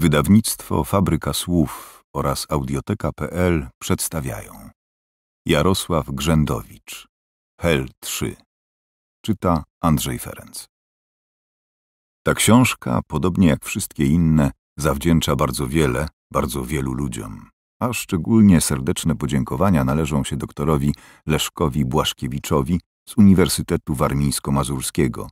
Wydawnictwo Fabryka Słów oraz audioteka.pl przedstawiają Jarosław Grzędowicz Hel 3 Czyta Andrzej Ferenc Ta książka, podobnie jak wszystkie inne, zawdzięcza bardzo wiele, bardzo wielu ludziom. A szczególnie serdeczne podziękowania należą się doktorowi Leszkowi Błaszkiewiczowi z Uniwersytetu Warmińsko-Mazurskiego,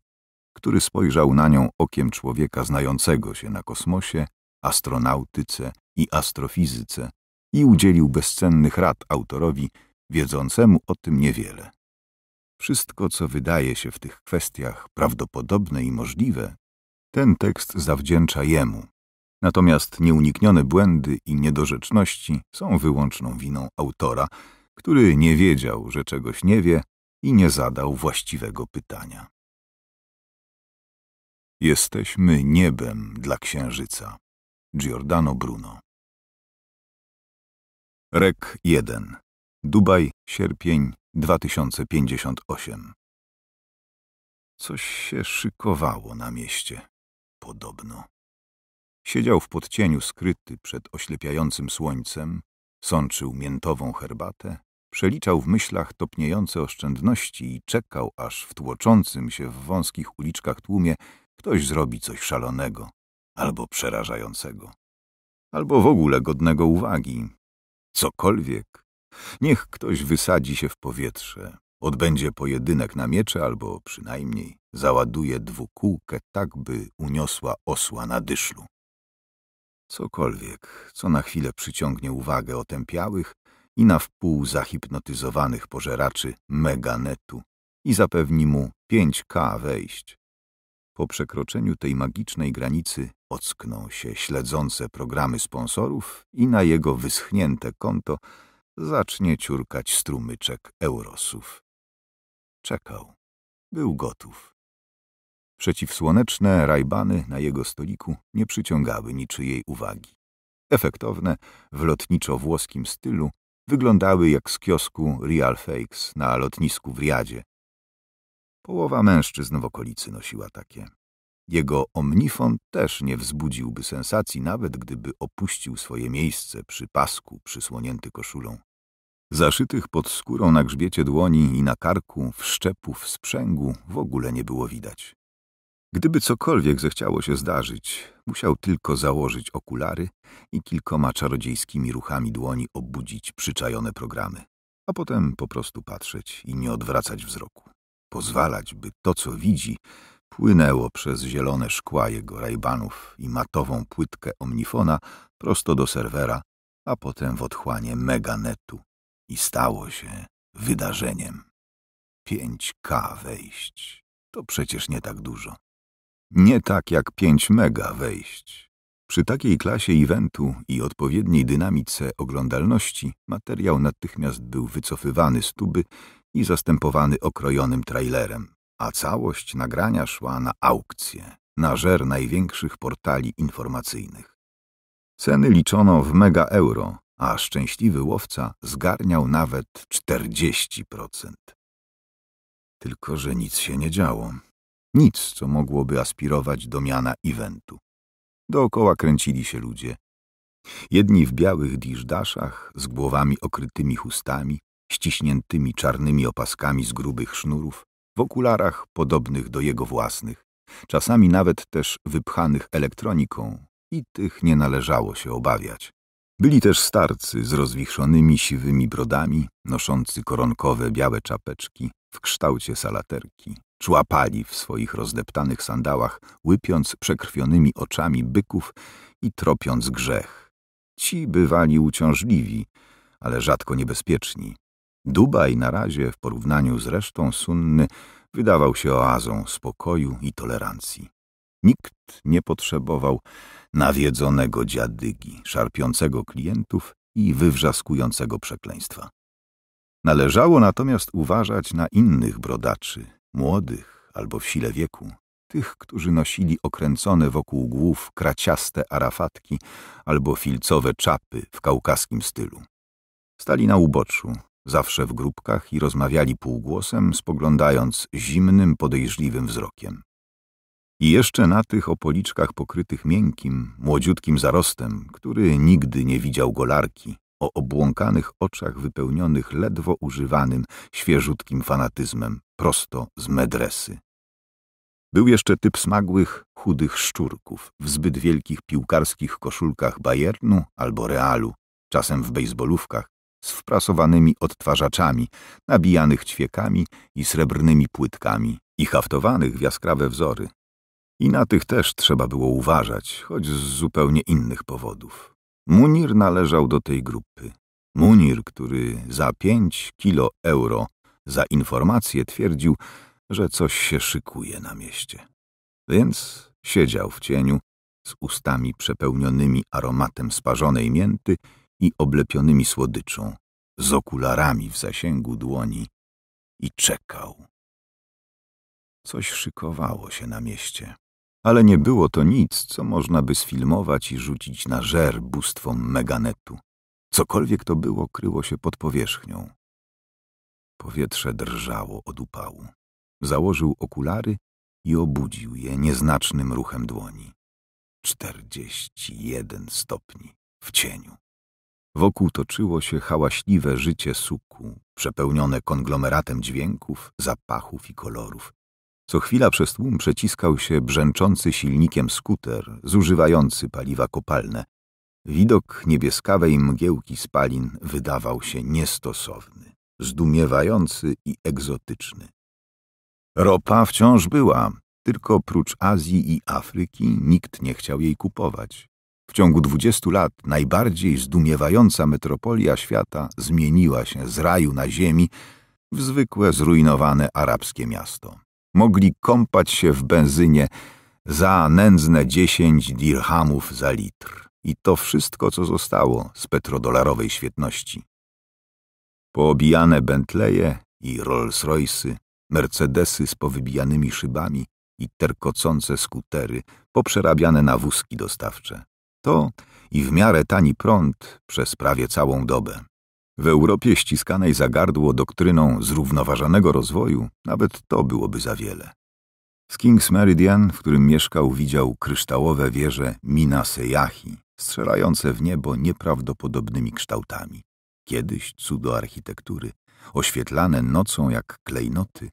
który spojrzał na nią okiem człowieka znającego się na kosmosie astronautyce i astrofizyce i udzielił bezcennych rad autorowi, wiedzącemu o tym niewiele. Wszystko, co wydaje się w tych kwestiach prawdopodobne i możliwe, ten tekst zawdzięcza jemu. Natomiast nieuniknione błędy i niedorzeczności są wyłączną winą autora, który nie wiedział, że czegoś nie wie i nie zadał właściwego pytania. Jesteśmy niebem dla księżyca. Giordano Bruno. Rek 1. Dubaj, sierpień 2058. Coś się szykowało na mieście. Podobno. Siedział w podcieniu skryty przed oślepiającym słońcem, sączył miętową herbatę, przeliczał w myślach topniejące oszczędności i czekał, aż w tłoczącym się w wąskich uliczkach tłumie ktoś zrobi coś szalonego, albo przerażającego, albo w ogóle godnego uwagi. Cokolwiek. Niech ktoś wysadzi się w powietrze, odbędzie pojedynek na miecze albo przynajmniej załaduje dwukółkę tak, by uniosła osła na dyszlu. Cokolwiek, co na chwilę przyciągnie uwagę otępiałych i na wpół zahipnotyzowanych pożeraczy meganetu i zapewni mu 5K wejść. Po przekroczeniu tej magicznej granicy ockną się śledzące programy sponsorów i na jego wyschnięte konto zacznie ciurkać strumyczek eurosów. Czekał. Był gotów. Przeciwsłoneczne rajbany na jego stoliku nie przyciągały niczyjej uwagi. Efektowne, w lotniczo-włoskim stylu, wyglądały jak z kiosku Real Fakes na lotnisku w Riadzie. Połowa mężczyzn w okolicy nosiła takie. Jego omnifon też nie wzbudziłby sensacji, nawet gdyby opuścił swoje miejsce przy pasku przysłonięty koszulą. Zaszytych pod skórą na grzbiecie dłoni i na karku, w szczepu w sprzęgu w ogóle nie było widać. Gdyby cokolwiek zechciało się zdarzyć, musiał tylko założyć okulary i kilkoma czarodziejskimi ruchami dłoni obudzić przyczajone programy, a potem po prostu patrzeć i nie odwracać wzroku. Pozwalać, by to, co widzi, płynęło przez zielone szkła jego rajbanów i matową płytkę omnifona prosto do serwera, a potem w otchłanie meganetu i stało się wydarzeniem. 5K wejść to przecież nie tak dużo. Nie tak jak 5 mega wejść. Przy takiej klasie eventu i odpowiedniej dynamice oglądalności materiał natychmiast był wycofywany z tuby i zastępowany okrojonym trailerem, a całość nagrania szła na aukcję, na żer największych portali informacyjnych. Ceny liczono w mega euro, a szczęśliwy łowca zgarniał nawet 40%. Tylko, że nic się nie działo. Nic, co mogłoby aspirować do miana eventu. Dookoła kręcili się ludzie. Jedni w białych diżdaszach, z głowami okrytymi chustami, ściśniętymi czarnymi opaskami z grubych sznurów, w okularach podobnych do jego własnych, czasami nawet też wypchanych elektroniką i tych nie należało się obawiać. Byli też starcy z rozwichrzonymi siwymi brodami, noszący koronkowe białe czapeczki w kształcie salaterki. Człapali w swoich rozdeptanych sandałach, łypiąc przekrwionymi oczami byków i tropiąc grzech. Ci bywali uciążliwi, ale rzadko niebezpieczni. Dubaj na razie w porównaniu z resztą Sunny Wydawał się oazą spokoju i tolerancji. Nikt nie potrzebował nawiedzonego dziadygi, szarpiącego klientów i wywrzaskującego przekleństwa. Należało natomiast uważać na innych brodaczy, młodych albo w sile wieku, tych, którzy nosili okręcone wokół głów kraciaste arafatki albo filcowe czapy w kaukaskim stylu. Stali na uboczu, zawsze w grupkach i rozmawiali półgłosem, spoglądając zimnym, podejrzliwym wzrokiem. I jeszcze na tych opoliczkach pokrytych miękkim, młodziutkim zarostem, który nigdy nie widział golarki, o obłąkanych oczach wypełnionych ledwo używanym, świeżutkim fanatyzmem, prosto z medresy. Był jeszcze typ smagłych, chudych szczurków w zbyt wielkich piłkarskich koszulkach Bayernu albo Realu, czasem w bejsbolówkach, z wprasowanymi odtwarzaczami, nabijanych ćwiekami i srebrnymi płytkami i haftowanych w jaskrawe wzory. I na tych też trzeba było uważać, choć z zupełnie innych powodów. Munir należał do tej grupy. Munir, który za pięć kilo euro za informację twierdził, że coś się szykuje na mieście. Więc siedział w cieniu z ustami przepełnionymi aromatem sparzonej mięty i oblepionymi słodyczą, z okularami w zasięgu dłoni i czekał. Coś szykowało się na mieście, ale nie było to nic, co można by sfilmować i rzucić na żer bóstwom meganetu. Cokolwiek to było, kryło się pod powierzchnią. Powietrze drżało od upału. Założył okulary i obudził je nieznacznym ruchem dłoni. Czterdzieści jeden stopni w cieniu. Wokół toczyło się hałaśliwe życie suku, przepełnione konglomeratem dźwięków, zapachów i kolorów. Co chwila przez tłum przeciskał się brzęczący silnikiem skuter, zużywający paliwa kopalne. Widok niebieskawej mgiełki spalin wydawał się niestosowny, zdumiewający i egzotyczny. Ropa wciąż była, tylko prócz Azji i Afryki nikt nie chciał jej kupować. W ciągu dwudziestu lat najbardziej zdumiewająca metropolia świata zmieniła się z raju na ziemi w zwykłe, zrujnowane arabskie miasto. Mogli kąpać się w benzynie za nędzne dziesięć dirhamów za litr. I to wszystko, co zostało z petrodolarowej świetności. Poobijane Bentleje i Rolls-Royce'y, Mercedesy z powybijanymi szybami i terkocące skutery, poprzerabiane na wózki dostawcze to i w miarę tani prąd przez prawie całą dobę. W Europie ściskanej za gardło doktryną zrównoważonego rozwoju nawet to byłoby za wiele. Z King's Meridian, w którym mieszkał, widział kryształowe wieże Mina Seyahi, strzelające w niebo nieprawdopodobnymi kształtami. Kiedyś cudo architektury, oświetlane nocą jak klejnoty,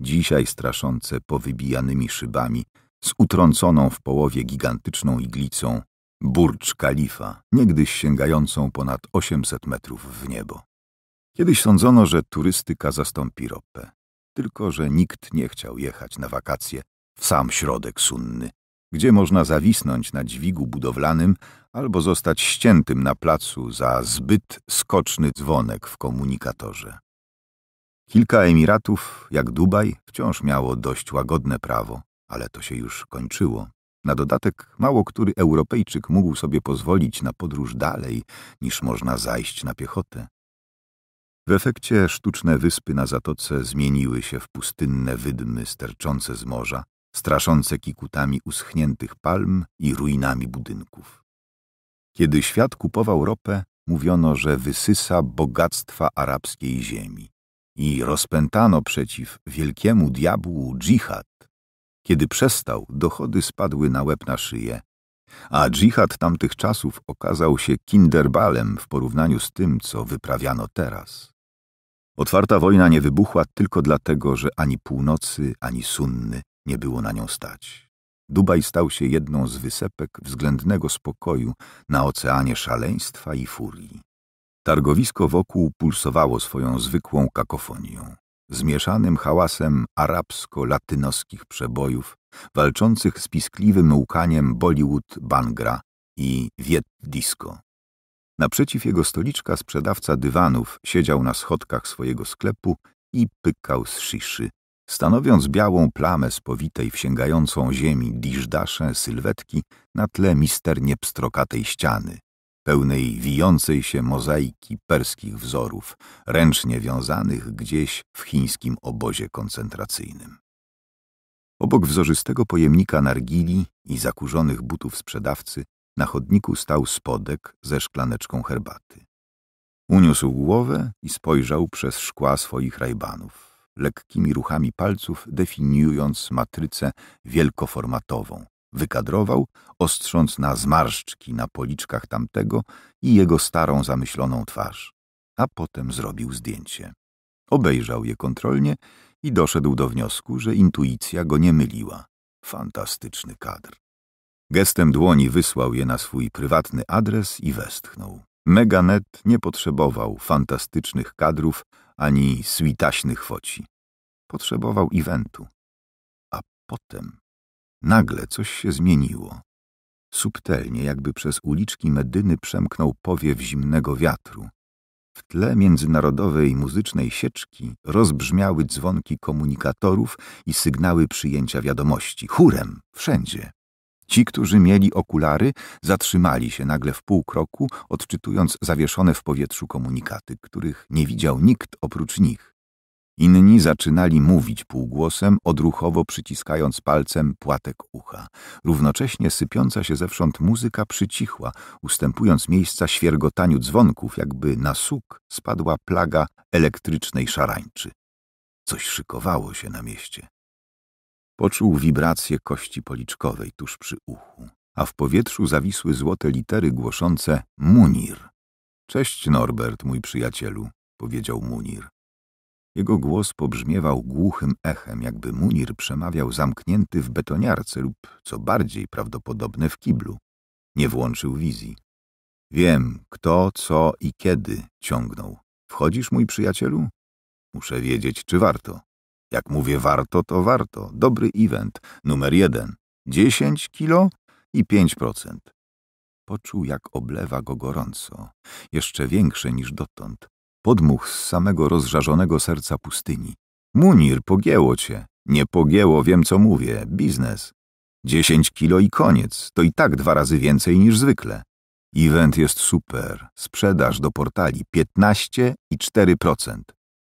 dzisiaj straszące powybijanymi szybami, z utrąconą w połowie gigantyczną iglicą Burcz Kalifa, niegdyś sięgającą ponad 800 metrów w niebo. Kiedyś sądzono, że turystyka zastąpi ropę. Tylko, że nikt nie chciał jechać na wakacje w sam środek Sunny, gdzie można zawisnąć na dźwigu budowlanym albo zostać ściętym na placu za zbyt skoczny dzwonek w komunikatorze. Kilka Emiratów, jak Dubaj, wciąż miało dość łagodne prawo, ale to się już kończyło na dodatek mało który Europejczyk mógł sobie pozwolić na podróż dalej, niż można zajść na piechotę. W efekcie sztuczne wyspy na zatoce zmieniły się w pustynne wydmy sterczące z morza, straszące kikutami uschniętych palm i ruinami budynków. Kiedy świat kupował ropę, mówiono, że wysysa bogactwa arabskiej ziemi i rozpętano przeciw wielkiemu diabłu dżihad, kiedy przestał, dochody spadły na łeb na szyję, a dżihad tamtych czasów okazał się kinderbalem w porównaniu z tym, co wyprawiano teraz. Otwarta wojna nie wybuchła tylko dlatego, że ani północy, ani sunny nie było na nią stać. Dubaj stał się jedną z wysepek względnego spokoju na oceanie szaleństwa i furii. Targowisko wokół pulsowało swoją zwykłą kakofonią zmieszanym hałasem arabsko-latynoskich przebojów, walczących z piskliwym łkaniem Bollywood Bangra i Wiet Disco. Naprzeciw jego stoliczka sprzedawca dywanów siedział na schodkach swojego sklepu i pykał z szyszy, stanowiąc białą plamę spowitej w sięgającą ziemi diżdasze sylwetki na tle misternie pstrokatej ściany, pełnej wijącej się mozaiki perskich wzorów, ręcznie wiązanych gdzieś w chińskim obozie koncentracyjnym. Obok wzorzystego pojemnika nargili i zakurzonych butów sprzedawcy na chodniku stał spodek ze szklaneczką herbaty. Uniósł głowę i spojrzał przez szkła swoich rajbanów, lekkimi ruchami palców definiując matrycę wielkoformatową, Wykadrował, ostrząc na zmarszczki na policzkach tamtego i jego starą zamyśloną twarz, a potem zrobił zdjęcie. Obejrzał je kontrolnie i doszedł do wniosku, że intuicja go nie myliła. Fantastyczny kadr. Gestem dłoni wysłał je na swój prywatny adres i westchnął. Meganet nie potrzebował fantastycznych kadrów ani switaśnych foci. Potrzebował eventu. A potem... Nagle coś się zmieniło. Subtelnie, jakby przez uliczki Medyny przemknął powiew zimnego wiatru. W tle międzynarodowej muzycznej sieczki rozbrzmiały dzwonki komunikatorów i sygnały przyjęcia wiadomości. Chórem, wszędzie. Ci, którzy mieli okulary, zatrzymali się nagle w pół kroku, odczytując zawieszone w powietrzu komunikaty, których nie widział nikt oprócz nich. Inni zaczynali mówić półgłosem, odruchowo przyciskając palcem płatek ucha. Równocześnie sypiąca się zewsząd muzyka przycichła, ustępując miejsca świergotaniu dzwonków, jakby na suk spadła plaga elektrycznej szarańczy. Coś szykowało się na mieście. Poczuł wibrację kości policzkowej tuż przy uchu, a w powietrzu zawisły złote litery głoszące Munir. Cześć Norbert, mój przyjacielu, powiedział Munir. Jego głos pobrzmiewał głuchym echem, jakby Munir przemawiał zamknięty w betoniarce lub, co bardziej prawdopodobne, w kiblu. Nie włączył wizji. Wiem, kto, co i kiedy ciągnął. Wchodzisz, mój przyjacielu? Muszę wiedzieć, czy warto. Jak mówię warto, to warto. Dobry event. Numer jeden. dziesięć kilo i pięć procent. Poczuł, jak oblewa go gorąco, jeszcze większe niż dotąd podmuch z samego rozżarzonego serca pustyni. Munir, pogięło cię. Nie pogięło, wiem co mówię, biznes. Dziesięć kilo i koniec, to i tak dwa razy więcej niż zwykle. Event jest super. Sprzedaż do portali 15 i 4%.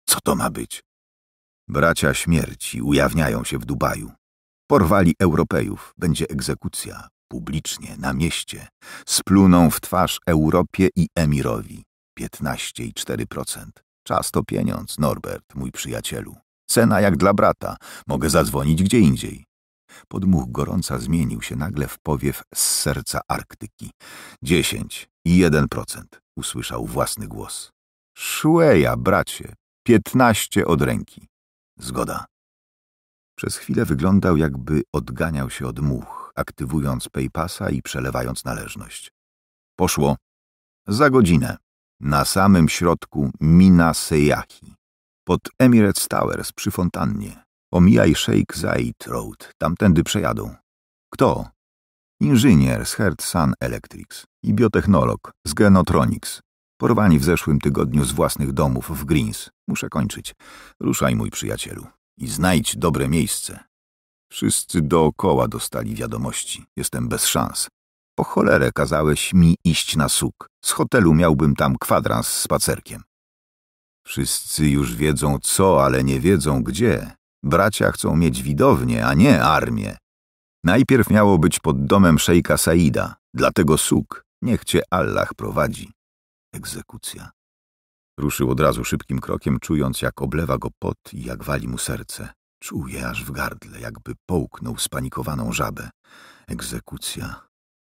Co to ma być? Bracia śmierci ujawniają się w Dubaju. Porwali Europejów, będzie egzekucja, publicznie, na mieście. Spluną w twarz Europie i Emirowi. 15,4%. Czas to pieniądz, Norbert, mój przyjacielu. Cena jak dla brata. Mogę zadzwonić gdzie indziej. Podmuch gorąca zmienił się nagle w powiew z serca Arktyki. Dziesięć i jeden procent, usłyszał własny głos. Szłeja, bracie, piętnaście od ręki. Zgoda. Przez chwilę wyglądał, jakby odganiał się od much, aktywując Paypasa i przelewając należność. Poszło. Za godzinę na samym środku Mina Sejaki, pod Emirates Towers przy fontannie. Omijaj Sheikh Zayed Road, tamtędy przejadą. Kto? Inżynier z Hertz Sun Electrics i biotechnolog z Genotronics. Porwani w zeszłym tygodniu z własnych domów w Greens. Muszę kończyć. Ruszaj, mój przyjacielu, i znajdź dobre miejsce. Wszyscy dookoła dostali wiadomości. Jestem bez szans. Po cholerę kazałeś mi iść na suk. Z hotelu miałbym tam kwadrans z spacerkiem. Wszyscy już wiedzą co, ale nie wiedzą gdzie. Bracia chcą mieć widownię, a nie armię. Najpierw miało być pod domem szejka Saida, dlatego suk. Niech cię Allah prowadzi. Egzekucja. Ruszył od razu szybkim krokiem, czując, jak oblewa go pot i jak wali mu serce. Czuje aż w gardle, jakby połknął spanikowaną żabę. Egzekucja.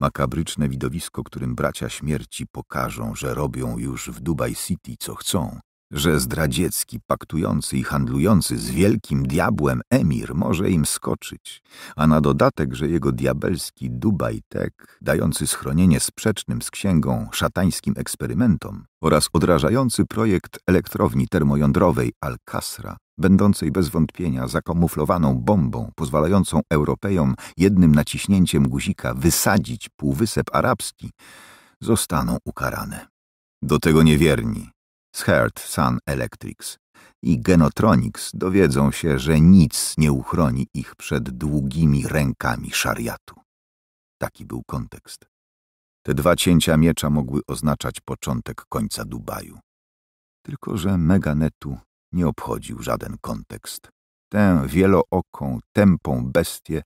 Makabryczne widowisko, którym bracia śmierci pokażą, że robią już w Dubai City co chcą, że zdradziecki, paktujący i handlujący z wielkim diabłem emir może im skoczyć, a na dodatek, że jego diabelski Dubajtek, dający schronienie sprzecznym z księgą szatańskim eksperymentom oraz odrażający projekt elektrowni termojądrowej Al-Kasra, będącej bez wątpienia zakamuflowaną bombą pozwalającą Europejom jednym naciśnięciem guzika wysadzić Półwysep Arabski, zostaną ukarane. Do tego niewierni z Heart Sun Electrics i Genotronics dowiedzą się, że nic nie uchroni ich przed długimi rękami szariatu. Taki był kontekst. Te dwa cięcia miecza mogły oznaczać początek końca Dubaju. Tylko, że Meganetu nie obchodził żaden kontekst. Tę wielooką, tępą bestię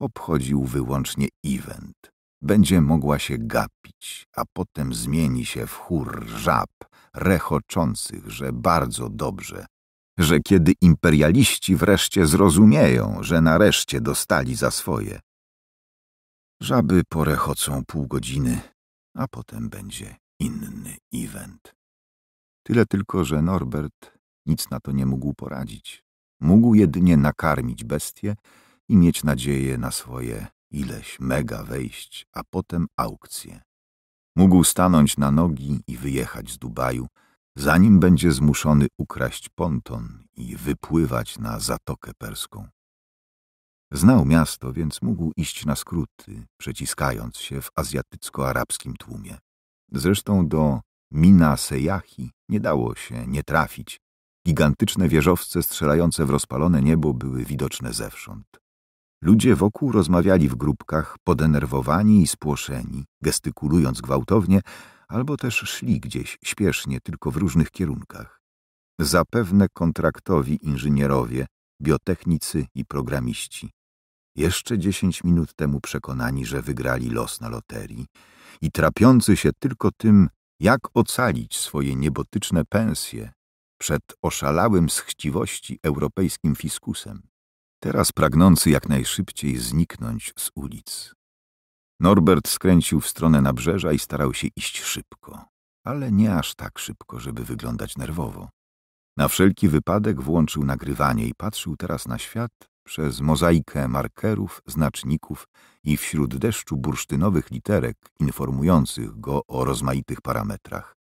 obchodził wyłącznie event. Będzie mogła się gapić, a potem zmieni się w chór żab, rechoczących, że bardzo dobrze, że kiedy imperialiści wreszcie zrozumieją, że nareszcie dostali za swoje. Żaby porechocą pół godziny, a potem będzie inny event. Tyle tylko, że Norbert nic na to nie mógł poradzić. Mógł jedynie nakarmić bestie i mieć nadzieję na swoje ileś mega wejść, a potem aukcję. Mógł stanąć na nogi i wyjechać z Dubaju, zanim będzie zmuszony ukraść ponton i wypływać na Zatokę Perską. Znał miasto, więc mógł iść na skróty, przeciskając się w azjatycko-arabskim tłumie. Zresztą do Mina Sejahi nie dało się nie trafić, Gigantyczne wieżowce strzelające w rozpalone niebo były widoczne zewsząd. Ludzie wokół rozmawiali w grupkach, podenerwowani i spłoszeni, gestykulując gwałtownie, albo też szli gdzieś śpiesznie, tylko w różnych kierunkach. Zapewne kontraktowi inżynierowie, biotechnicy i programiści. Jeszcze dziesięć minut temu przekonani, że wygrali los na loterii i trapiący się tylko tym, jak ocalić swoje niebotyczne pensje, przed oszalałym z chciwości europejskim fiskusem, teraz pragnący jak najszybciej zniknąć z ulic. Norbert skręcił w stronę nabrzeża i starał się iść szybko, ale nie aż tak szybko, żeby wyglądać nerwowo. Na wszelki wypadek włączył nagrywanie i patrzył teraz na świat przez mozaikę markerów, znaczników i wśród deszczu bursztynowych literek informujących go o rozmaitych parametrach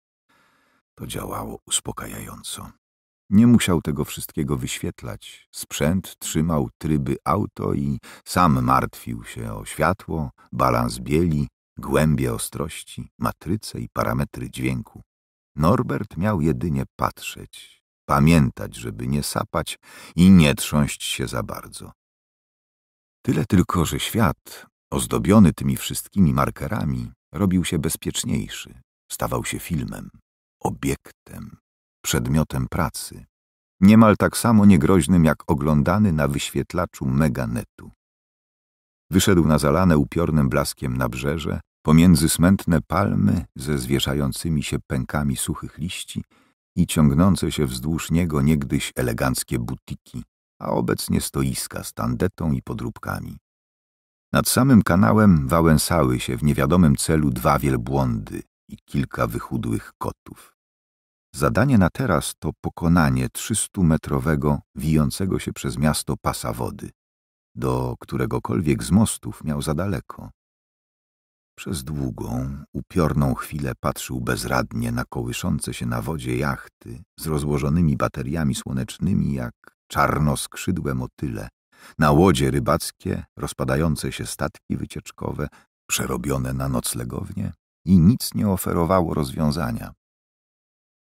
to działało uspokajająco. Nie musiał tego wszystkiego wyświetlać. Sprzęt trzymał tryby auto i sam martwił się o światło, balans bieli, głębie ostrości, matryce i parametry dźwięku. Norbert miał jedynie patrzeć, pamiętać, żeby nie sapać i nie trząść się za bardzo. Tyle tylko, że świat, ozdobiony tymi wszystkimi markerami, robił się bezpieczniejszy, stawał się filmem obiektem, przedmiotem pracy, niemal tak samo niegroźnym jak oglądany na wyświetlaczu meganetu. Wyszedł na zalane upiornym blaskiem nabrzeże, pomiędzy smętne palmy ze zwieszającymi się pękami suchych liści i ciągnące się wzdłuż niego niegdyś eleganckie butiki, a obecnie stoiska z tandetą i podróbkami. Nad samym kanałem wałęsały się w niewiadomym celu dwa wielbłądy i kilka wychudłych kotów. Zadanie na teraz to pokonanie 300-metrowego, wijącego się przez miasto pasa wody, do któregokolwiek z mostów miał za daleko. Przez długą, upiorną chwilę patrzył bezradnie na kołyszące się na wodzie jachty z rozłożonymi bateriami słonecznymi jak czarnoskrzydłe motyle, na łodzie rybackie, rozpadające się statki wycieczkowe, przerobione na noclegownie i nic nie oferowało rozwiązania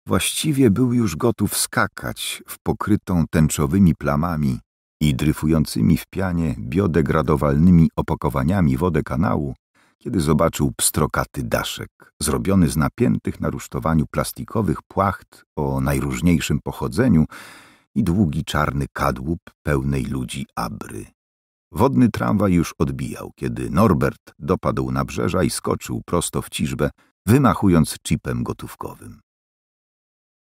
Właściwie był już gotów skakać w pokrytą tęczowymi plamami i dryfującymi w pianie biodegradowalnymi opakowaniami wodę kanału, kiedy zobaczył pstrokaty daszek, zrobiony z napiętych na rusztowaniu plastikowych płacht o najróżniejszym pochodzeniu i długi czarny kadłub pełnej ludzi abry. Wodny tramwaj już odbijał, kiedy Norbert dopadł na brzeża i skoczył prosto w ciżbę, wymachując chipem gotówkowym.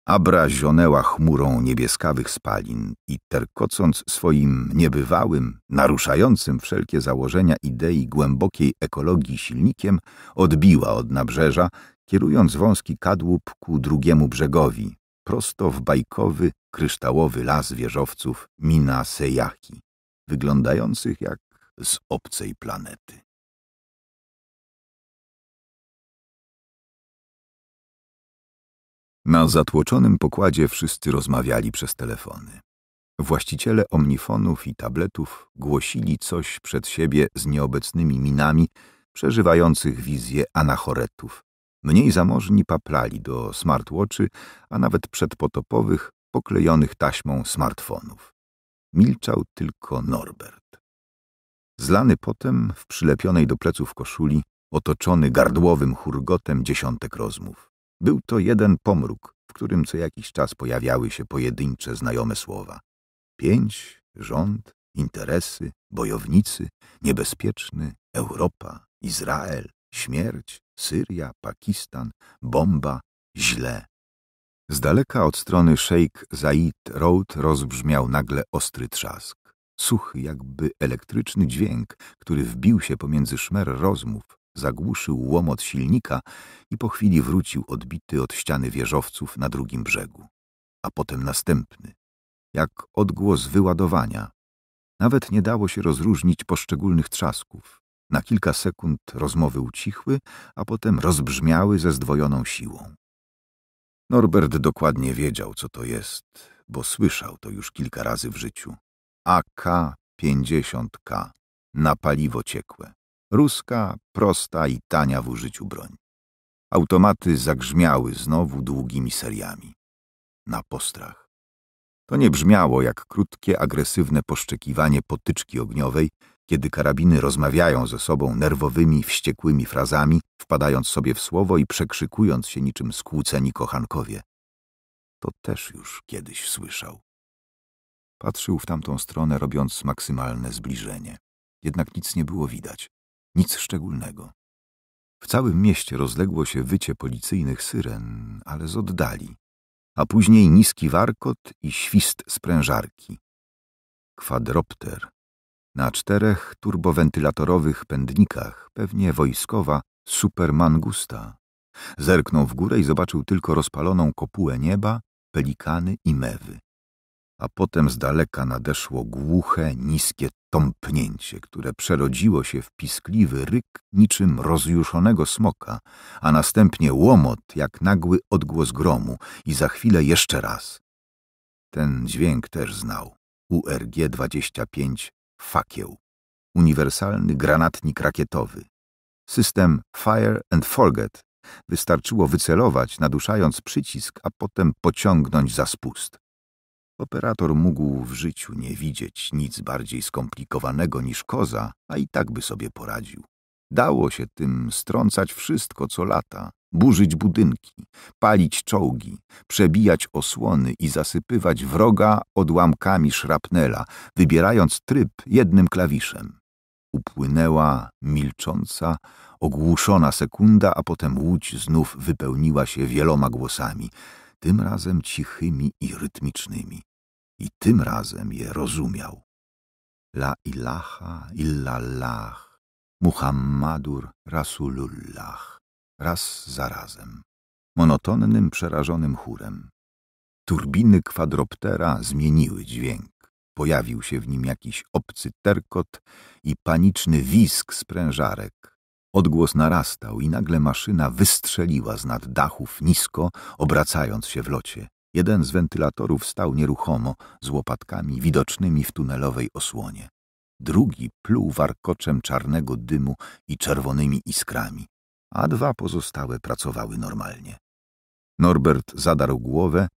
Abra zionęła chmurą niebieskawych spalin i terkocąc swoim niebywałym, naruszającym wszelkie założenia idei głębokiej ekologii silnikiem, odbiła od nabrzeża, kierując wąski kadłub ku drugiemu brzegowi, prosto w bajkowy, kryształowy las wieżowców Mina Sejaki, wyglądających jak z obcej planety. Na zatłoczonym pokładzie wszyscy rozmawiali przez telefony. Właściciele omnifonów i tabletów głosili coś przed siebie z nieobecnymi minami przeżywających wizję anachoretów. Mniej zamożni paplali do smartwatchy, a nawet przedpotopowych, poklejonych taśmą smartfonów. Milczał tylko Norbert. Zlany potem, w przylepionej do pleców koszuli, otoczony gardłowym hurgotem dziesiątek rozmów. Był to jeden pomruk, w którym co jakiś czas pojawiały się pojedyncze znajome słowa. Pięć, rząd, interesy, bojownicy, niebezpieczny, Europa, Izrael, śmierć, Syria, Pakistan, bomba, źle. Z daleka od strony Sheikh Zaid Road rozbrzmiał nagle ostry trzask. Suchy, jakby elektryczny dźwięk, który wbił się pomiędzy szmer rozmów, zagłuszył łomot silnika i po chwili wrócił odbity od ściany wieżowców na drugim brzegu, a potem następny, jak odgłos wyładowania. Nawet nie dało się rozróżnić poszczególnych trzasków. Na kilka sekund rozmowy ucichły, a potem rozbrzmiały ze zdwojoną siłą. Norbert dokładnie wiedział, co to jest, bo słyszał to już kilka razy w życiu. AK-50K na paliwo ciekłe. Ruska, prosta i tania w użyciu broń. Automaty zagrzmiały znowu długimi seriami. Na postrach. To nie brzmiało jak krótkie, agresywne poszczekiwanie potyczki ogniowej, kiedy karabiny rozmawiają ze sobą nerwowymi, wściekłymi frazami, wpadając sobie w słowo i przekrzykując się niczym skłóceni kochankowie. To też już kiedyś słyszał. Patrzył w tamtą stronę, robiąc maksymalne zbliżenie. Jednak nic nie było widać. Nic szczególnego. W całym mieście rozległo się wycie policyjnych syren, ale z oddali, a później niski warkot i świst sprężarki. Kwadropter. Na czterech turbowentylatorowych pędnikach, pewnie wojskowa, supermangusta. Zerknął w górę i zobaczył tylko rozpaloną kopułę nieba, pelikany i mewy a potem z daleka nadeszło głuche, niskie tąpnięcie, które przerodziło się w piskliwy ryk niczym rozjuszonego smoka, a następnie łomot jak nagły odgłos gromu i za chwilę jeszcze raz. Ten dźwięk też znał. URG-25 Fakieł. Uniwersalny granatnik rakietowy. System Fire and Forget Wystarczyło wycelować, naduszając przycisk, a potem pociągnąć za spust. Operator mógł w życiu nie widzieć nic bardziej skomplikowanego niż koza, a i tak by sobie poradził. Dało się tym strącać wszystko co lata, burzyć budynki, palić czołgi, przebijać osłony i zasypywać wroga odłamkami szrapnela, wybierając tryb jednym klawiszem. Upłynęła milcząca, ogłuszona sekunda, a potem łódź znów wypełniła się wieloma głosami, tym razem cichymi i rytmicznymi i tym razem je rozumiał. La ilaha illallah, Muhammadur Rasulullah, raz za razem, monotonnym, przerażonym chórem. Turbiny kwadroptera zmieniły dźwięk. Pojawił się w nim jakiś obcy terkot i paniczny wisk sprężarek. Odgłos narastał i nagle maszyna wystrzeliła z nad dachów nisko, obracając się w locie. Jeden z wentylatorów stał nieruchomo, z łopatkami widocznymi w tunelowej osłonie. Drugi pluł warkoczem czarnego dymu i czerwonymi iskrami, a dwa pozostałe pracowały normalnie. Norbert zadarł głowę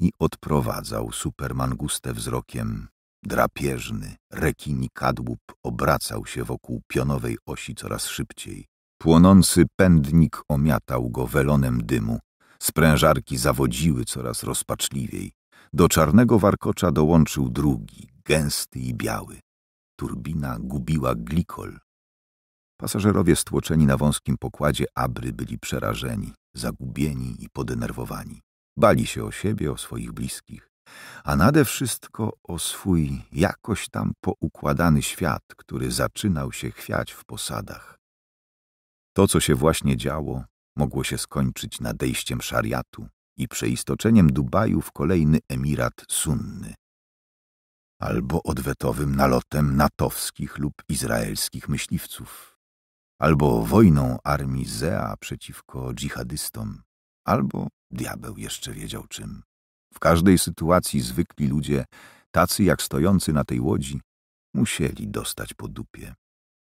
i odprowadzał supermangustę wzrokiem. Drapieżny, rekini kadłub obracał się wokół pionowej osi coraz szybciej. Płonący pędnik omiatał go welonem dymu, Sprężarki zawodziły coraz rozpaczliwiej. Do czarnego warkocza dołączył drugi, gęsty i biały. Turbina gubiła glikol. Pasażerowie stłoczeni na wąskim pokładzie Abry byli przerażeni, zagubieni i podenerwowani. Bali się o siebie, o swoich bliskich, a nade wszystko o swój jakoś tam poukładany świat, który zaczynał się chwiać w posadach. To, co się właśnie działo, mogło się skończyć nadejściem szariatu i przeistoczeniem Dubaju w kolejny emirat sunny, albo odwetowym nalotem natowskich lub izraelskich myśliwców, albo wojną armii Zea przeciwko dżihadystom, albo diabeł jeszcze wiedział czym. W każdej sytuacji zwykli ludzie, tacy jak stojący na tej łodzi, musieli dostać po dupie.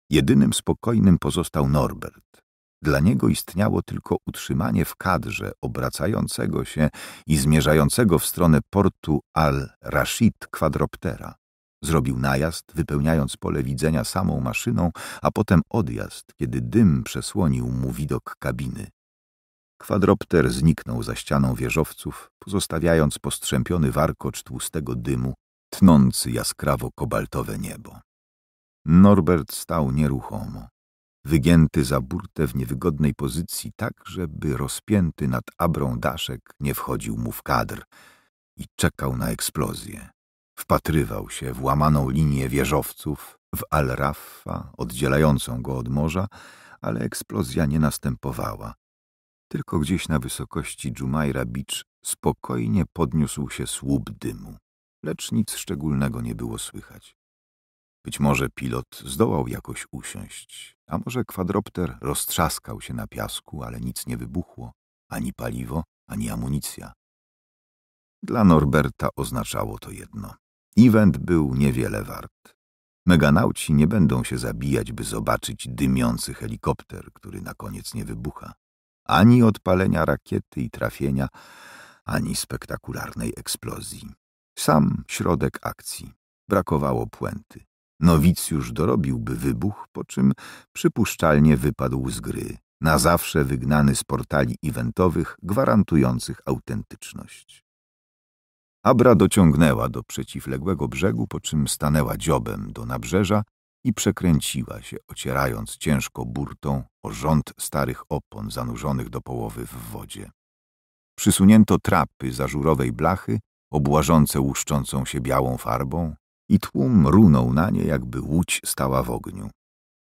Jedynym spokojnym pozostał Norbert, dla niego istniało tylko utrzymanie w kadrze obracającego się i zmierzającego w stronę portu Al-Rashid kwadroptera. Zrobił najazd, wypełniając pole widzenia samą maszyną, a potem odjazd, kiedy dym przesłonił mu widok kabiny. Kwadropter zniknął za ścianą wieżowców, pozostawiając postrzępiony warkocz tłustego dymu, tnący jaskrawo kobaltowe niebo. Norbert stał nieruchomo wygięty za burtę w niewygodnej pozycji tak, żeby rozpięty nad abrą daszek nie wchodził mu w kadr i czekał na eksplozję. Wpatrywał się w łamaną linię wieżowców, w Al-Raffa, oddzielającą go od morza, ale eksplozja nie następowała. Tylko gdzieś na wysokości Jumaira Beach spokojnie podniósł się słup dymu, lecz nic szczególnego nie było słychać. Być może pilot zdołał jakoś usiąść, a może kwadropter roztrzaskał się na piasku, ale nic nie wybuchło, ani paliwo, ani amunicja. Dla Norberta oznaczało to jedno. Event był niewiele wart. Meganauci nie będą się zabijać, by zobaczyć dymiący helikopter, który na koniec nie wybucha. Ani odpalenia rakiety i trafienia, ani spektakularnej eksplozji. Sam środek akcji. Brakowało puenty. Nowicjusz dorobiłby wybuch, po czym przypuszczalnie wypadł z gry, na zawsze wygnany z portali eventowych gwarantujących autentyczność. Abra dociągnęła do przeciwległego brzegu, po czym stanęła dziobem do nabrzeża i przekręciła się, ocierając ciężko burtą o rząd starych opon zanurzonych do połowy w wodzie. Przysunięto trapy za ażurowej blachy, obłażące łuszczącą się białą farbą, i tłum runął na nie, jakby łódź stała w ogniu.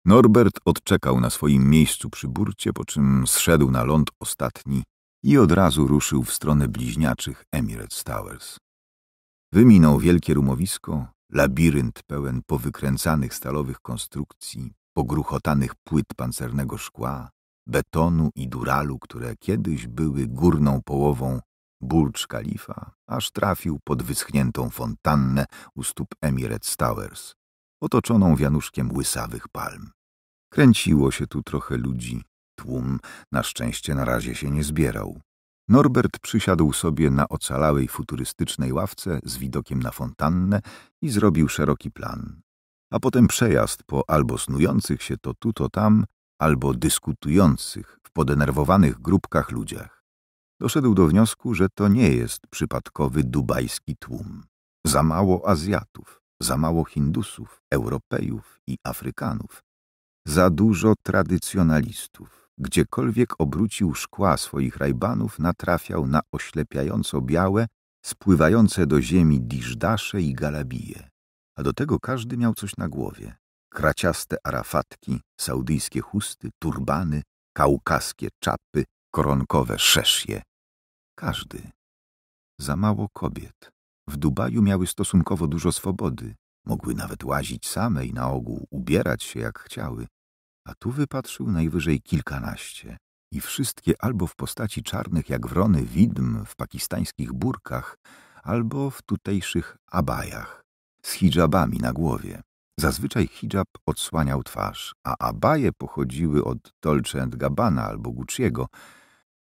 Norbert odczekał na swoim miejscu przy burcie, po czym zszedł na ląd ostatni i od razu ruszył w stronę bliźniaczych Emirates Towers. Wyminął wielkie rumowisko, labirynt pełen powykręcanych stalowych konstrukcji, pogruchotanych płyt pancernego szkła, betonu i duralu, które kiedyś były górną połową Burcz Kalifa, aż trafił pod wyschniętą fontannę u stóp Emirates Towers, otoczoną wianuszkiem łysawych palm. Kręciło się tu trochę ludzi. Tłum na szczęście na razie się nie zbierał. Norbert przysiadł sobie na ocalałej futurystycznej ławce z widokiem na fontannę i zrobił szeroki plan. A potem przejazd po albo snujących się to tu, to tam, albo dyskutujących w podenerwowanych grupkach ludziach doszedł do wniosku, że to nie jest przypadkowy dubajski tłum. Za mało Azjatów, za mało Hindusów, Europejów i Afrykanów, za dużo tradycjonalistów. Gdziekolwiek obrócił szkła swoich rajbanów, natrafiał na oślepiająco białe, spływające do ziemi diżdasze i galabije. A do tego każdy miał coś na głowie. Kraciaste arafatki, saudyjskie chusty, turbany, kaukaskie czapy, koronkowe szeszje. Każdy. Za mało kobiet. W Dubaju miały stosunkowo dużo swobody. Mogły nawet łazić same i na ogół ubierać się jak chciały. A tu wypatrzył najwyżej kilkanaście. I wszystkie albo w postaci czarnych jak wrony widm w pakistańskich burkach, albo w tutejszych abajach, z hijabami na głowie. Zazwyczaj hijab odsłaniał twarz, a abaje pochodziły od Dolce Gabbana albo Gucci'ego,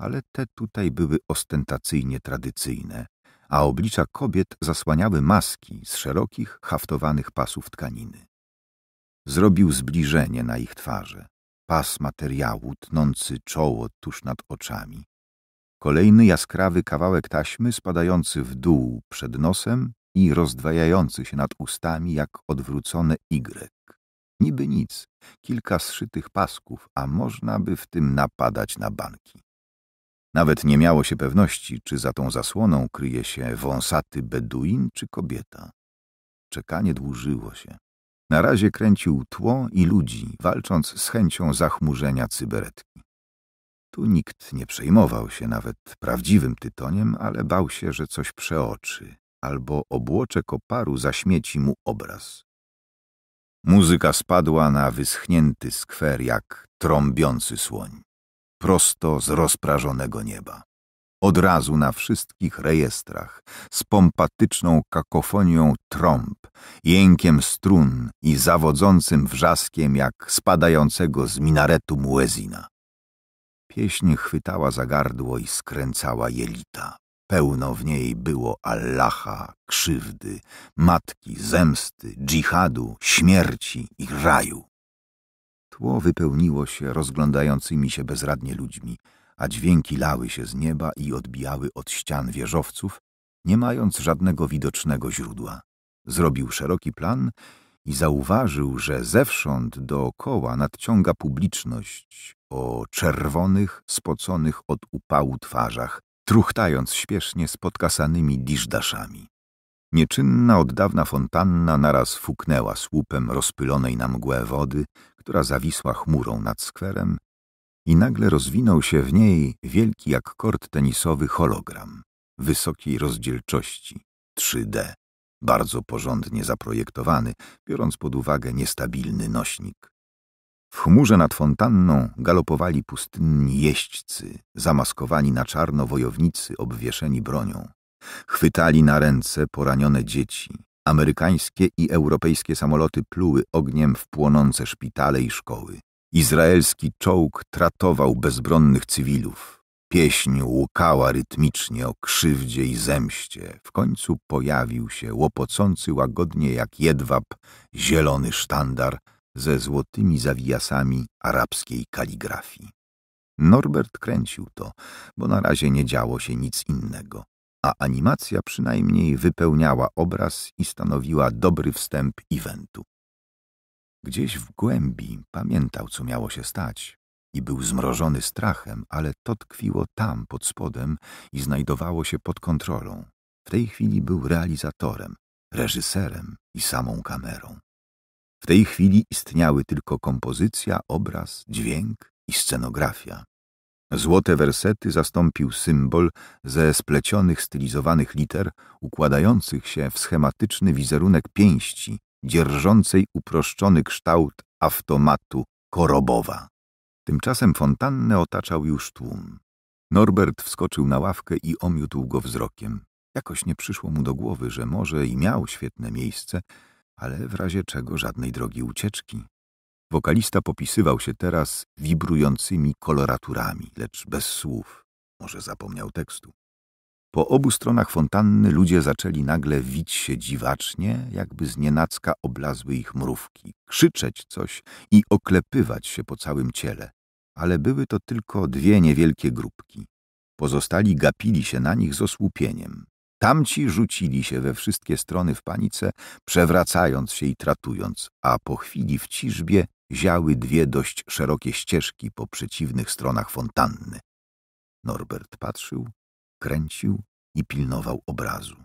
ale te tutaj były ostentacyjnie tradycyjne, a oblicza kobiet zasłaniały maski z szerokich, haftowanych pasów tkaniny. Zrobił zbliżenie na ich twarze, pas materiału tnący czoło tuż nad oczami. Kolejny jaskrawy kawałek taśmy spadający w dół przed nosem i rozdwajający się nad ustami jak odwrócone Y. Niby nic, kilka zszytych pasków, a można by w tym napadać na banki. Nawet nie miało się pewności, czy za tą zasłoną kryje się wąsaty beduin czy kobieta. Czekanie dłużyło się. Na razie kręcił tło i ludzi, walcząc z chęcią zachmurzenia cyberetki. Tu nikt nie przejmował się nawet prawdziwym tytoniem, ale bał się, że coś przeoczy, albo obłocze koparu zaśmieci mu obraz. Muzyka spadła na wyschnięty skwer jak trąbiący słoń prosto z rozprażonego nieba. Od razu na wszystkich rejestrach, z pompatyczną kakofonią trąb, jękiem strun i zawodzącym wrzaskiem jak spadającego z minaretu muezina. Pieśń chwytała za gardło i skręcała jelita. Pełno w niej było Allaha, krzywdy, matki, zemsty, dżihadu, śmierci i raju. Tło wypełniło się rozglądającymi się bezradnie ludźmi, a dźwięki lały się z nieba i odbijały od ścian wieżowców, nie mając żadnego widocznego źródła. Zrobił szeroki plan i zauważył, że zewsząd dookoła nadciąga publiczność o czerwonych, spoconych od upału twarzach, truchtając śpiesznie z podkasanymi diszdaszami. Nieczynna od dawna fontanna naraz fuknęła słupem rozpylonej na mgłę wody, która zawisła chmurą nad skwerem i nagle rozwinął się w niej wielki jak kort tenisowy hologram wysokiej rozdzielczości 3D, bardzo porządnie zaprojektowany, biorąc pod uwagę niestabilny nośnik. W chmurze nad fontanną galopowali pustynni jeźdźcy, zamaskowani na czarno wojownicy obwieszeni bronią. Chwytali na ręce poranione dzieci. Amerykańskie i europejskie samoloty pluły ogniem w płonące szpitale i szkoły. Izraelski czołg tratował bezbronnych cywilów. Pieśń łukała rytmicznie o krzywdzie i zemście. W końcu pojawił się łopocący łagodnie jak jedwab zielony sztandar ze złotymi zawijasami arabskiej kaligrafii. Norbert kręcił to, bo na razie nie działo się nic innego a animacja przynajmniej wypełniała obraz i stanowiła dobry wstęp eventu. Gdzieś w głębi pamiętał, co miało się stać i był zmrożony strachem, ale to tkwiło tam, pod spodem i znajdowało się pod kontrolą. W tej chwili był realizatorem, reżyserem i samą kamerą. W tej chwili istniały tylko kompozycja, obraz, dźwięk i scenografia. Złote wersety zastąpił symbol ze splecionych, stylizowanych liter, układających się w schematyczny wizerunek pięści, dzierżącej uproszczony kształt automatu korobowa. Tymczasem fontannę otaczał już tłum. Norbert wskoczył na ławkę i omiótł go wzrokiem. Jakoś nie przyszło mu do głowy, że może i miał świetne miejsce, ale w razie czego żadnej drogi ucieczki. Wokalista popisywał się teraz wibrującymi koloraturami, lecz bez słów. Może zapomniał tekstu. Po obu stronach fontanny ludzie zaczęli nagle wić się dziwacznie, jakby z nienacka oblazły ich mrówki, krzyczeć coś i oklepywać się po całym ciele. Ale były to tylko dwie niewielkie grupki. Pozostali gapili się na nich z osłupieniem. Tamci rzucili się we wszystkie strony w panice, przewracając się i tratując, a po chwili w ciżbie ziały dwie dość szerokie ścieżki po przeciwnych stronach fontanny. Norbert patrzył, kręcił i pilnował obrazu.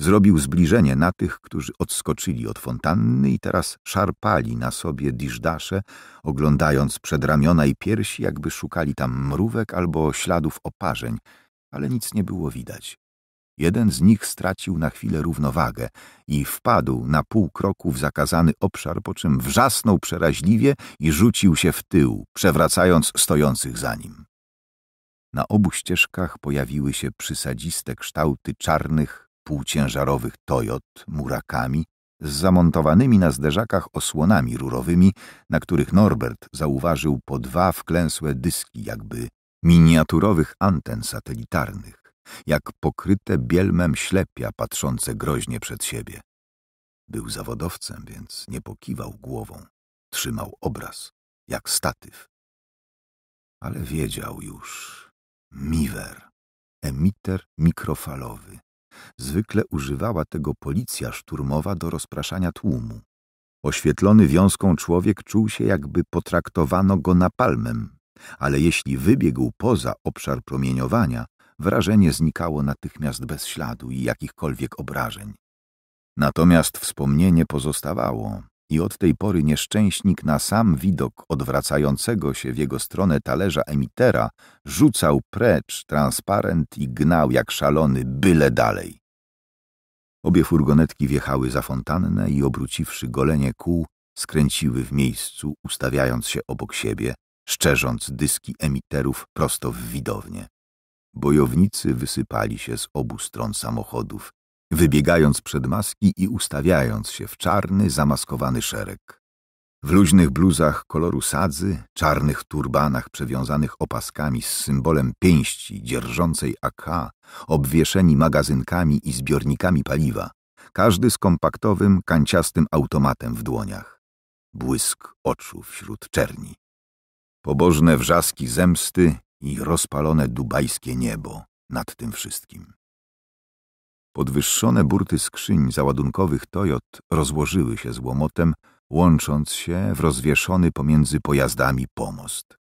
Zrobił zbliżenie na tych, którzy odskoczyli od fontanny i teraz szarpali na sobie diszdasze, oglądając przed ramiona i piersi, jakby szukali tam mrówek albo śladów oparzeń, ale nic nie było widać. Jeden z nich stracił na chwilę równowagę i wpadł na pół kroku w zakazany obszar, po czym wrzasnął przeraźliwie i rzucił się w tył, przewracając stojących za nim. Na obu ścieżkach pojawiły się przysadziste kształty czarnych, półciężarowych Toyot murakami z zamontowanymi na zderzakach osłonami rurowymi, na których Norbert zauważył po dwa wklęsłe dyski jakby miniaturowych anten satelitarnych jak pokryte bielmem ślepia patrzące groźnie przed siebie. Był zawodowcem, więc nie pokiwał głową, trzymał obraz, jak statyw. Ale wiedział już, miwer, emiter mikrofalowy. Zwykle używała tego policja szturmowa do rozpraszania tłumu. Oświetlony wiązką człowiek czuł się, jakby potraktowano go napalmem, ale jeśli wybiegł poza obszar promieniowania, wrażenie znikało natychmiast bez śladu i jakichkolwiek obrażeń. Natomiast wspomnienie pozostawało i od tej pory nieszczęśnik na sam widok odwracającego się w jego stronę talerza emitera rzucał precz transparent i gnał jak szalony byle dalej. Obie furgonetki wjechały za fontannę i obróciwszy golenie kół, skręciły w miejscu, ustawiając się obok siebie, szczerząc dyski emiterów prosto w widownię. Bojownicy wysypali się z obu stron samochodów, wybiegając przed maski i ustawiając się w czarny, zamaskowany szereg. W luźnych bluzach koloru sadzy, czarnych turbanach przewiązanych opaskami z symbolem pięści dzierżącej AK, obwieszeni magazynkami i zbiornikami paliwa, każdy z kompaktowym, kanciastym automatem w dłoniach. Błysk oczu wśród czerni. Pobożne wrzaski zemsty i rozpalone dubajskie niebo nad tym wszystkim. Podwyższone burty skrzyń załadunkowych Toyot rozłożyły się z łomotem, łącząc się w rozwieszony pomiędzy pojazdami pomost.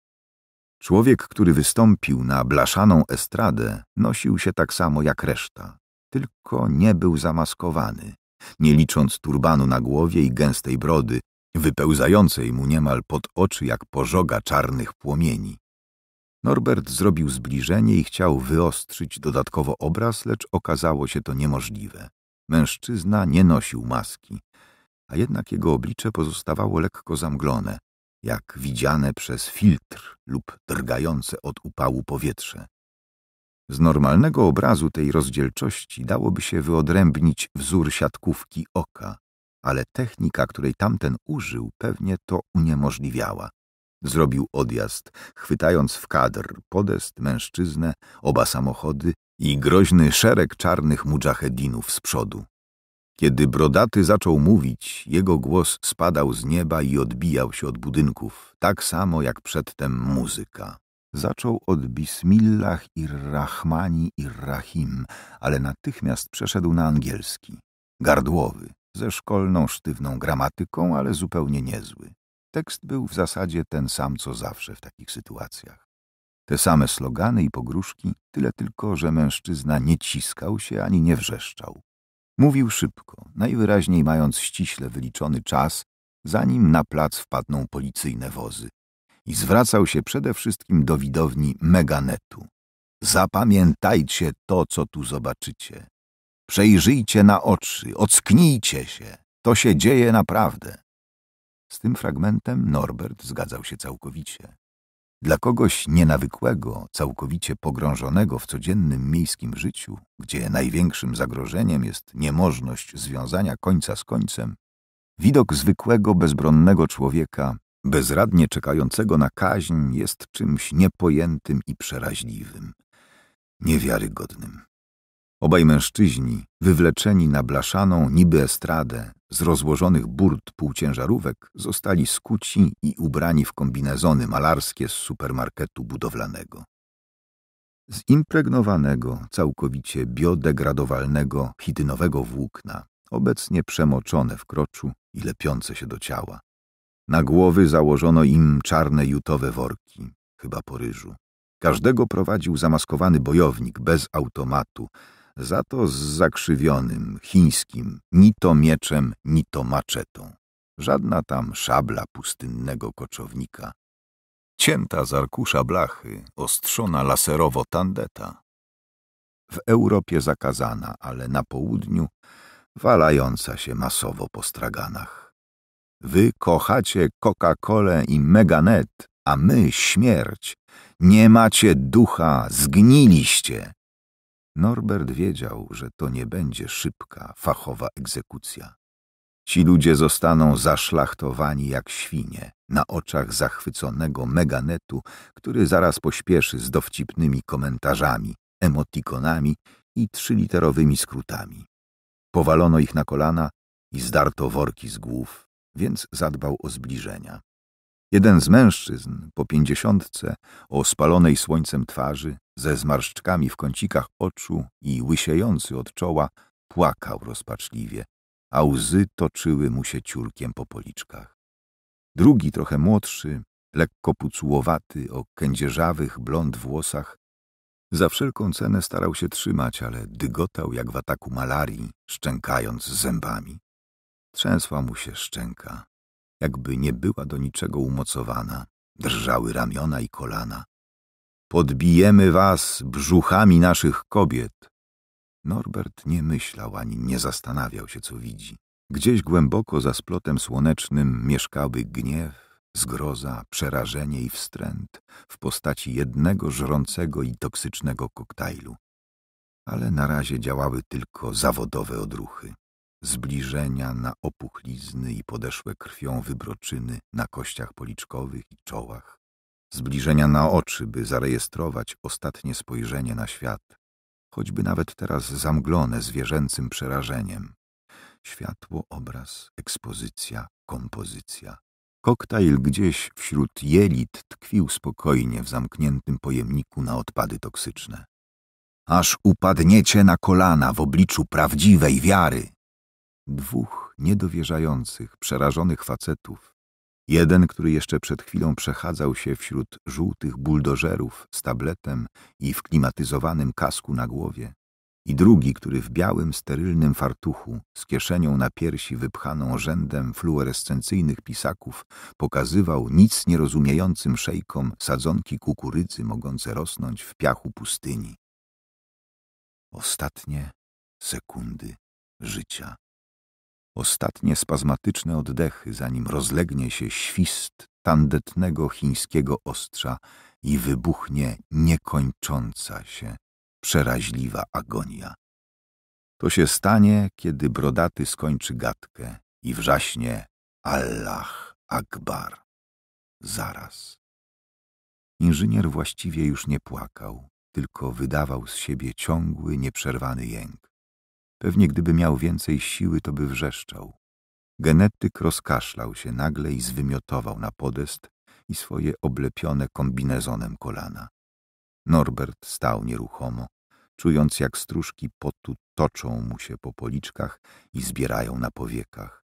Człowiek, który wystąpił na blaszaną estradę, nosił się tak samo jak reszta, tylko nie był zamaskowany, nie licząc turbanu na głowie i gęstej brody, wypełzającej mu niemal pod oczy jak pożoga czarnych płomieni. Norbert zrobił zbliżenie i chciał wyostrzyć dodatkowo obraz, lecz okazało się to niemożliwe. Mężczyzna nie nosił maski, a jednak jego oblicze pozostawało lekko zamglone, jak widziane przez filtr lub drgające od upału powietrze. Z normalnego obrazu tej rozdzielczości dałoby się wyodrębnić wzór siatkówki oka, ale technika, której tamten użył, pewnie to uniemożliwiała. Zrobił odjazd, chwytając w kadr podest, mężczyznę, oba samochody i groźny szereg czarnych mudżahedinów z przodu. Kiedy brodaty zaczął mówić, jego głos spadał z nieba i odbijał się od budynków, tak samo jak przedtem muzyka. Zaczął od Bismillah ir-Rahmani ir-Rahim, ale natychmiast przeszedł na angielski. Gardłowy, ze szkolną sztywną gramatyką, ale zupełnie niezły. Tekst był w zasadzie ten sam, co zawsze w takich sytuacjach. Te same slogany i pogróżki, tyle tylko, że mężczyzna nie ciskał się ani nie wrzeszczał. Mówił szybko, najwyraźniej mając ściśle wyliczony czas, zanim na plac wpadną policyjne wozy. I zwracał się przede wszystkim do widowni Meganetu. Zapamiętajcie to, co tu zobaczycie. Przejrzyjcie na oczy, ocknijcie się. To się dzieje naprawdę. Z tym fragmentem Norbert zgadzał się całkowicie. Dla kogoś nienawykłego, całkowicie pogrążonego w codziennym miejskim życiu, gdzie największym zagrożeniem jest niemożność związania końca z końcem, widok zwykłego, bezbronnego człowieka, bezradnie czekającego na kaźń, jest czymś niepojętym i przeraźliwym, niewiarygodnym. Obaj mężczyźni, wywleczeni na blaszaną niby estradę z rozłożonych burt półciężarówek, zostali skuci i ubrani w kombinezony malarskie z supermarketu budowlanego. Zimpregnowanego, całkowicie biodegradowalnego, chitynowego włókna, obecnie przemoczone w kroczu i lepiące się do ciała. Na głowy założono im czarne jutowe worki, chyba po ryżu. Każdego prowadził zamaskowany bojownik bez automatu, za to z zakrzywionym, chińskim, ni to mieczem, ni to maczetą. Żadna tam szabla pustynnego koczownika. Cięta z arkusza blachy, ostrzona laserowo tandeta. W Europie zakazana, ale na południu walająca się masowo po straganach. Wy kochacie Coca-Colę i Meganet, a my śmierć. Nie macie ducha, zgniliście. Norbert wiedział, że to nie będzie szybka, fachowa egzekucja. Ci ludzie zostaną zaszlachtowani jak świnie, na oczach zachwyconego meganetu, który zaraz pośpieszy z dowcipnymi komentarzami, emotikonami i trzyliterowymi skrótami. Powalono ich na kolana i zdarto worki z głów, więc zadbał o zbliżenia. Jeden z mężczyzn, po pięćdziesiątce, o spalonej słońcem twarzy, ze zmarszczkami w kącikach oczu i łysiejący od czoła, płakał rozpaczliwie, a łzy toczyły mu się ciurkiem po policzkach. Drugi, trochę młodszy, lekko pucułowaty, o kędzierzawych blond włosach, za wszelką cenę starał się trzymać, ale dygotał jak w ataku malarii, szczękając zębami. Trzęsła mu się szczęka jakby nie była do niczego umocowana, drżały ramiona i kolana. Podbijemy was brzuchami naszych kobiet. Norbert nie myślał ani nie zastanawiał się, co widzi. Gdzieś głęboko za splotem słonecznym mieszkały gniew, zgroza, przerażenie i wstręt w postaci jednego żrącego i toksycznego koktajlu. Ale na razie działały tylko zawodowe odruchy zbliżenia na opuchlizny i podeszłe krwią wybroczyny na kościach policzkowych i czołach, zbliżenia na oczy, by zarejestrować ostatnie spojrzenie na świat, choćby nawet teraz zamglone zwierzęcym przerażeniem. Światło, obraz, ekspozycja, kompozycja. Koktajl gdzieś wśród jelit tkwił spokojnie w zamkniętym pojemniku na odpady toksyczne. Aż upadniecie na kolana w obliczu prawdziwej wiary, dwóch niedowierzających, przerażonych facetów. Jeden, który jeszcze przed chwilą przechadzał się wśród żółtych buldożerów z tabletem i w klimatyzowanym kasku na głowie, i drugi, który w białym, sterylnym fartuchu, z kieszenią na piersi wypchaną rzędem fluorescencyjnych pisaków, pokazywał nic nierozumiejącym szejkom sadzonki kukurydzy mogące rosnąć w piachu pustyni. Ostatnie sekundy życia ostatnie spazmatyczne oddechy, zanim rozlegnie się świst tandetnego chińskiego ostrza i wybuchnie niekończąca się, przeraźliwa agonia. To się stanie, kiedy brodaty skończy gadkę i wrzaśnie Allah Akbar. Zaraz. Inżynier właściwie już nie płakał, tylko wydawał z siebie ciągły, nieprzerwany jęk. Pewnie gdyby miał więcej siły, to by wrzeszczał. Genetyk rozkaszlał się nagle i zwymiotował na podest i swoje oblepione kombinezonem kolana. Norbert stał nieruchomo, czując jak stróżki potu toczą mu się po policzkach i zbierają na powiekach.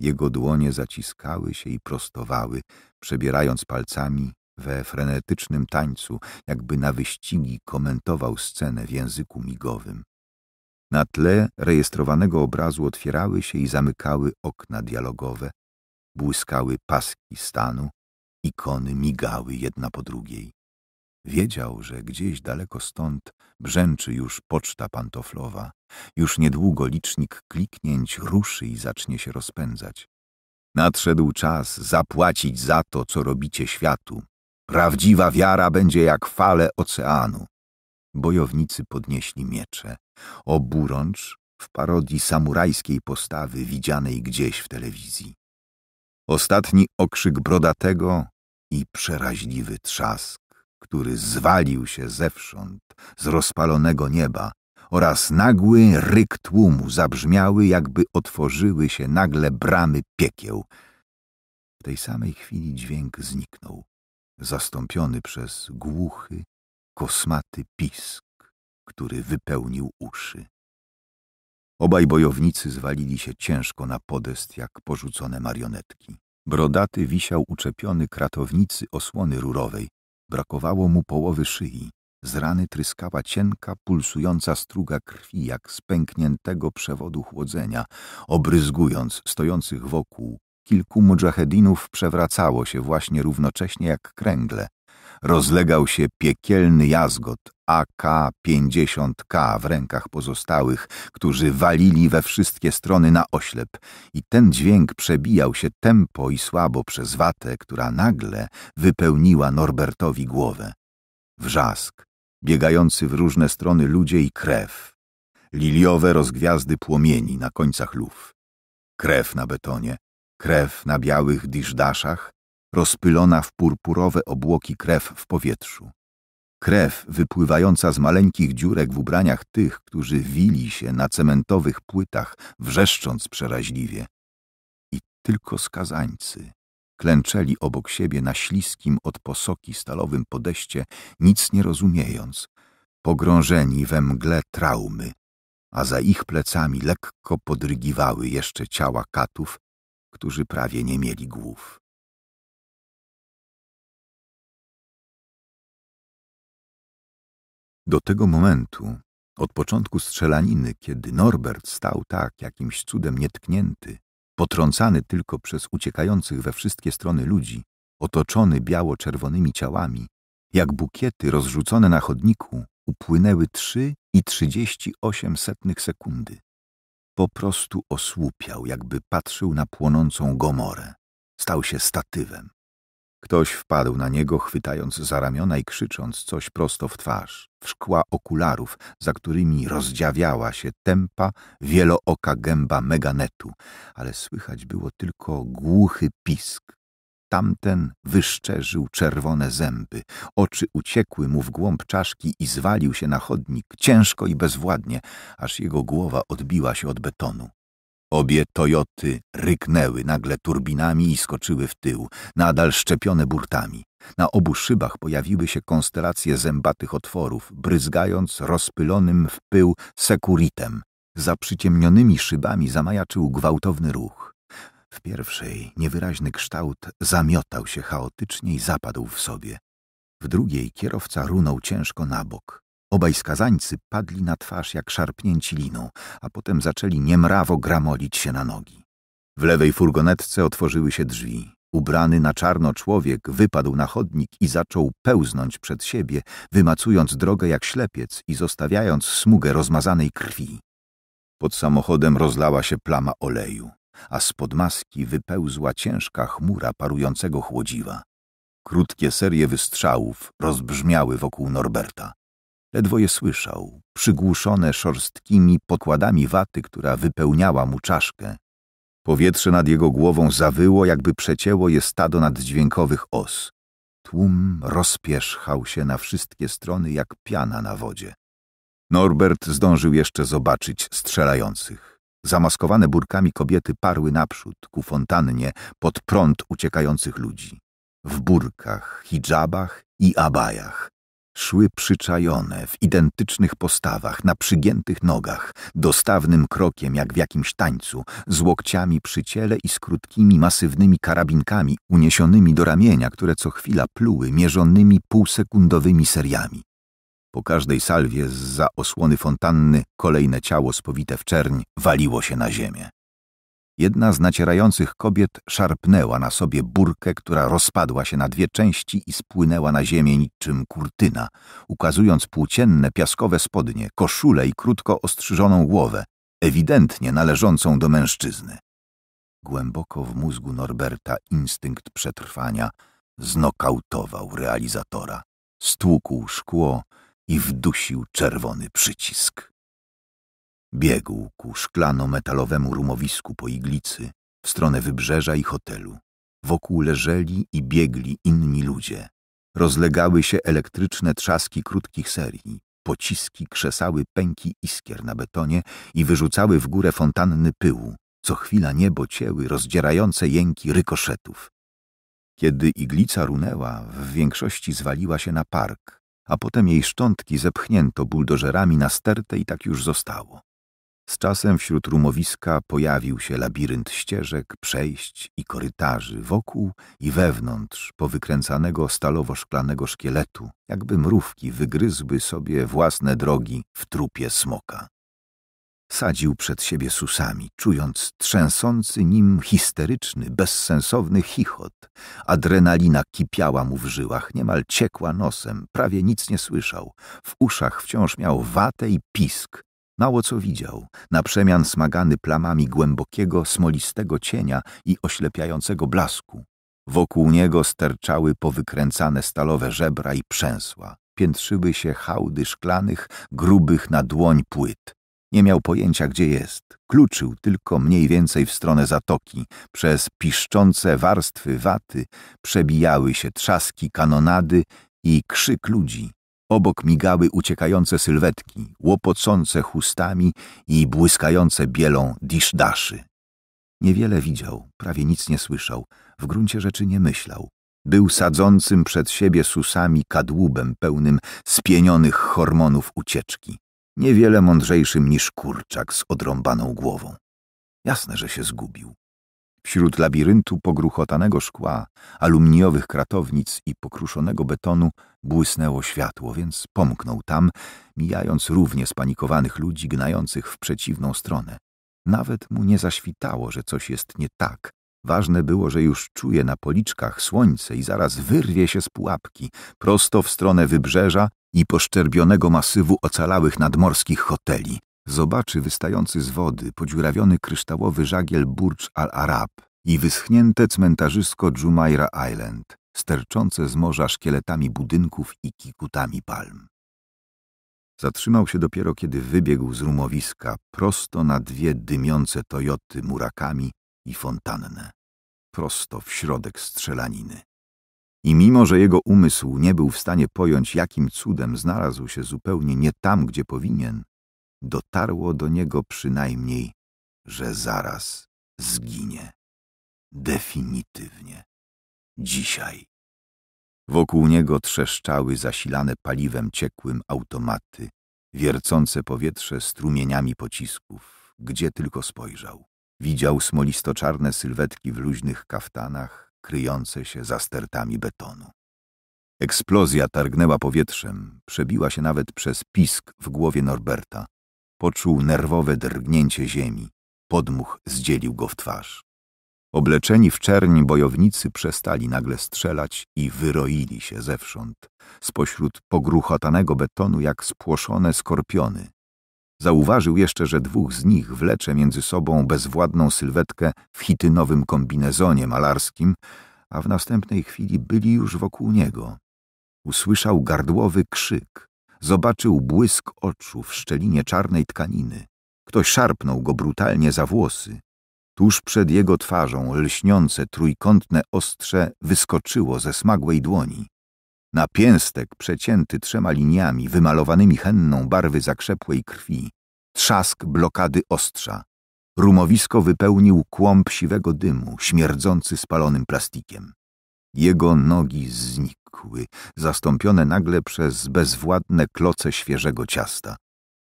Jego dłonie zaciskały się i prostowały, przebierając palcami we frenetycznym tańcu, jakby na wyścigi komentował scenę w języku migowym. Na tle rejestrowanego obrazu otwierały się i zamykały okna dialogowe, błyskały paski stanu, ikony migały jedna po drugiej. Wiedział, że gdzieś daleko stąd brzęczy już poczta pantoflowa, już niedługo licznik kliknięć ruszy i zacznie się rozpędzać. Nadszedł czas zapłacić za to, co robicie światu. Prawdziwa wiara będzie jak fale oceanu. Bojownicy podnieśli miecze oburącz w parodii samurajskiej postawy widzianej gdzieś w telewizji. Ostatni okrzyk brodatego i przeraźliwy trzask, który zwalił się zewsząd z rozpalonego nieba oraz nagły ryk tłumu zabrzmiały, jakby otworzyły się nagle bramy piekieł. W tej samej chwili dźwięk zniknął, zastąpiony przez głuchy, kosmaty pisk który wypełnił uszy. Obaj bojownicy zwalili się ciężko na podest jak porzucone marionetki. Brodaty wisiał uczepiony kratownicy osłony rurowej. Brakowało mu połowy szyi. Z rany tryskała cienka, pulsująca struga krwi, jak z pękniętego przewodu chłodzenia. Obryzgując stojących wokół, kilku mudżahedinów przewracało się właśnie równocześnie jak kręgle, rozlegał się piekielny jazgot AK-50K w rękach pozostałych, którzy walili we wszystkie strony na oślep i ten dźwięk przebijał się tempo i słabo przez watę, która nagle wypełniła Norbertowi głowę. Wrzask, biegający w różne strony ludzie i krew, liliowe rozgwiazdy płomieni na końcach luf, krew na betonie, krew na białych diszdaszach rozpylona w purpurowe obłoki krew w powietrzu. Krew wypływająca z maleńkich dziurek w ubraniach tych, którzy wili się na cementowych płytach, wrzeszcząc przeraźliwie. I tylko skazańcy klęczeli obok siebie na śliskim od posoki stalowym podejście, nic nie rozumiejąc, pogrążeni we mgle traumy, a za ich plecami lekko podrygiwały jeszcze ciała katów, którzy prawie nie mieli głów. Do tego momentu, od początku strzelaniny, kiedy Norbert stał tak jakimś cudem nietknięty, potrącany tylko przez uciekających we wszystkie strony ludzi, otoczony biało-czerwonymi ciałami, jak bukiety rozrzucone na chodniku, upłynęły trzy i trzydzieści osiem setnych sekundy. Po prostu osłupiał, jakby patrzył na płonącą gomorę. Stał się statywem, Ktoś wpadł na niego, chwytając za ramiona i krzycząc coś prosto w twarz, w szkła okularów, za którymi rozdziawiała się tempa wielooka gęba meganetu, ale słychać było tylko głuchy pisk. Tamten wyszczerzył czerwone zęby, oczy uciekły mu w głąb czaszki i zwalił się na chodnik, ciężko i bezwładnie, aż jego głowa odbiła się od betonu. Obie Toyoty ryknęły nagle turbinami i skoczyły w tył, nadal szczepione burtami. Na obu szybach pojawiły się konstelacje zębatych otworów, bryzgając rozpylonym w pył sekuritem. Za przyciemnionymi szybami zamajaczył gwałtowny ruch. W pierwszej niewyraźny kształt zamiotał się chaotycznie i zapadł w sobie. W drugiej kierowca runął ciężko na bok. Obaj skazańcy padli na twarz jak szarpnięci liną, a potem zaczęli niemrawo gramolić się na nogi. W lewej furgonetce otworzyły się drzwi. Ubrany na czarno człowiek wypadł na chodnik i zaczął pełznąć przed siebie, wymacując drogę jak ślepiec i zostawiając smugę rozmazanej krwi. Pod samochodem rozlała się plama oleju, a spod maski wypełzła ciężka chmura parującego chłodziwa. Krótkie serie wystrzałów rozbrzmiały wokół Norberta. Ledwo je słyszał, przygłuszone szorstkimi pokładami waty, która wypełniała mu czaszkę. Powietrze nad jego głową zawyło, jakby przecięło je stado naddźwiękowych os. Tłum rozpierzchał się na wszystkie strony jak piana na wodzie. Norbert zdążył jeszcze zobaczyć strzelających. Zamaskowane burkami kobiety parły naprzód, ku fontannie, pod prąd uciekających ludzi. W burkach, hijabach i abajach, Szły przyczajone, w identycznych postawach, na przygiętych nogach, dostawnym krokiem jak w jakimś tańcu, z łokciami przy ciele i z krótkimi, masywnymi karabinkami uniesionymi do ramienia, które co chwila pluły mierzonymi półsekundowymi seriami. Po każdej salwie z za osłony fontanny kolejne ciało spowite w czerń waliło się na ziemię. Jedna z nacierających kobiet szarpnęła na sobie burkę, która rozpadła się na dwie części i spłynęła na ziemię niczym kurtyna, ukazując płócienne piaskowe spodnie, koszulę i krótko ostrzyżoną głowę, ewidentnie należącą do mężczyzny. Głęboko w mózgu Norberta instynkt przetrwania znokautował realizatora, stłukł szkło i wdusił czerwony przycisk. Biegł ku szklano-metalowemu rumowisku po iglicy, w stronę wybrzeża i hotelu. Wokół leżeli i biegli inni ludzie. Rozlegały się elektryczne trzaski krótkich serii. Pociski krzesały pęki iskier na betonie i wyrzucały w górę fontanny pyłu. Co chwila niebo cięły rozdzierające jęki rykoszetów. Kiedy iglica runęła, w większości zwaliła się na park, a potem jej szczątki zepchnięto buldożerami na stertę i tak już zostało. Z czasem wśród rumowiska pojawił się labirynt ścieżek, przejść i korytarzy wokół i wewnątrz powykręcanego stalowo-szklanego szkieletu, jakby mrówki wygryzły sobie własne drogi w trupie smoka. Sadził przed siebie susami, czując trzęsący nim histeryczny, bezsensowny chichot. Adrenalina kipiała mu w żyłach, niemal ciekła nosem, prawie nic nie słyszał. W uszach wciąż miał watę i pisk, Mało co widział, na przemian smagany plamami głębokiego, smolistego cienia i oślepiającego blasku. Wokół niego sterczały powykręcane stalowe żebra i przęsła. Piętrzyły się hałdy szklanych, grubych na dłoń płyt. Nie miał pojęcia, gdzie jest. Kluczył tylko mniej więcej w stronę zatoki. Przez piszczące warstwy waty przebijały się trzaski kanonady i krzyk ludzi, Obok migały uciekające sylwetki, łopocące chustami i błyskające bielą diszdaszy. Niewiele widział, prawie nic nie słyszał, w gruncie rzeczy nie myślał. Był sadzącym przed siebie susami kadłubem pełnym spienionych hormonów ucieczki. Niewiele mądrzejszym niż kurczak z odrąbaną głową. Jasne, że się zgubił. Wśród labiryntu pogruchotanego szkła, aluminiowych kratownic i pokruszonego betonu błysnęło światło, więc pomknął tam, mijając równie spanikowanych ludzi gnających w przeciwną stronę. Nawet mu nie zaświtało, że coś jest nie tak. Ważne było, że już czuje na policzkach słońce i zaraz wyrwie się z pułapki, prosto w stronę wybrzeża i poszczerbionego masywu ocalałych nadmorskich hoteli, zobaczy wystający z wody podziurawiony kryształowy żagiel Burj al-Arab i wyschnięte cmentarzysko Jumaira Island, sterczące z morza szkieletami budynków i kikutami palm. Zatrzymał się dopiero, kiedy wybiegł z rumowiska prosto na dwie dymiące Toyoty murakami i fontannę, prosto w środek strzelaniny. I mimo, że jego umysł nie był w stanie pojąć, jakim cudem znalazł się zupełnie nie tam, gdzie powinien, dotarło do niego przynajmniej, że zaraz zginie. Definitywnie. Dzisiaj. Wokół niego trzeszczały zasilane paliwem ciekłym automaty, wiercące powietrze strumieniami pocisków, gdzie tylko spojrzał. Widział smolisto-czarne sylwetki w luźnych kaftanach, kryjące się za stertami betonu. Eksplozja targnęła powietrzem, przebiła się nawet przez pisk w głowie Norberta, Poczuł nerwowe drgnięcie ziemi. Podmuch zdzielił go w twarz. Obleczeni w czerni bojownicy przestali nagle strzelać i wyroili się zewsząd, spośród pogruchotanego betonu jak spłoszone skorpiony. Zauważył jeszcze, że dwóch z nich wlecze między sobą bezwładną sylwetkę w hitynowym kombinezonie malarskim, a w następnej chwili byli już wokół niego. Usłyszał gardłowy krzyk. Zobaczył błysk oczu w szczelinie czarnej tkaniny. Ktoś szarpnął go brutalnie za włosy. Tuż przed jego twarzą lśniące trójkątne ostrze wyskoczyło ze smagłej dłoni. Na pięstek przecięty trzema liniami wymalowanymi henną barwy zakrzepłej krwi. Trzask blokady ostrza. Rumowisko wypełnił kłąb siwego dymu, śmierdzący spalonym plastikiem. Jego nogi znikły, zastąpione nagle przez bezwładne kloce świeżego ciasta.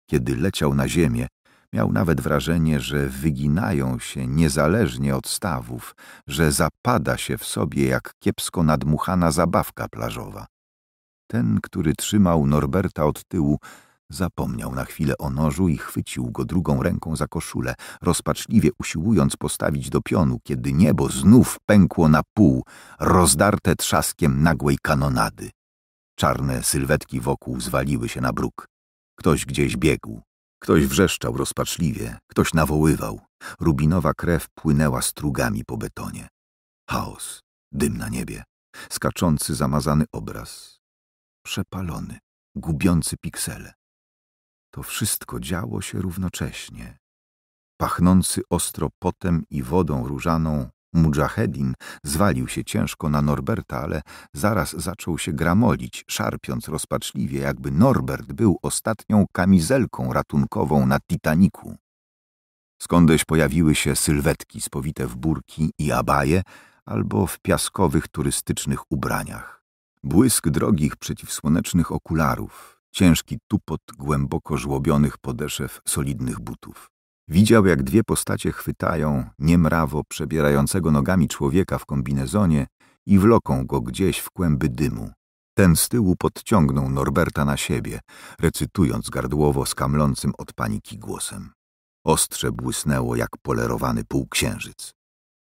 Kiedy leciał na ziemię, miał nawet wrażenie, że wyginają się niezależnie od stawów, że zapada się w sobie jak kiepsko nadmuchana zabawka plażowa. Ten, który trzymał Norberta od tyłu, Zapomniał na chwilę o nożu i chwycił go drugą ręką za koszulę, rozpaczliwie usiłując postawić do pionu, kiedy niebo znów pękło na pół, rozdarte trzaskiem nagłej kanonady. Czarne sylwetki wokół zwaliły się na bruk. Ktoś gdzieś biegł. Ktoś wrzeszczał rozpaczliwie, ktoś nawoływał. Rubinowa krew płynęła strugami po betonie. Chaos, dym na niebie, skaczący zamazany obraz, przepalony, gubiący piksele. To wszystko działo się równocześnie. Pachnący ostro potem i wodą różaną Mujahedin zwalił się ciężko na Norberta, ale zaraz zaczął się gramolić, szarpiąc rozpaczliwie, jakby Norbert był ostatnią kamizelką ratunkową na Titaniku. Skądeś pojawiły się sylwetki spowite w burki i abaje albo w piaskowych turystycznych ubraniach. Błysk drogich przeciwsłonecznych okularów, ciężki tupot głęboko żłobionych podeszew solidnych butów. Widział, jak dwie postacie chwytają niemrawo przebierającego nogami człowieka w kombinezonie i wloką go gdzieś w kłęby dymu. Ten z tyłu podciągnął Norberta na siebie, recytując gardłowo skamlącym od paniki głosem. Ostrze błysnęło jak polerowany półksiężyc.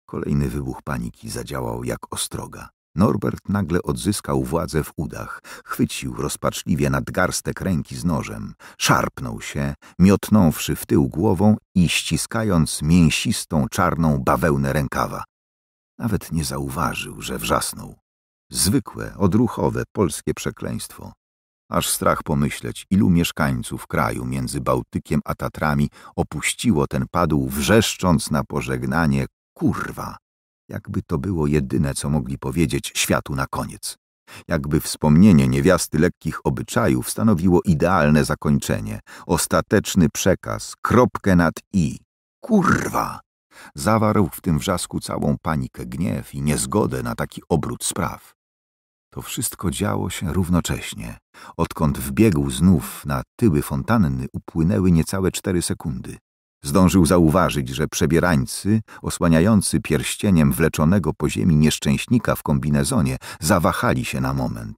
Kolejny wybuch paniki zadziałał jak ostroga. Norbert nagle odzyskał władzę w udach, chwycił rozpaczliwie nadgarstek ręki z nożem, szarpnął się, miotnąwszy w tył głową i ściskając mięsistą czarną bawełnę rękawa. Nawet nie zauważył, że wrzasnął. Zwykłe, odruchowe polskie przekleństwo. Aż strach pomyśleć, ilu mieszkańców kraju między Bałtykiem a Tatrami opuściło ten padł wrzeszcząc na pożegnanie kurwa. Jakby to było jedyne, co mogli powiedzieć światu na koniec. Jakby wspomnienie niewiasty lekkich obyczajów stanowiło idealne zakończenie, ostateczny przekaz, kropkę nad i. Kurwa! Zawarł w tym wrzasku całą panikę, gniew i niezgodę na taki obrót spraw. To wszystko działo się równocześnie. Odkąd wbiegł znów na tyły fontanny, upłynęły niecałe cztery sekundy. Zdążył zauważyć, że przebierańcy, osłaniający pierścieniem wleczonego po ziemi nieszczęśnika w kombinezonie, zawahali się na moment.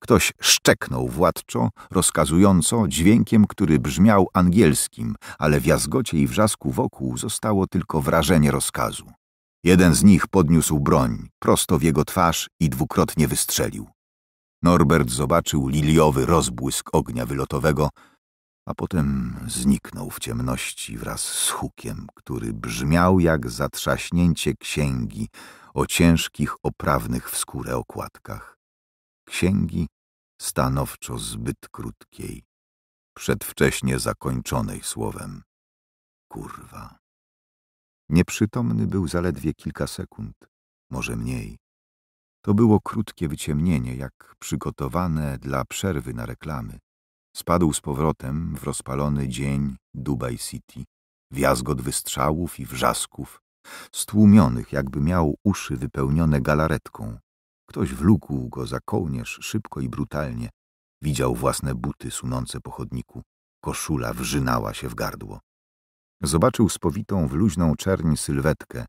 Ktoś szczeknął władczo, rozkazująco, dźwiękiem, który brzmiał angielskim, ale w jazgocie i wrzasku wokół zostało tylko wrażenie rozkazu. Jeden z nich podniósł broń, prosto w jego twarz i dwukrotnie wystrzelił. Norbert zobaczył liliowy rozbłysk ognia wylotowego, a potem zniknął w ciemności wraz z hukiem, który brzmiał jak zatrzaśnięcie księgi o ciężkich, oprawnych w skórę okładkach. Księgi stanowczo zbyt krótkiej, przedwcześnie zakończonej słowem kurwa. Nieprzytomny był zaledwie kilka sekund, może mniej. To było krótkie wyciemnienie, jak przygotowane dla przerwy na reklamy. Spadł z powrotem w rozpalony dzień Dubai City, w jazgot wystrzałów i wrzasków, stłumionych, jakby miał uszy wypełnione galaretką. Ktoś wlókł go za kołnierz szybko i brutalnie. Widział własne buty sunące po chodniku. Koszula wrzynała się w gardło. Zobaczył spowitą w luźną czerni sylwetkę,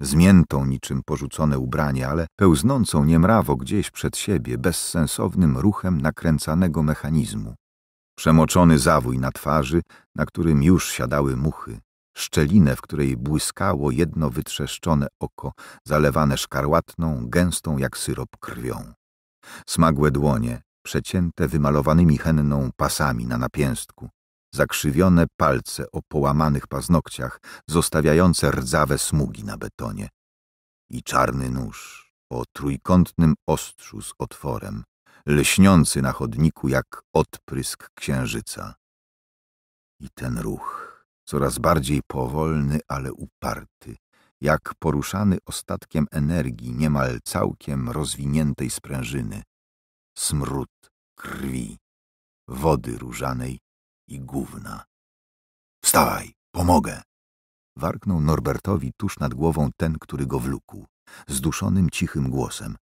zmiętą niczym porzucone ubranie, ale pełznącą niemrawo gdzieś przed siebie, bezsensownym ruchem nakręcanego mechanizmu przemoczony zawój na twarzy, na którym już siadały muchy, szczelinę, w której błyskało jedno wytrzeszczone oko, zalewane szkarłatną, gęstą jak syrop krwią. Smagłe dłonie, przecięte wymalowanymi henną pasami na napięstku, zakrzywione palce o połamanych paznokciach, zostawiające rdzawe smugi na betonie. I czarny nóż o trójkątnym ostrzu z otworem, lśniący na chodniku jak odprysk księżyca. I ten ruch, coraz bardziej powolny, ale uparty, jak poruszany ostatkiem energii niemal całkiem rozwiniętej sprężyny, smród krwi, wody różanej i gówna. Wstawaj, pomogę! Warknął Norbertowi tuż nad głową ten, który go wlókł, zduszonym cichym głosem.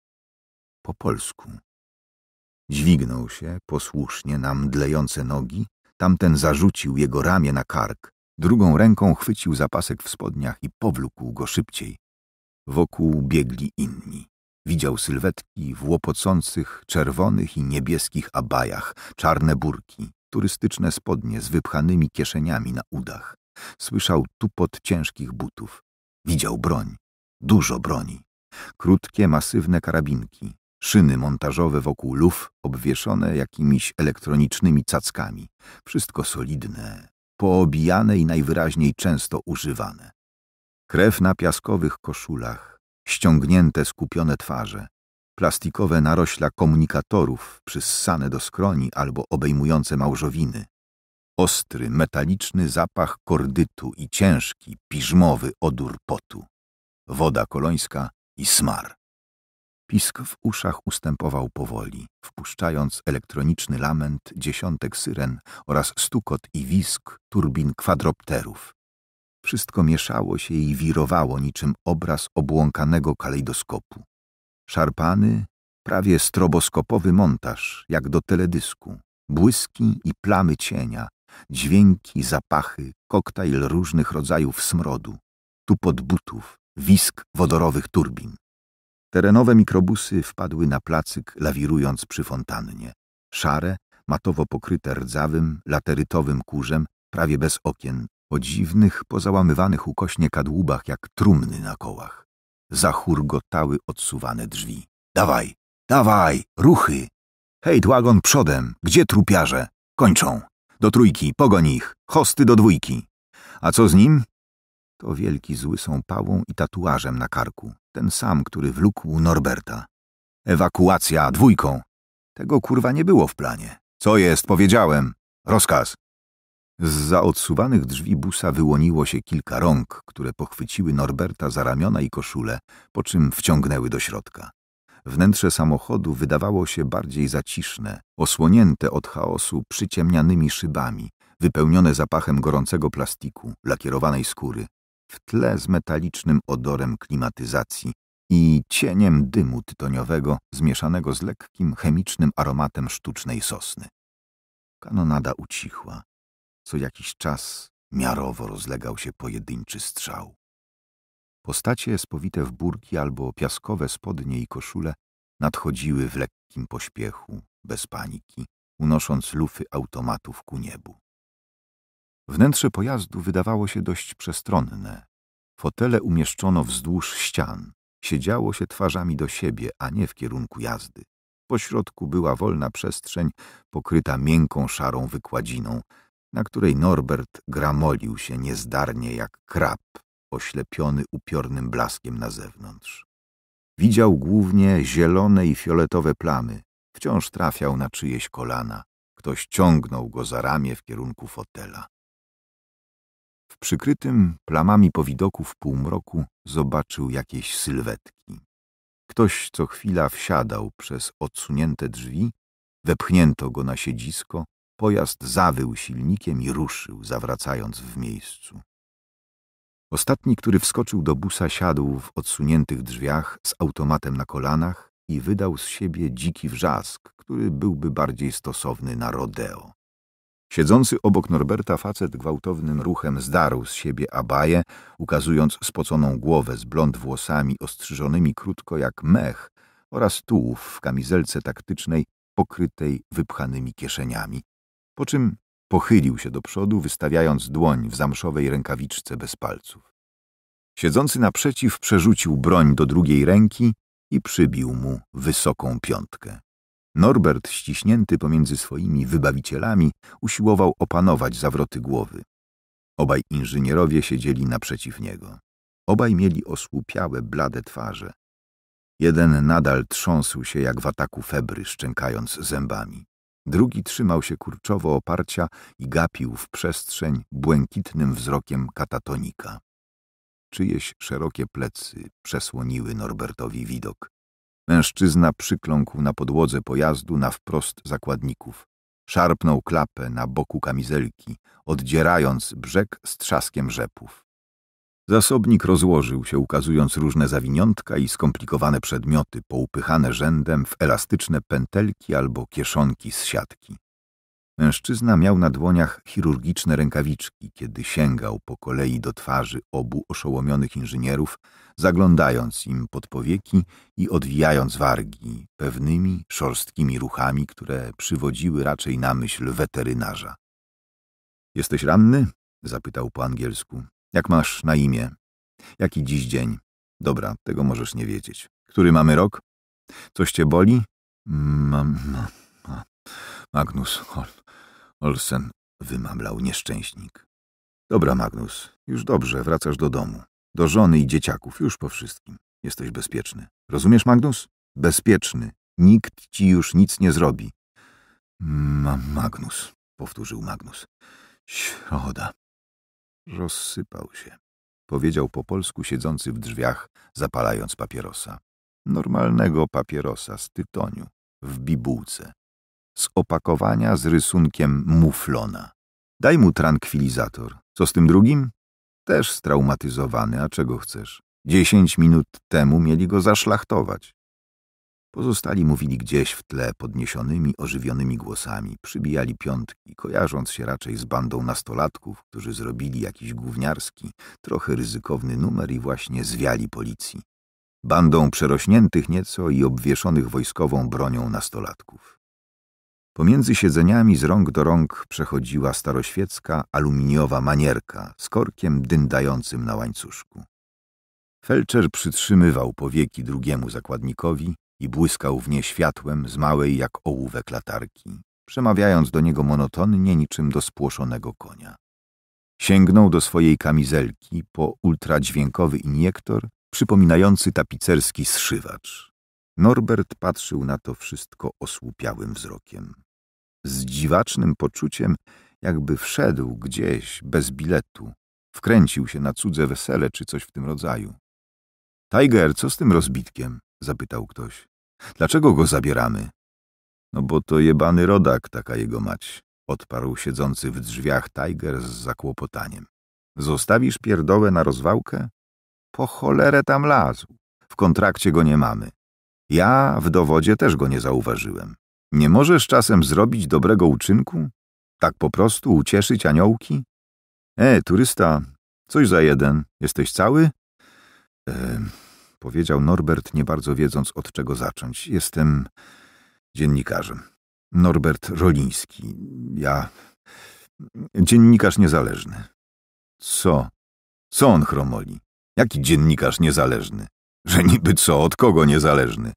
Po polsku, Dźwignął się, posłusznie, na mdlejące nogi. Tamten zarzucił jego ramię na kark. Drugą ręką chwycił zapasek w spodniach i powlókł go szybciej. Wokół biegli inni. Widział sylwetki w łopocących, czerwonych i niebieskich abajach, czarne burki, turystyczne spodnie z wypchanymi kieszeniami na udach. Słyszał tupot ciężkich butów. Widział broń. Dużo broni. Krótkie, masywne karabinki, Szyny montażowe wokół luf obwieszone jakimiś elektronicznymi cackami. Wszystko solidne, poobijane i najwyraźniej często używane. Krew na piaskowych koszulach, ściągnięte skupione twarze, plastikowe narośla komunikatorów przyssane do skroni albo obejmujące małżowiny. Ostry, metaliczny zapach kordytu i ciężki, piżmowy odór potu. Woda kolońska i smar. Pisk w uszach ustępował powoli, wpuszczając elektroniczny lament dziesiątek syren oraz stukot i wisk turbin kwadropterów. Wszystko mieszało się i wirowało niczym obraz obłąkanego kalejdoskopu. Szarpany, prawie stroboskopowy montaż, jak do teledysku, błyski i plamy cienia, dźwięki, zapachy, koktajl różnych rodzajów smrodu, tu pod butów, wisk wodorowych turbin. Terenowe mikrobusy wpadły na placyk, lawirując przy fontannie. Szare, matowo pokryte rdzawym, laterytowym kurzem, prawie bez okien, o dziwnych, pozałamywanych ukośnie kadłubach jak trumny na kołach. Zachurgotały odsuwane drzwi. Dawaj, dawaj, ruchy! Hej, dłagon przodem, gdzie trupiarze? Kończą. Do trójki, pogoń ich, hosty do dwójki. A co z nim? To wielki zły są pałą i tatuażem na karku. Ten sam, który wlókł Norberta. Ewakuacja dwójką. Tego kurwa nie było w planie. Co jest, powiedziałem. Rozkaz. Z zaodsuwanych drzwi busa wyłoniło się kilka rąk, które pochwyciły Norberta za ramiona i koszulę, po czym wciągnęły do środka. Wnętrze samochodu wydawało się bardziej zaciszne, osłonięte od chaosu przyciemnianymi szybami, wypełnione zapachem gorącego plastiku, lakierowanej skóry, w tle z metalicznym odorem klimatyzacji i cieniem dymu tytoniowego zmieszanego z lekkim chemicznym aromatem sztucznej sosny. Kanonada ucichła. Co jakiś czas miarowo rozlegał się pojedynczy strzał. Postacie spowite w burki albo piaskowe spodnie i koszule nadchodziły w lekkim pośpiechu, bez paniki, unosząc lufy automatów ku niebu. Wnętrze pojazdu wydawało się dość przestronne. Fotele umieszczono wzdłuż ścian. Siedziało się twarzami do siebie, a nie w kierunku jazdy. Po środku była wolna przestrzeń pokryta miękką szarą wykładziną, na której Norbert gramolił się niezdarnie jak krab, oślepiony upiornym blaskiem na zewnątrz. Widział głównie zielone i fioletowe plamy. Wciąż trafiał na czyjeś kolana. Ktoś ciągnął go za ramię w kierunku fotela przykrytym plamami powidoku w półmroku zobaczył jakieś sylwetki. Ktoś co chwila wsiadał przez odsunięte drzwi, wepchnięto go na siedzisko, pojazd zawył silnikiem i ruszył, zawracając w miejscu. Ostatni, który wskoczył do busa, siadł w odsuniętych drzwiach z automatem na kolanach i wydał z siebie dziki wrzask, który byłby bardziej stosowny na rodeo. Siedzący obok Norberta facet gwałtownym ruchem zdarł z siebie abaję, ukazując spoconą głowę z blond włosami ostrzyżonymi krótko jak mech oraz tułów w kamizelce taktycznej pokrytej wypchanymi kieszeniami. Po czym pochylił się do przodu, wystawiając dłoń w zamszowej rękawiczce bez palców. Siedzący naprzeciw przerzucił broń do drugiej ręki i przybił mu wysoką piątkę. Norbert, ściśnięty pomiędzy swoimi wybawicielami, usiłował opanować zawroty głowy. Obaj inżynierowie siedzieli naprzeciw niego. Obaj mieli osłupiałe, blade twarze. Jeden nadal trząsł się jak w ataku febry, szczękając zębami. Drugi trzymał się kurczowo oparcia i gapił w przestrzeń błękitnym wzrokiem katatonika. Czyjeś szerokie plecy przesłoniły Norbertowi widok. Mężczyzna przykląkł na podłodze pojazdu na wprost zakładników. Szarpnął klapę na boku kamizelki, oddzierając brzeg z trzaskiem rzepów. Zasobnik rozłożył się, ukazując różne zawiniątka i skomplikowane przedmioty, poupychane rzędem w elastyczne pętelki albo kieszonki z siatki. Mężczyzna miał na dłoniach chirurgiczne rękawiczki, kiedy sięgał po kolei do twarzy obu oszołomionych inżynierów, zaglądając im pod powieki i odwijając wargi pewnymi szorstkimi ruchami, które przywodziły raczej na myśl weterynarza. — Jesteś ranny? — zapytał po angielsku. — Jak masz na imię? — Jaki dziś dzień? — Dobra, tego możesz nie wiedzieć. — Który mamy rok? — Coś cię boli? — mm, Mam... Ma, Magnus Ol Olsen, wymamlał nieszczęśnik. Dobra, Magnus, już dobrze, wracasz do domu. Do żony i dzieciaków, już po wszystkim. Jesteś bezpieczny. Rozumiesz, Magnus? Bezpieczny. Nikt ci już nic nie zrobi. Ma Magnus, powtórzył Magnus. Środa. Rozsypał się, powiedział po polsku siedzący w drzwiach, zapalając papierosa. Normalnego papierosa z tytoniu, w bibułce z opakowania z rysunkiem muflona. Daj mu trankwilizator. Co z tym drugim? Też straumatyzowany, a czego chcesz? Dziesięć minut temu mieli go zaszlachtować. Pozostali mówili gdzieś w tle podniesionymi, ożywionymi głosami, przybijali piątki, kojarząc się raczej z bandą nastolatków, którzy zrobili jakiś gówniarski, trochę ryzykowny numer i właśnie zwiali policji. Bandą przerośniętych nieco i obwieszonych wojskową bronią nastolatków. Pomiędzy siedzeniami z rąk do rąk przechodziła staroświecka aluminiowa manierka z korkiem dyndającym na łańcuszku. Felczer przytrzymywał powieki drugiemu zakładnikowi i błyskał w nie światłem z małej jak ołówek latarki, przemawiając do niego monotonnie niczym do spłoszonego konia. Sięgnął do swojej kamizelki po ultradźwiękowy iniektor przypominający tapicerski zszywacz. Norbert patrzył na to wszystko osłupiałym wzrokiem z dziwacznym poczuciem, jakby wszedł gdzieś bez biletu, wkręcił się na cudze wesele czy coś w tym rodzaju. Tiger, co z tym rozbitkiem? zapytał ktoś. Dlaczego go zabieramy? No bo to jebany rodak, taka jego mać, odparł siedzący w drzwiach Tiger z zakłopotaniem. Zostawisz pierdołę na rozwałkę? Po cholerę tam lazł. W kontrakcie go nie mamy. Ja w dowodzie też go nie zauważyłem. Nie możesz czasem zrobić dobrego uczynku? Tak po prostu ucieszyć aniołki? E, turysta, coś za jeden. Jesteś cały? E, powiedział Norbert, nie bardzo wiedząc od czego zacząć. Jestem dziennikarzem. Norbert Roliński. Ja... Dziennikarz niezależny. Co? Co on chromoli? Jaki dziennikarz niezależny? Że niby co, od kogo niezależny?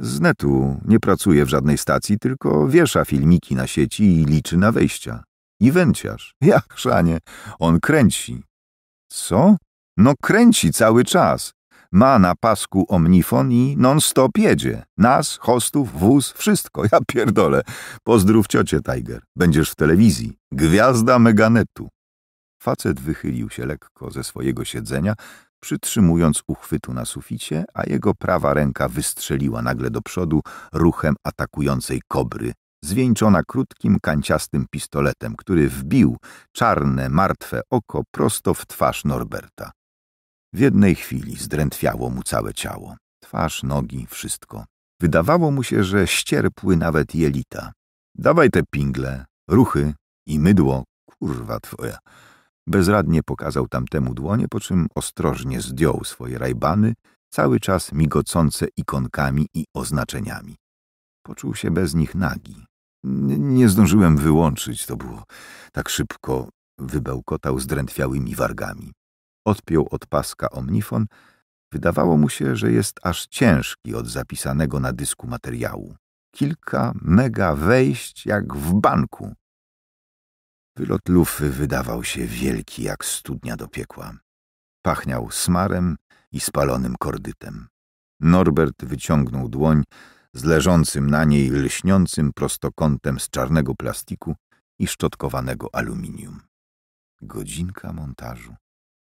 Z netu nie pracuje w żadnej stacji, tylko wiesza filmiki na sieci i liczy na wejścia. I węciarz. Jak szanie. On kręci. Co? No kręci cały czas. Ma na pasku omnifon i non-stop jedzie. Nas, hostów, wóz, wszystko. Ja pierdolę. Pozdrów ciocie, Tiger. Będziesz w telewizji. Gwiazda meganetu. Facet wychylił się lekko ze swojego siedzenia, przytrzymując uchwytu na suficie, a jego prawa ręka wystrzeliła nagle do przodu ruchem atakującej kobry, zwieńczona krótkim, kanciastym pistoletem, który wbił czarne, martwe oko prosto w twarz Norberta. W jednej chwili zdrętwiało mu całe ciało. Twarz, nogi, wszystko. Wydawało mu się, że ścierpły nawet jelita. Dawaj te pingle, ruchy i mydło, kurwa twoja. Bezradnie pokazał tamtemu dłonie, po czym ostrożnie zdjął swoje rajbany, cały czas migocące ikonkami i oznaczeniami. Poczuł się bez nich nagi. Nie zdążyłem wyłączyć, to było tak szybko, wybełkotał zdrętwiałymi wargami. Odpiął od paska omnifon. Wydawało mu się, że jest aż ciężki od zapisanego na dysku materiału. Kilka mega wejść jak w banku. Wylot lufy wydawał się wielki jak studnia do piekła. Pachniał smarem i spalonym kordytem. Norbert wyciągnął dłoń z leżącym na niej lśniącym prostokątem z czarnego plastiku i szczotkowanego aluminium. Godzinka montażu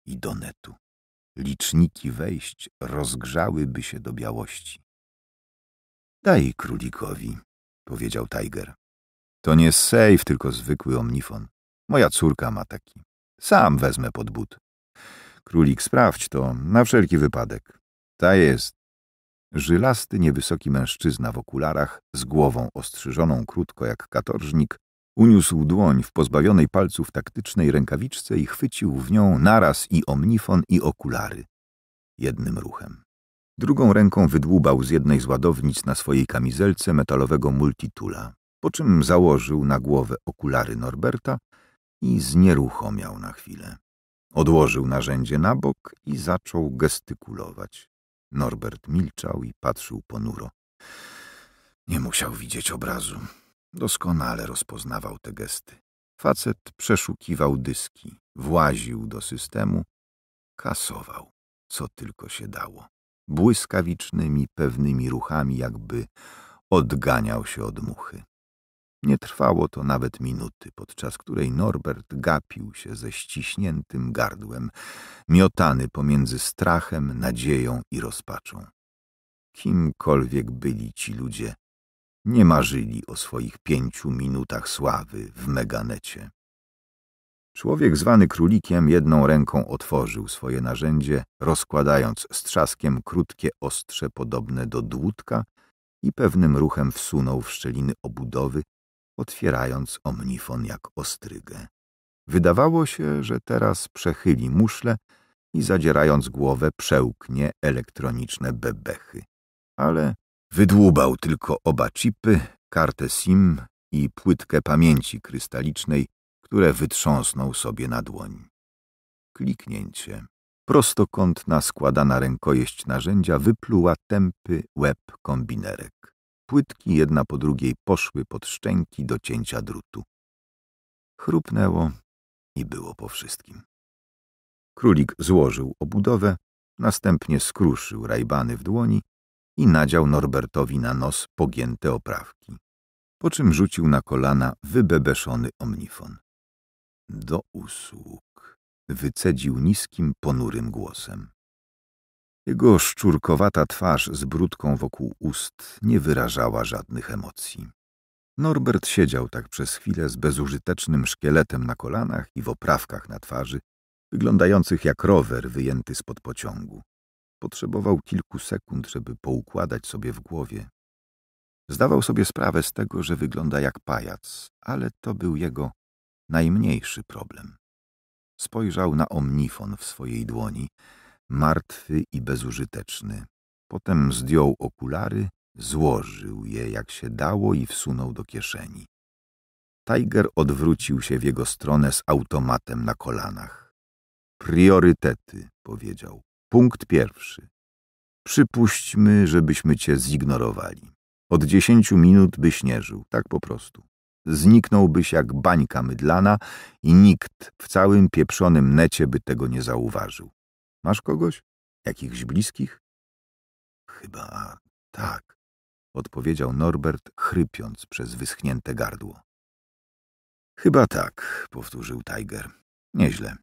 i donetu. Liczniki wejść rozgrzałyby się do białości. Daj królikowi, powiedział Tiger. To nie sejf, tylko zwykły omnifon. Moja córka ma taki. Sam wezmę pod but. Królik, sprawdź to, na wszelki wypadek. Ta jest. Żylasty, niewysoki mężczyzna w okularach, z głową ostrzyżoną krótko jak katorżnik, uniósł dłoń w pozbawionej palców taktycznej rękawiczce i chwycił w nią naraz i omnifon i okulary. Jednym ruchem. Drugą ręką wydłubał z jednej z ładownic na swojej kamizelce metalowego multitula, po czym założył na głowę okulary Norberta i znieruchomiał na chwilę. Odłożył narzędzie na bok i zaczął gestykulować. Norbert milczał i patrzył ponuro. Nie musiał widzieć obrazu. Doskonale rozpoznawał te gesty. Facet przeszukiwał dyski, właził do systemu, kasował, co tylko się dało. Błyskawicznymi, pewnymi ruchami, jakby odganiał się od muchy. Nie trwało to nawet minuty, podczas której Norbert gapił się ze ściśniętym gardłem, miotany pomiędzy strachem, nadzieją i rozpaczą. Kimkolwiek byli ci ludzie, nie marzyli o swoich pięciu minutach sławy w Meganecie. Człowiek zwany królikiem jedną ręką otworzył swoje narzędzie, rozkładając z trzaskiem krótkie ostrze podobne do dłutka i pewnym ruchem wsunął w szczeliny obudowy otwierając omnifon jak ostrygę. Wydawało się, że teraz przechyli muszle i zadzierając głowę przełknie elektroniczne bebechy. Ale wydłubał tylko oba chipy, kartę SIM i płytkę pamięci krystalicznej, które wytrząsnął sobie na dłoń. Kliknięcie. Prostokątna składana rękojeść narzędzia wypluła tępy łeb kombinerek. Płytki jedna po drugiej poszły pod szczęki do cięcia drutu. Chrupnęło i było po wszystkim. Królik złożył obudowę, następnie skruszył rajbany w dłoni i nadział Norbertowi na nos pogięte oprawki, po czym rzucił na kolana wybebeszony omnifon. Do usług, wycedził niskim, ponurym głosem. Jego szczurkowata twarz z brudką wokół ust nie wyrażała żadnych emocji. Norbert siedział tak przez chwilę z bezużytecznym szkieletem na kolanach i w oprawkach na twarzy, wyglądających jak rower wyjęty spod pociągu. Potrzebował kilku sekund, żeby poukładać sobie w głowie. Zdawał sobie sprawę z tego, że wygląda jak pajac, ale to był jego najmniejszy problem. Spojrzał na omnifon w swojej dłoni, martwy i bezużyteczny. Potem zdjął okulary, złożył je jak się dało i wsunął do kieszeni. Tiger odwrócił się w jego stronę z automatem na kolanach. Priorytety, powiedział. Punkt pierwszy. Przypuśćmy, żebyśmy cię zignorowali. Od dziesięciu minut byś nie żył, tak po prostu. Zniknąłbyś jak bańka mydlana i nikt w całym pieprzonym necie by tego nie zauważył. Masz kogoś? Jakichś bliskich? Chyba tak, odpowiedział Norbert, chrypiąc przez wyschnięte gardło. Chyba tak, powtórzył Tiger. Nieźle.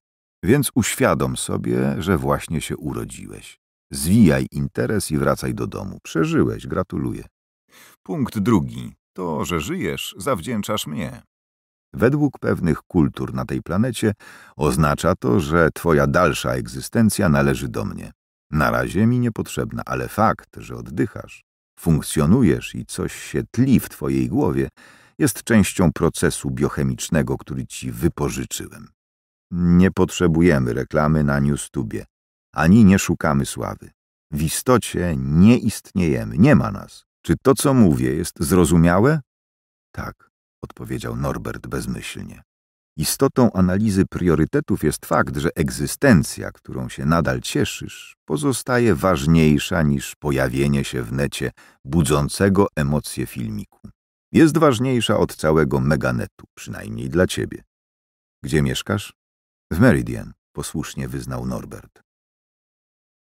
Więc uświadom sobie, że właśnie się urodziłeś. Zwijaj interes i wracaj do domu. Przeżyłeś, gratuluję. Punkt drugi. To, że żyjesz, zawdzięczasz mnie. Według pewnych kultur na tej planecie oznacza to, że twoja dalsza egzystencja należy do mnie. Na razie mi niepotrzebna, ale fakt, że oddychasz, funkcjonujesz i coś się tli w twojej głowie, jest częścią procesu biochemicznego, który ci wypożyczyłem. Nie potrzebujemy reklamy na NewsTubie, ani nie szukamy sławy. W istocie nie istniejemy, nie ma nas. Czy to, co mówię, jest zrozumiałe? Tak odpowiedział Norbert bezmyślnie. Istotą analizy priorytetów jest fakt, że egzystencja, którą się nadal cieszysz, pozostaje ważniejsza niż pojawienie się w necie budzącego emocje filmiku. Jest ważniejsza od całego meganetu, przynajmniej dla ciebie. Gdzie mieszkasz? W Meridian, posłusznie wyznał Norbert.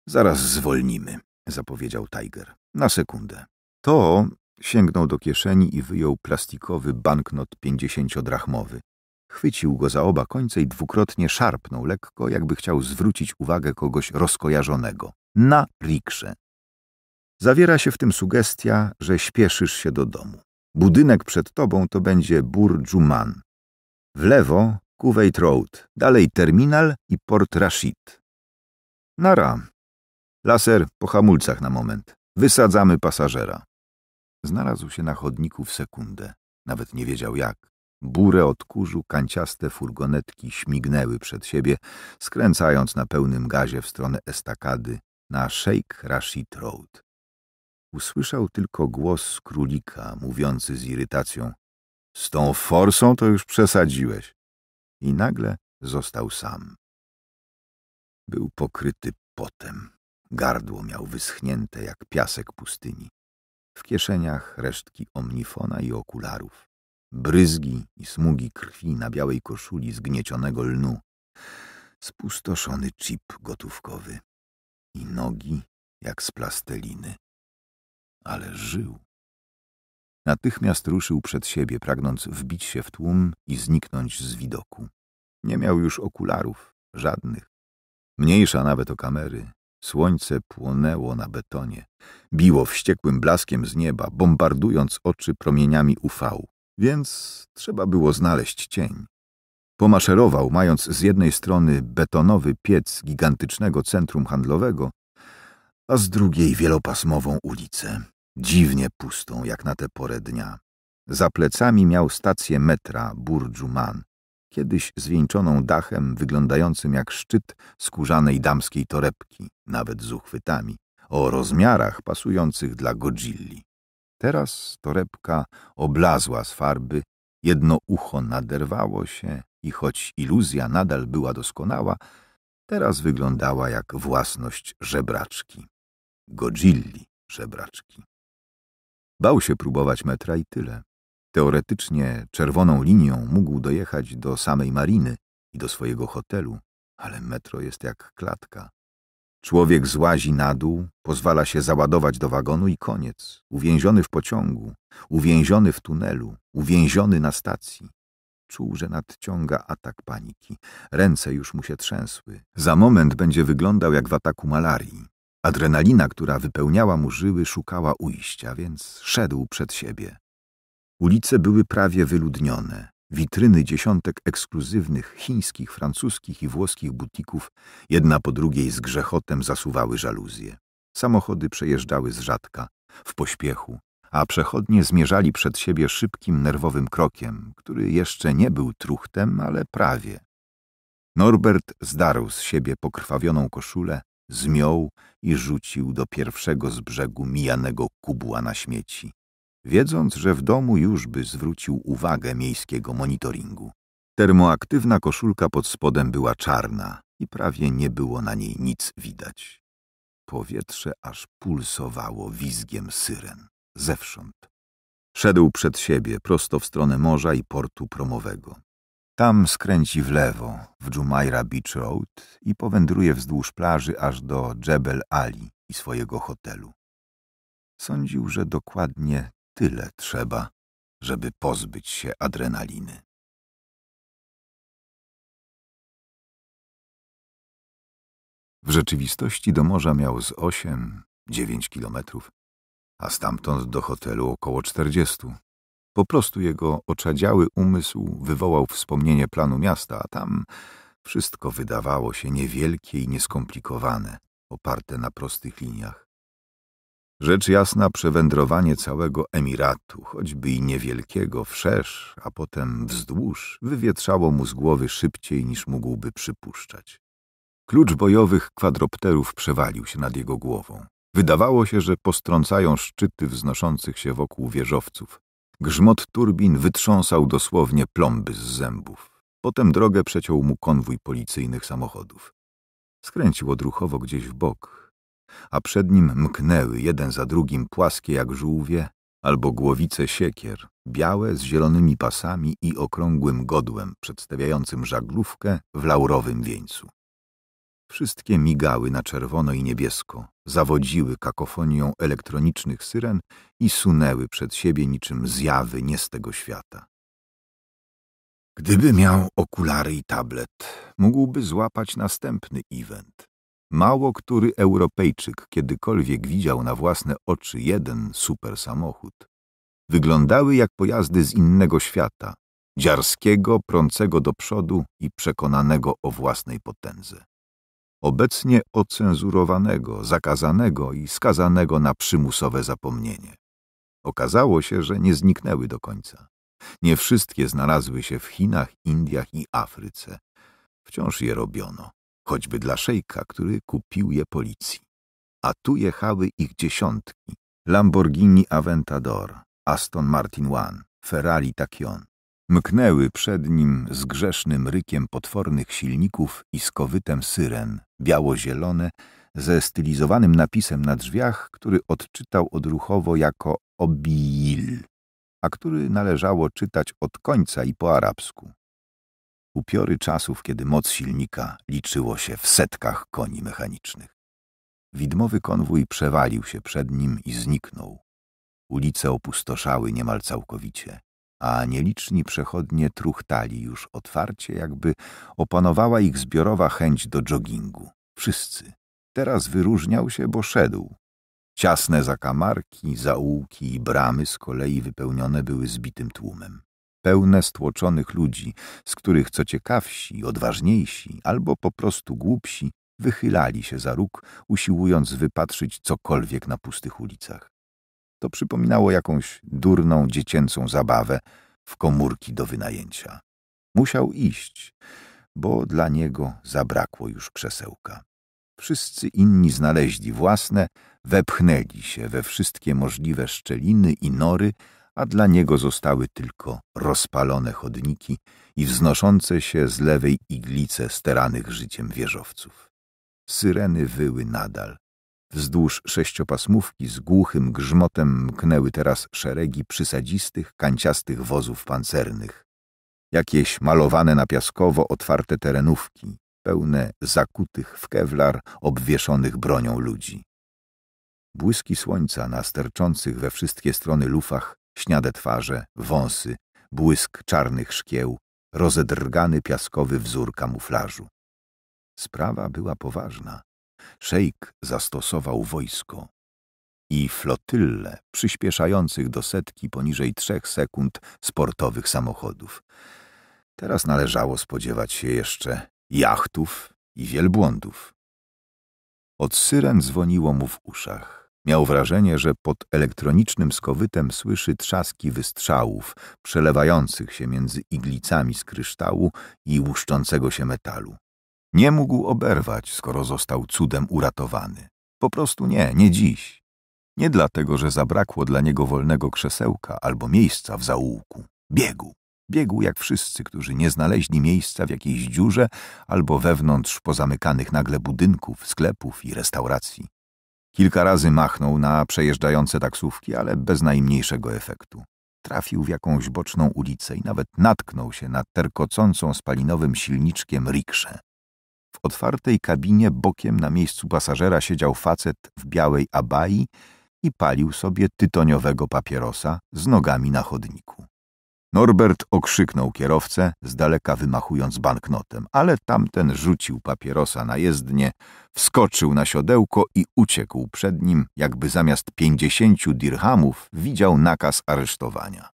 Zaraz zwolnimy, zapowiedział Tiger. Na sekundę. To Sięgnął do kieszeni i wyjął plastikowy banknot pięćdziesięciodrachmowy. Chwycił go za oba końce i dwukrotnie szarpnął lekko, jakby chciał zwrócić uwagę kogoś rozkojarzonego. Na rikrze. Zawiera się w tym sugestia, że śpieszysz się do domu. Budynek przed tobą to będzie Bur W lewo Kuwait Road, dalej terminal i Port Rashid. Nara. Laser po hamulcach na moment. Wysadzamy pasażera. Znalazł się na chodniku w sekundę. Nawet nie wiedział jak. Burę od kurzu kanciaste furgonetki śmignęły przed siebie, skręcając na pełnym gazie w stronę estakady na Sheikh Rashid Road. Usłyszał tylko głos królika, mówiący z irytacją — Z tą forsą to już przesadziłeś. I nagle został sam. Był pokryty potem. Gardło miał wyschnięte jak piasek pustyni w kieszeniach resztki omnifona i okularów, bryzgi i smugi krwi na białej koszuli zgniecionego lnu, spustoszony chip gotówkowy i nogi jak z plasteliny. Ale żył. Natychmiast ruszył przed siebie, pragnąc wbić się w tłum i zniknąć z widoku. Nie miał już okularów, żadnych. Mniejsza nawet o kamery, Słońce płonęło na betonie, biło wściekłym blaskiem z nieba, bombardując oczy promieniami UV, więc trzeba było znaleźć cień. Pomaszerował, mając z jednej strony betonowy piec gigantycznego centrum handlowego, a z drugiej wielopasmową ulicę, dziwnie pustą jak na tę porę dnia. Za plecami miał stację metra Burjuman, kiedyś zwieńczoną dachem wyglądającym jak szczyt skórzanej damskiej torebki, nawet z uchwytami, o rozmiarach pasujących dla Godzilli. Teraz torebka oblazła z farby, jedno ucho naderwało się i choć iluzja nadal była doskonała, teraz wyglądała jak własność żebraczki. Godzilli żebraczki. Bał się próbować metra i tyle. Teoretycznie czerwoną linią mógł dojechać do samej mariny i do swojego hotelu, ale metro jest jak klatka. Człowiek złazi na dół, pozwala się załadować do wagonu i koniec. Uwięziony w pociągu, uwięziony w tunelu, uwięziony na stacji. Czuł, że nadciąga atak paniki. Ręce już mu się trzęsły. Za moment będzie wyglądał jak w ataku malarii. Adrenalina, która wypełniała mu żyły, szukała ujścia, więc szedł przed siebie. Ulice były prawie wyludnione. Witryny dziesiątek ekskluzywnych chińskich, francuskich i włoskich butików jedna po drugiej z grzechotem zasuwały żaluzje. Samochody przejeżdżały z rzadka, w pośpiechu, a przechodnie zmierzali przed siebie szybkim, nerwowym krokiem, który jeszcze nie był truchtem, ale prawie. Norbert zdarł z siebie pokrwawioną koszulę, zmiął i rzucił do pierwszego z brzegu mijanego kubła na śmieci wiedząc, że w domu już by zwrócił uwagę miejskiego monitoringu. Termoaktywna koszulka pod spodem była czarna i prawie nie było na niej nic widać. Powietrze aż pulsowało wizgiem syren, zewsząd. Szedł przed siebie, prosto w stronę morza i portu promowego. Tam skręci w lewo, w Jumaira Beach Road i powędruje wzdłuż plaży aż do Jebel Ali i swojego hotelu. Sądził, że dokładnie Tyle trzeba, żeby pozbyć się adrenaliny. W rzeczywistości do morza miał z 8-9 kilometrów, a stamtąd do hotelu około 40. Po prostu jego oczadziały umysł wywołał wspomnienie planu miasta, a tam wszystko wydawało się niewielkie i nieskomplikowane, oparte na prostych liniach. Rzecz jasna przewędrowanie całego Emiratu, choćby i niewielkiego, wszerz, a potem wzdłuż, wywietrzało mu z głowy szybciej niż mógłby przypuszczać. Klucz bojowych kwadropterów przewalił się nad jego głową. Wydawało się, że postrącają szczyty wznoszących się wokół wieżowców. Grzmot turbin wytrząsał dosłownie plomby z zębów. Potem drogę przeciął mu konwój policyjnych samochodów. Skręcił odruchowo gdzieś w bok, a przed nim mknęły jeden za drugim płaskie jak żółwie albo głowice siekier, białe z zielonymi pasami i okrągłym godłem przedstawiającym żaglówkę w laurowym wieńcu. Wszystkie migały na czerwono i niebiesko, zawodziły kakofonią elektronicznych syren i sunęły przed siebie niczym zjawy nie z tego świata. Gdyby miał okulary i tablet, mógłby złapać następny event. Mało który Europejczyk kiedykolwiek widział na własne oczy jeden super samochód. Wyglądały jak pojazdy z innego świata, dziarskiego, prącego do przodu i przekonanego o własnej potędze. Obecnie ocenzurowanego, zakazanego i skazanego na przymusowe zapomnienie. Okazało się, że nie zniknęły do końca. Nie wszystkie znalazły się w Chinach, Indiach i Afryce. Wciąż je robiono choćby dla szejka, który kupił je policji. A tu jechały ich dziesiątki. Lamborghini Aventador, Aston Martin One, Ferrari Tachyon. Mknęły przed nim z grzesznym rykiem potwornych silników i skowytem syren, biało-zielone, ze stylizowanym napisem na drzwiach, który odczytał odruchowo jako Obil, a który należało czytać od końca i po arabsku upiory czasów, kiedy moc silnika liczyło się w setkach koni mechanicznych. Widmowy konwój przewalił się przed nim i zniknął. Ulice opustoszały niemal całkowicie, a nieliczni przechodnie truchtali już otwarcie, jakby opanowała ich zbiorowa chęć do joggingu. Wszyscy. Teraz wyróżniał się, bo szedł. Ciasne zakamarki, zaułki i bramy z kolei wypełnione były zbitym tłumem pełne stłoczonych ludzi, z których co ciekawsi, odważniejsi albo po prostu głupsi wychylali się za róg, usiłując wypatrzyć cokolwiek na pustych ulicach. To przypominało jakąś durną, dziecięcą zabawę w komórki do wynajęcia. Musiał iść, bo dla niego zabrakło już krzesełka. Wszyscy inni znaleźli własne, wepchnęli się we wszystkie możliwe szczeliny i nory, a dla niego zostały tylko rozpalone chodniki i wznoszące się z lewej iglice steranych życiem wieżowców. Syreny wyły nadal. Wzdłuż sześciopasmówki z głuchym grzmotem mknęły teraz szeregi przysadzistych, kanciastych wozów pancernych. Jakieś malowane na piaskowo otwarte terenówki, pełne zakutych w kewlar, obwieszonych bronią ludzi. Błyski słońca na sterczących we wszystkie strony lufach Śniade twarze, wąsy, błysk czarnych szkieł, rozedrgany piaskowy wzór kamuflażu. Sprawa była poważna. Szejk zastosował wojsko i flotylle przyspieszających do setki poniżej trzech sekund sportowych samochodów. Teraz należało spodziewać się jeszcze jachtów i wielbłądów. Od syren dzwoniło mu w uszach. Miał wrażenie, że pod elektronicznym skowytem słyszy trzaski wystrzałów przelewających się między iglicami z kryształu i łuszczącego się metalu. Nie mógł oberwać, skoro został cudem uratowany. Po prostu nie, nie dziś. Nie dlatego, że zabrakło dla niego wolnego krzesełka albo miejsca w zaułku. Biegł. Biegł jak wszyscy, którzy nie znaleźli miejsca w jakiejś dziurze albo wewnątrz pozamykanych nagle budynków, sklepów i restauracji. Kilka razy machnął na przejeżdżające taksówki, ale bez najmniejszego efektu. Trafił w jakąś boczną ulicę i nawet natknął się na terkocącą spalinowym silniczkiem rikszę. W otwartej kabinie bokiem na miejscu pasażera siedział facet w białej abai i palił sobie tytoniowego papierosa z nogami na chodniku. Norbert okrzyknął kierowcę, z daleka wymachując banknotem, ale tamten rzucił papierosa na jezdnię, wskoczył na siodełko i uciekł przed nim, jakby zamiast pięćdziesięciu dirhamów widział nakaz aresztowania.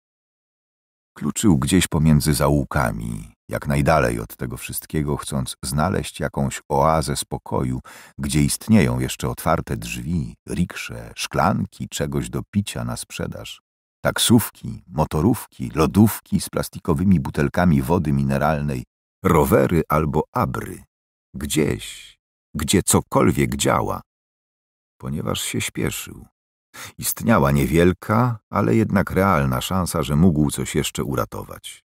Kluczył gdzieś pomiędzy zaułkami, jak najdalej od tego wszystkiego, chcąc znaleźć jakąś oazę spokoju, gdzie istnieją jeszcze otwarte drzwi, riksze, szklanki, czegoś do picia na sprzedaż. Taksówki, motorówki, lodówki z plastikowymi butelkami wody mineralnej, rowery albo abry. Gdzieś, gdzie cokolwiek działa. Ponieważ się śpieszył. Istniała niewielka, ale jednak realna szansa, że mógł coś jeszcze uratować.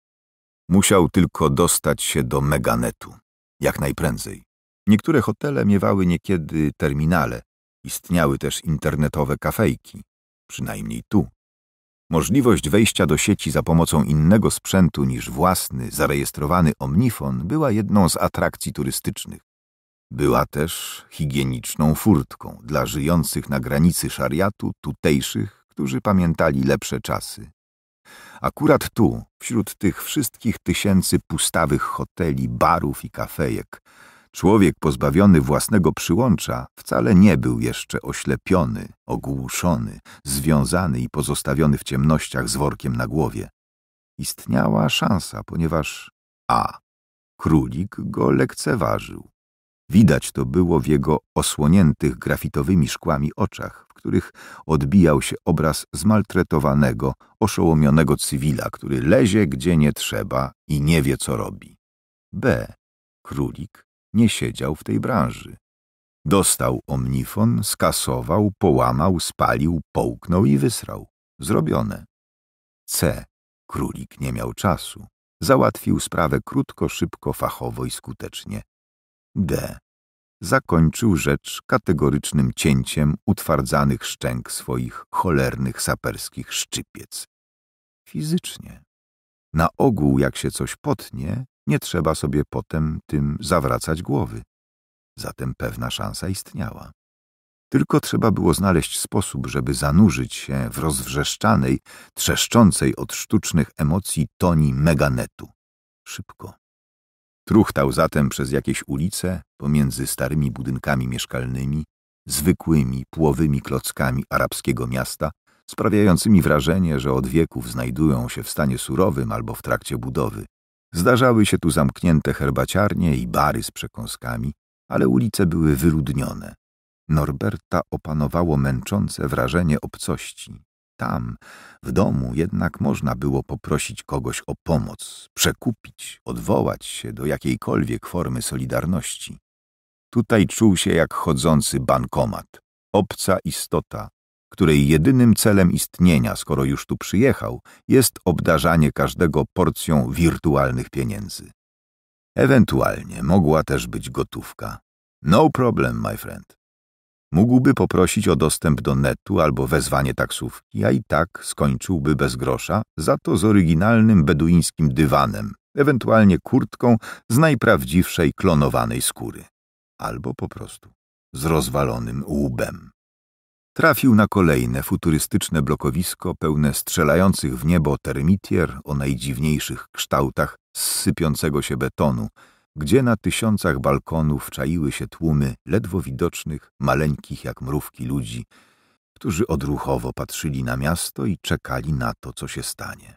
Musiał tylko dostać się do Meganetu. Jak najprędzej. Niektóre hotele miewały niekiedy terminale. Istniały też internetowe kafejki. Przynajmniej tu. Możliwość wejścia do sieci za pomocą innego sprzętu niż własny, zarejestrowany omnifon była jedną z atrakcji turystycznych. Była też higieniczną furtką dla żyjących na granicy szariatu tutejszych, którzy pamiętali lepsze czasy. Akurat tu, wśród tych wszystkich tysięcy pustawych hoteli, barów i kafejek, Człowiek pozbawiony własnego przyłącza wcale nie był jeszcze oślepiony, ogłuszony, związany i pozostawiony w ciemnościach z workiem na głowie. Istniała szansa, ponieważ a. Królik go lekceważył. Widać to było w jego osłoniętych grafitowymi szkłami oczach, w których odbijał się obraz zmaltretowanego, oszołomionego cywila, który lezie gdzie nie trzeba i nie wie co robi. B. Królik nie siedział w tej branży. Dostał omnifon, skasował, połamał, spalił, połknął i wysrał. Zrobione. C. Królik nie miał czasu. Załatwił sprawę krótko, szybko, fachowo i skutecznie. D. Zakończył rzecz kategorycznym cięciem utwardzanych szczęk swoich cholernych saperskich szczypiec. Fizycznie. Na ogół, jak się coś potnie, nie trzeba sobie potem tym zawracać głowy. Zatem pewna szansa istniała. Tylko trzeba było znaleźć sposób, żeby zanurzyć się w rozwrzeszczanej, trzeszczącej od sztucznych emocji toni meganetu. Szybko. Truchtał zatem przez jakieś ulice, pomiędzy starymi budynkami mieszkalnymi, zwykłymi, płowymi klockami arabskiego miasta, sprawiającymi wrażenie, że od wieków znajdują się w stanie surowym albo w trakcie budowy, Zdarzały się tu zamknięte herbaciarnie i bary z przekąskami, ale ulice były wyludnione. Norberta opanowało męczące wrażenie obcości. Tam, w domu, jednak można było poprosić kogoś o pomoc, przekupić, odwołać się do jakiejkolwiek formy solidarności. Tutaj czuł się jak chodzący bankomat, obca istota, której jedynym celem istnienia, skoro już tu przyjechał, jest obdarzanie każdego porcją wirtualnych pieniędzy. Ewentualnie mogła też być gotówka. No problem, my friend. Mógłby poprosić o dostęp do netu albo wezwanie taksówki, a i tak skończyłby bez grosza, za to z oryginalnym beduńskim dywanem, ewentualnie kurtką z najprawdziwszej klonowanej skóry. Albo po prostu z rozwalonym łbem. Trafił na kolejne futurystyczne blokowisko pełne strzelających w niebo termitier o najdziwniejszych kształtach sypiącego się betonu, gdzie na tysiącach balkonów czaiły się tłumy ledwo widocznych, maleńkich jak mrówki ludzi, którzy odruchowo patrzyli na miasto i czekali na to, co się stanie.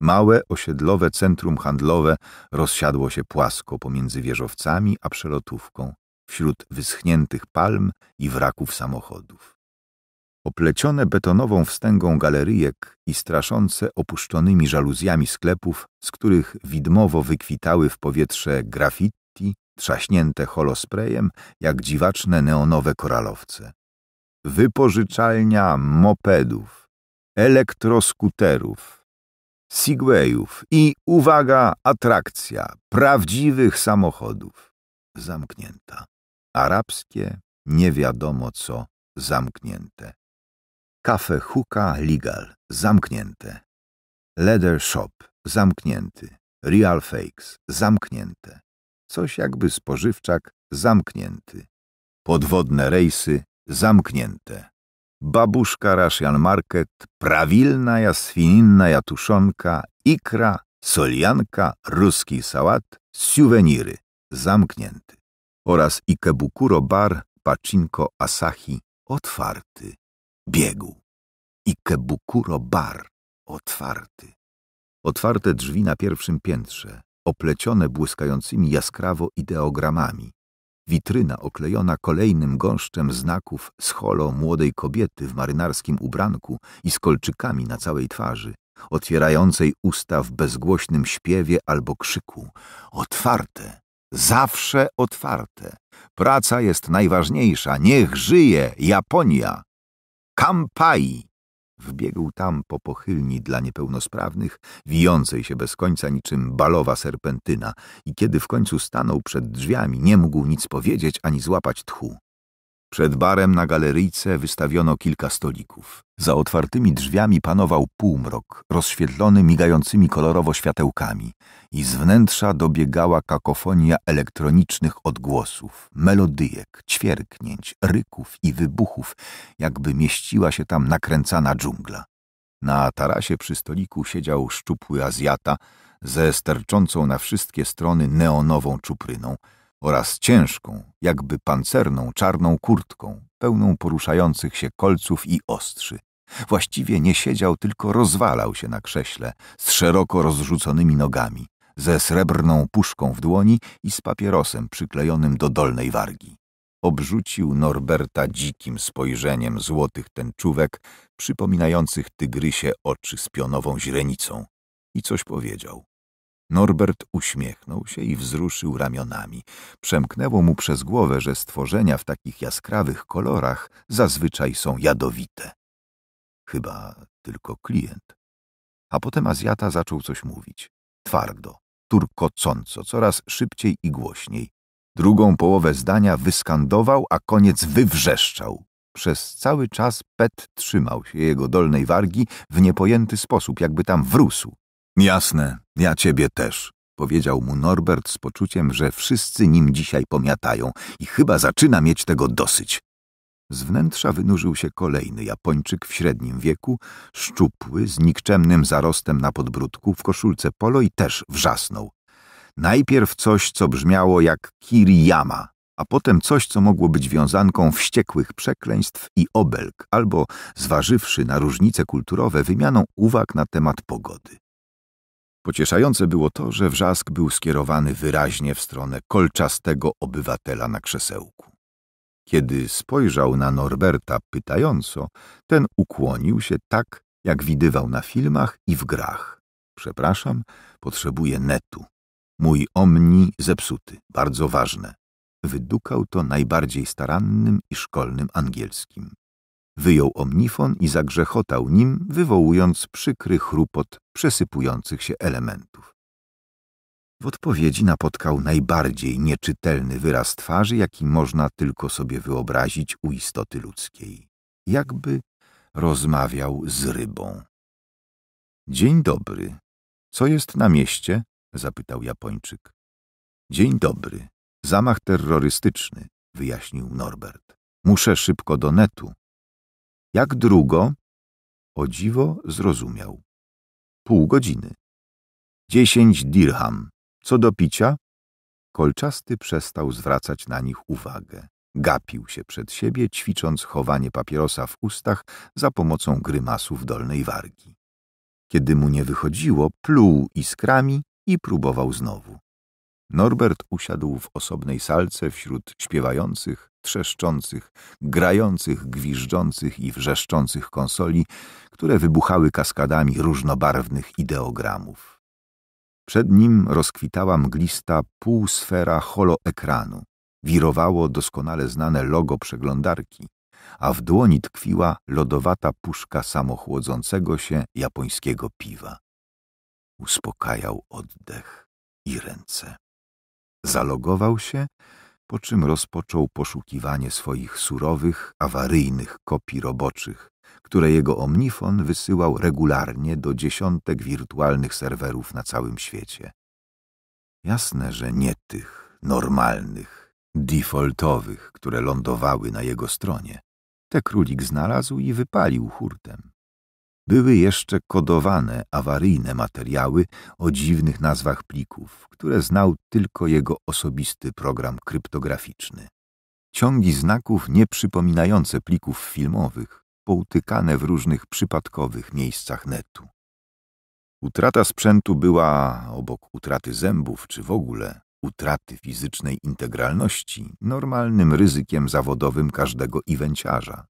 Małe osiedlowe centrum handlowe rozsiadło się płasko pomiędzy wieżowcami a przelotówką, wśród wyschniętych palm i wraków samochodów oplecione betonową wstęgą galeryjek i straszące opuszczonymi żaluzjami sklepów, z których widmowo wykwitały w powietrze graffiti, trzaśnięte holosprejem, jak dziwaczne neonowe koralowce. Wypożyczalnia mopedów, elektroskuterów, Segwayów i, uwaga, atrakcja prawdziwych samochodów. Zamknięta. Arabskie nie wiadomo co zamknięte. Cafe Huka Legal zamknięte. Leather Shop zamknięty. Real Fakes zamknięte. Coś jakby spożywczak zamknięty. Podwodne rejsy zamknięte. Babuszka Russian Market, prawilna jaswininna jatuszonka, ikra, solianka, ruski sałat, suweniry zamknięty. Oraz Ikebukuro Bar, Pacinko Asahi otwarty. Biegł. I Kebukuro bar otwarty. Otwarte drzwi na pierwszym piętrze, oplecione błyskającymi jaskrawo ideogramami. Witryna oklejona kolejnym gąszczem znaków z holo młodej kobiety w marynarskim ubranku i z kolczykami na całej twarzy, otwierającej usta w bezgłośnym śpiewie albo krzyku. Otwarte! Zawsze otwarte! Praca jest najważniejsza! Niech żyje Japonia! Kampai! Wbiegł tam po pochylni dla niepełnosprawnych, wijącej się bez końca niczym balowa serpentyna i kiedy w końcu stanął przed drzwiami, nie mógł nic powiedzieć ani złapać tchu. Przed barem na galeryjce wystawiono kilka stolików. Za otwartymi drzwiami panował półmrok, rozświetlony migającymi kolorowo światełkami i z wnętrza dobiegała kakofonia elektronicznych odgłosów, melodyjek, ćwierknięć, ryków i wybuchów, jakby mieściła się tam nakręcana dżungla. Na tarasie przy stoliku siedział szczupły Azjata ze sterczącą na wszystkie strony neonową czupryną – oraz ciężką, jakby pancerną, czarną kurtką, pełną poruszających się kolców i ostrzy. Właściwie nie siedział, tylko rozwalał się na krześle, z szeroko rozrzuconymi nogami, ze srebrną puszką w dłoni i z papierosem przyklejonym do dolnej wargi. Obrzucił Norberta dzikim spojrzeniem złotych tęczówek, przypominających tygrysie oczy z pionową źrenicą, i coś powiedział. Norbert uśmiechnął się i wzruszył ramionami. Przemknęło mu przez głowę, że stworzenia w takich jaskrawych kolorach zazwyczaj są jadowite. Chyba tylko klient. A potem Azjata zaczął coś mówić. Twardo, turkocąco, coraz szybciej i głośniej. Drugą połowę zdania wyskandował, a koniec wywrzeszczał. Przez cały czas Pet trzymał się jego dolnej wargi w niepojęty sposób, jakby tam wrósł. Jasne, ja ciebie też, powiedział mu Norbert z poczuciem, że wszyscy nim dzisiaj pomiatają i chyba zaczyna mieć tego dosyć. Z wnętrza wynurzył się kolejny Japończyk w średnim wieku, szczupły, z nikczemnym zarostem na podbródku, w koszulce polo i też wrzasnął. Najpierw coś, co brzmiało jak Kiriyama, a potem coś, co mogło być wiązanką wściekłych przekleństw i obelg, albo, zważywszy na różnice kulturowe, wymianą uwag na temat pogody. Pocieszające było to, że wrzask był skierowany wyraźnie w stronę kolczastego obywatela na krzesełku. Kiedy spojrzał na Norberta pytająco, ten ukłonił się tak, jak widywał na filmach i w grach. Przepraszam, potrzebuję netu. Mój omni zepsuty, bardzo ważne. Wydukał to najbardziej starannym i szkolnym angielskim. Wyjął omnifon i zagrzechotał nim, wywołując przykry chrupot przesypujących się elementów. W odpowiedzi napotkał najbardziej nieczytelny wyraz twarzy, jaki można tylko sobie wyobrazić u istoty ludzkiej. Jakby rozmawiał z rybą. Dzień dobry. Co jest na mieście? zapytał Japończyk. Dzień dobry. Zamach terrorystyczny, wyjaśnił Norbert. Muszę szybko do netu. Jak drugo, o dziwo zrozumiał. Pół godziny. Dziesięć dirham. Co do picia? Kolczasty przestał zwracać na nich uwagę. Gapił się przed siebie, ćwicząc chowanie papierosa w ustach za pomocą grymasów dolnej wargi. Kiedy mu nie wychodziło, pluł iskrami i próbował znowu. Norbert usiadł w osobnej salce wśród śpiewających trzeszczących, grających, gwiżdżących i wrzeszczących konsoli, które wybuchały kaskadami różnobarwnych ideogramów. Przed nim rozkwitała mglista półsfera holoekranu, wirowało doskonale znane logo przeglądarki, a w dłoni tkwiła lodowata puszka samochłodzącego się japońskiego piwa. Uspokajał oddech i ręce. Zalogował się po czym rozpoczął poszukiwanie swoich surowych, awaryjnych kopii roboczych, które jego Omnifon wysyłał regularnie do dziesiątek wirtualnych serwerów na całym świecie. Jasne, że nie tych normalnych, defaultowych, które lądowały na jego stronie. Te królik znalazł i wypalił hurtem. Były jeszcze kodowane, awaryjne materiały o dziwnych nazwach plików, które znał tylko jego osobisty program kryptograficzny. Ciągi znaków nie przypominające plików filmowych, poutykane w różnych przypadkowych miejscach netu. Utrata sprzętu była, obok utraty zębów czy w ogóle utraty fizycznej integralności, normalnym ryzykiem zawodowym każdego iwenciarza.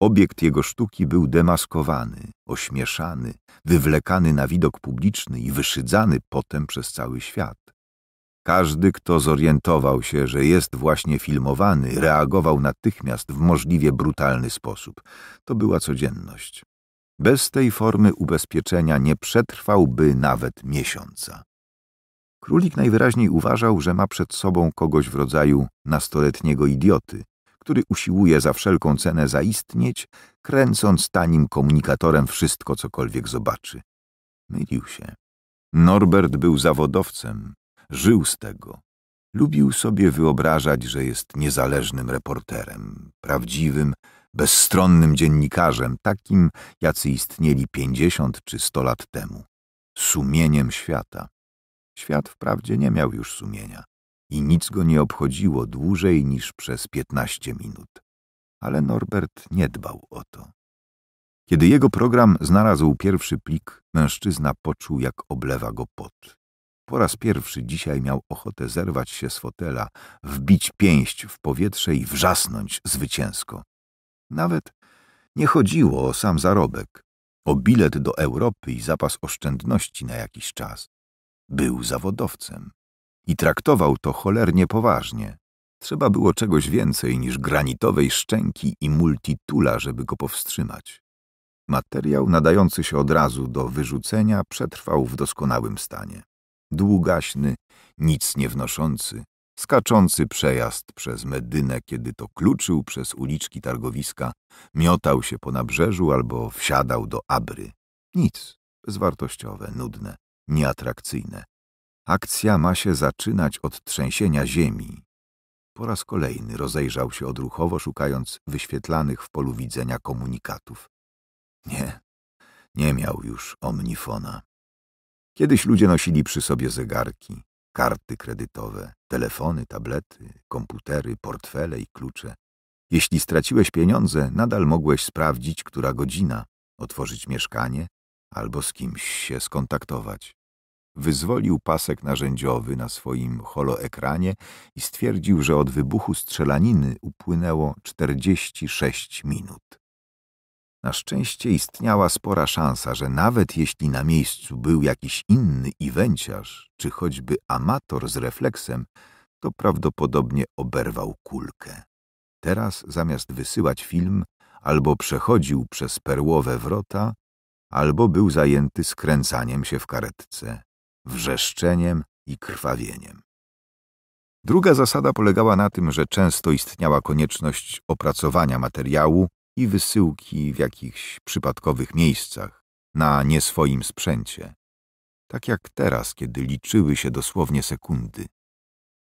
Obiekt jego sztuki był demaskowany, ośmieszany, wywlekany na widok publiczny i wyszydzany potem przez cały świat. Każdy, kto zorientował się, że jest właśnie filmowany, reagował natychmiast w możliwie brutalny sposób. To była codzienność. Bez tej formy ubezpieczenia nie przetrwałby nawet miesiąca. Królik najwyraźniej uważał, że ma przed sobą kogoś w rodzaju nastoletniego idioty, który usiłuje za wszelką cenę zaistnieć, kręcąc tanim komunikatorem wszystko, cokolwiek zobaczy. Mylił się. Norbert był zawodowcem, żył z tego. Lubił sobie wyobrażać, że jest niezależnym reporterem, prawdziwym, bezstronnym dziennikarzem, takim, jacy istnieli pięćdziesiąt czy sto lat temu, sumieniem świata. Świat wprawdzie nie miał już sumienia i nic go nie obchodziło dłużej niż przez piętnaście minut. Ale Norbert nie dbał o to. Kiedy jego program znalazł pierwszy plik, mężczyzna poczuł, jak oblewa go pot. Po raz pierwszy dzisiaj miał ochotę zerwać się z fotela, wbić pięść w powietrze i wrzasnąć zwycięsko. Nawet nie chodziło o sam zarobek, o bilet do Europy i zapas oszczędności na jakiś czas. Był zawodowcem i traktował to cholernie poważnie. Trzeba było czegoś więcej niż granitowej szczęki i multitula, żeby go powstrzymać. Materiał nadający się od razu do wyrzucenia przetrwał w doskonałym stanie. Długaśny, nic nie wnoszący, skaczący przejazd przez Medynę, kiedy to kluczył przez uliczki targowiska, miotał się po nabrzeżu albo wsiadał do Abry. Nic, bezwartościowe, nudne, nieatrakcyjne, Akcja ma się zaczynać od trzęsienia ziemi. Po raz kolejny rozejrzał się odruchowo, szukając wyświetlanych w polu widzenia komunikatów. Nie, nie miał już omnifona. Kiedyś ludzie nosili przy sobie zegarki, karty kredytowe, telefony, tablety, komputery, portfele i klucze. Jeśli straciłeś pieniądze, nadal mogłeś sprawdzić, która godzina, otworzyć mieszkanie albo z kimś się skontaktować wyzwolił pasek narzędziowy na swoim holoekranie i stwierdził, że od wybuchu strzelaniny upłynęło 46 minut. Na szczęście istniała spora szansa, że nawet jeśli na miejscu był jakiś inny iwęciarz, czy choćby amator z refleksem, to prawdopodobnie oberwał kulkę. Teraz zamiast wysyłać film, albo przechodził przez perłowe wrota, albo był zajęty skręcaniem się w karetce wrzeszczeniem i krwawieniem. Druga zasada polegała na tym, że często istniała konieczność opracowania materiału i wysyłki w jakichś przypadkowych miejscach, na nieswoim sprzęcie. Tak jak teraz, kiedy liczyły się dosłownie sekundy.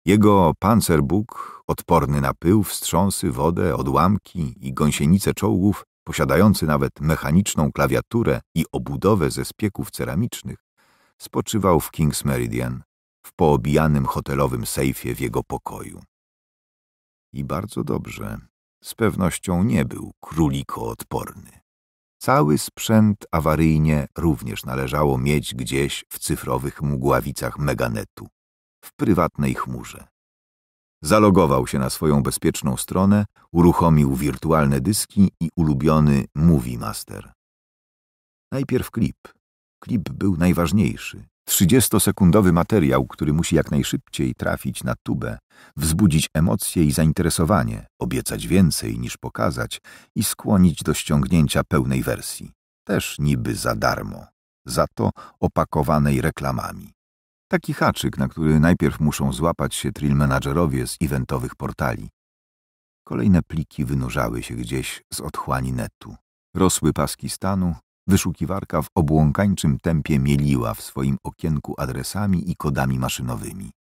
Jego pancerbóg, odporny na pył, wstrząsy, wodę, odłamki i gąsienice czołgów, posiadający nawet mechaniczną klawiaturę i obudowę ze spieków ceramicznych, spoczywał w Kings Meridian, w poobijanym hotelowym sejfie w jego pokoju. I bardzo dobrze, z pewnością nie był królikoodporny. Cały sprzęt awaryjnie również należało mieć gdzieś w cyfrowych mgławicach Meganetu, w prywatnej chmurze. Zalogował się na swoją bezpieczną stronę, uruchomił wirtualne dyski i ulubiony Movie Master. Najpierw klip, Klip był najważniejszy. 30-sekundowy materiał, który musi jak najszybciej trafić na tubę, wzbudzić emocje i zainteresowanie, obiecać więcej niż pokazać i skłonić do ściągnięcia pełnej wersji. Też niby za darmo. Za to opakowanej reklamami. Taki haczyk, na który najpierw muszą złapać się trill menadżerowie z eventowych portali. Kolejne pliki wynurzały się gdzieś z otchłani netu. Rosły paski stanu, Wyszukiwarka w obłąkańczym tempie mieliła w swoim okienku adresami i kodami maszynowymi.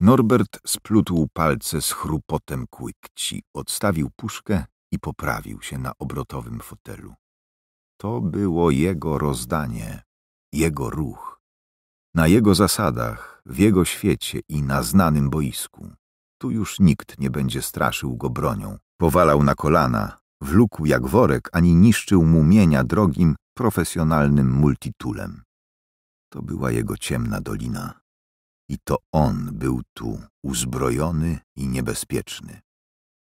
Norbert splutł palce z chrupotem kłykci, odstawił puszkę i poprawił się na obrotowym fotelu. To było jego rozdanie, jego ruch. Na jego zasadach, w jego świecie i na znanym boisku. Tu już nikt nie będzie straszył go bronią. Powalał na kolana, wlókł jak worek, ani niszczył mu mienia drogim, profesjonalnym multitulem. To była jego ciemna dolina. I to on był tu uzbrojony i niebezpieczny.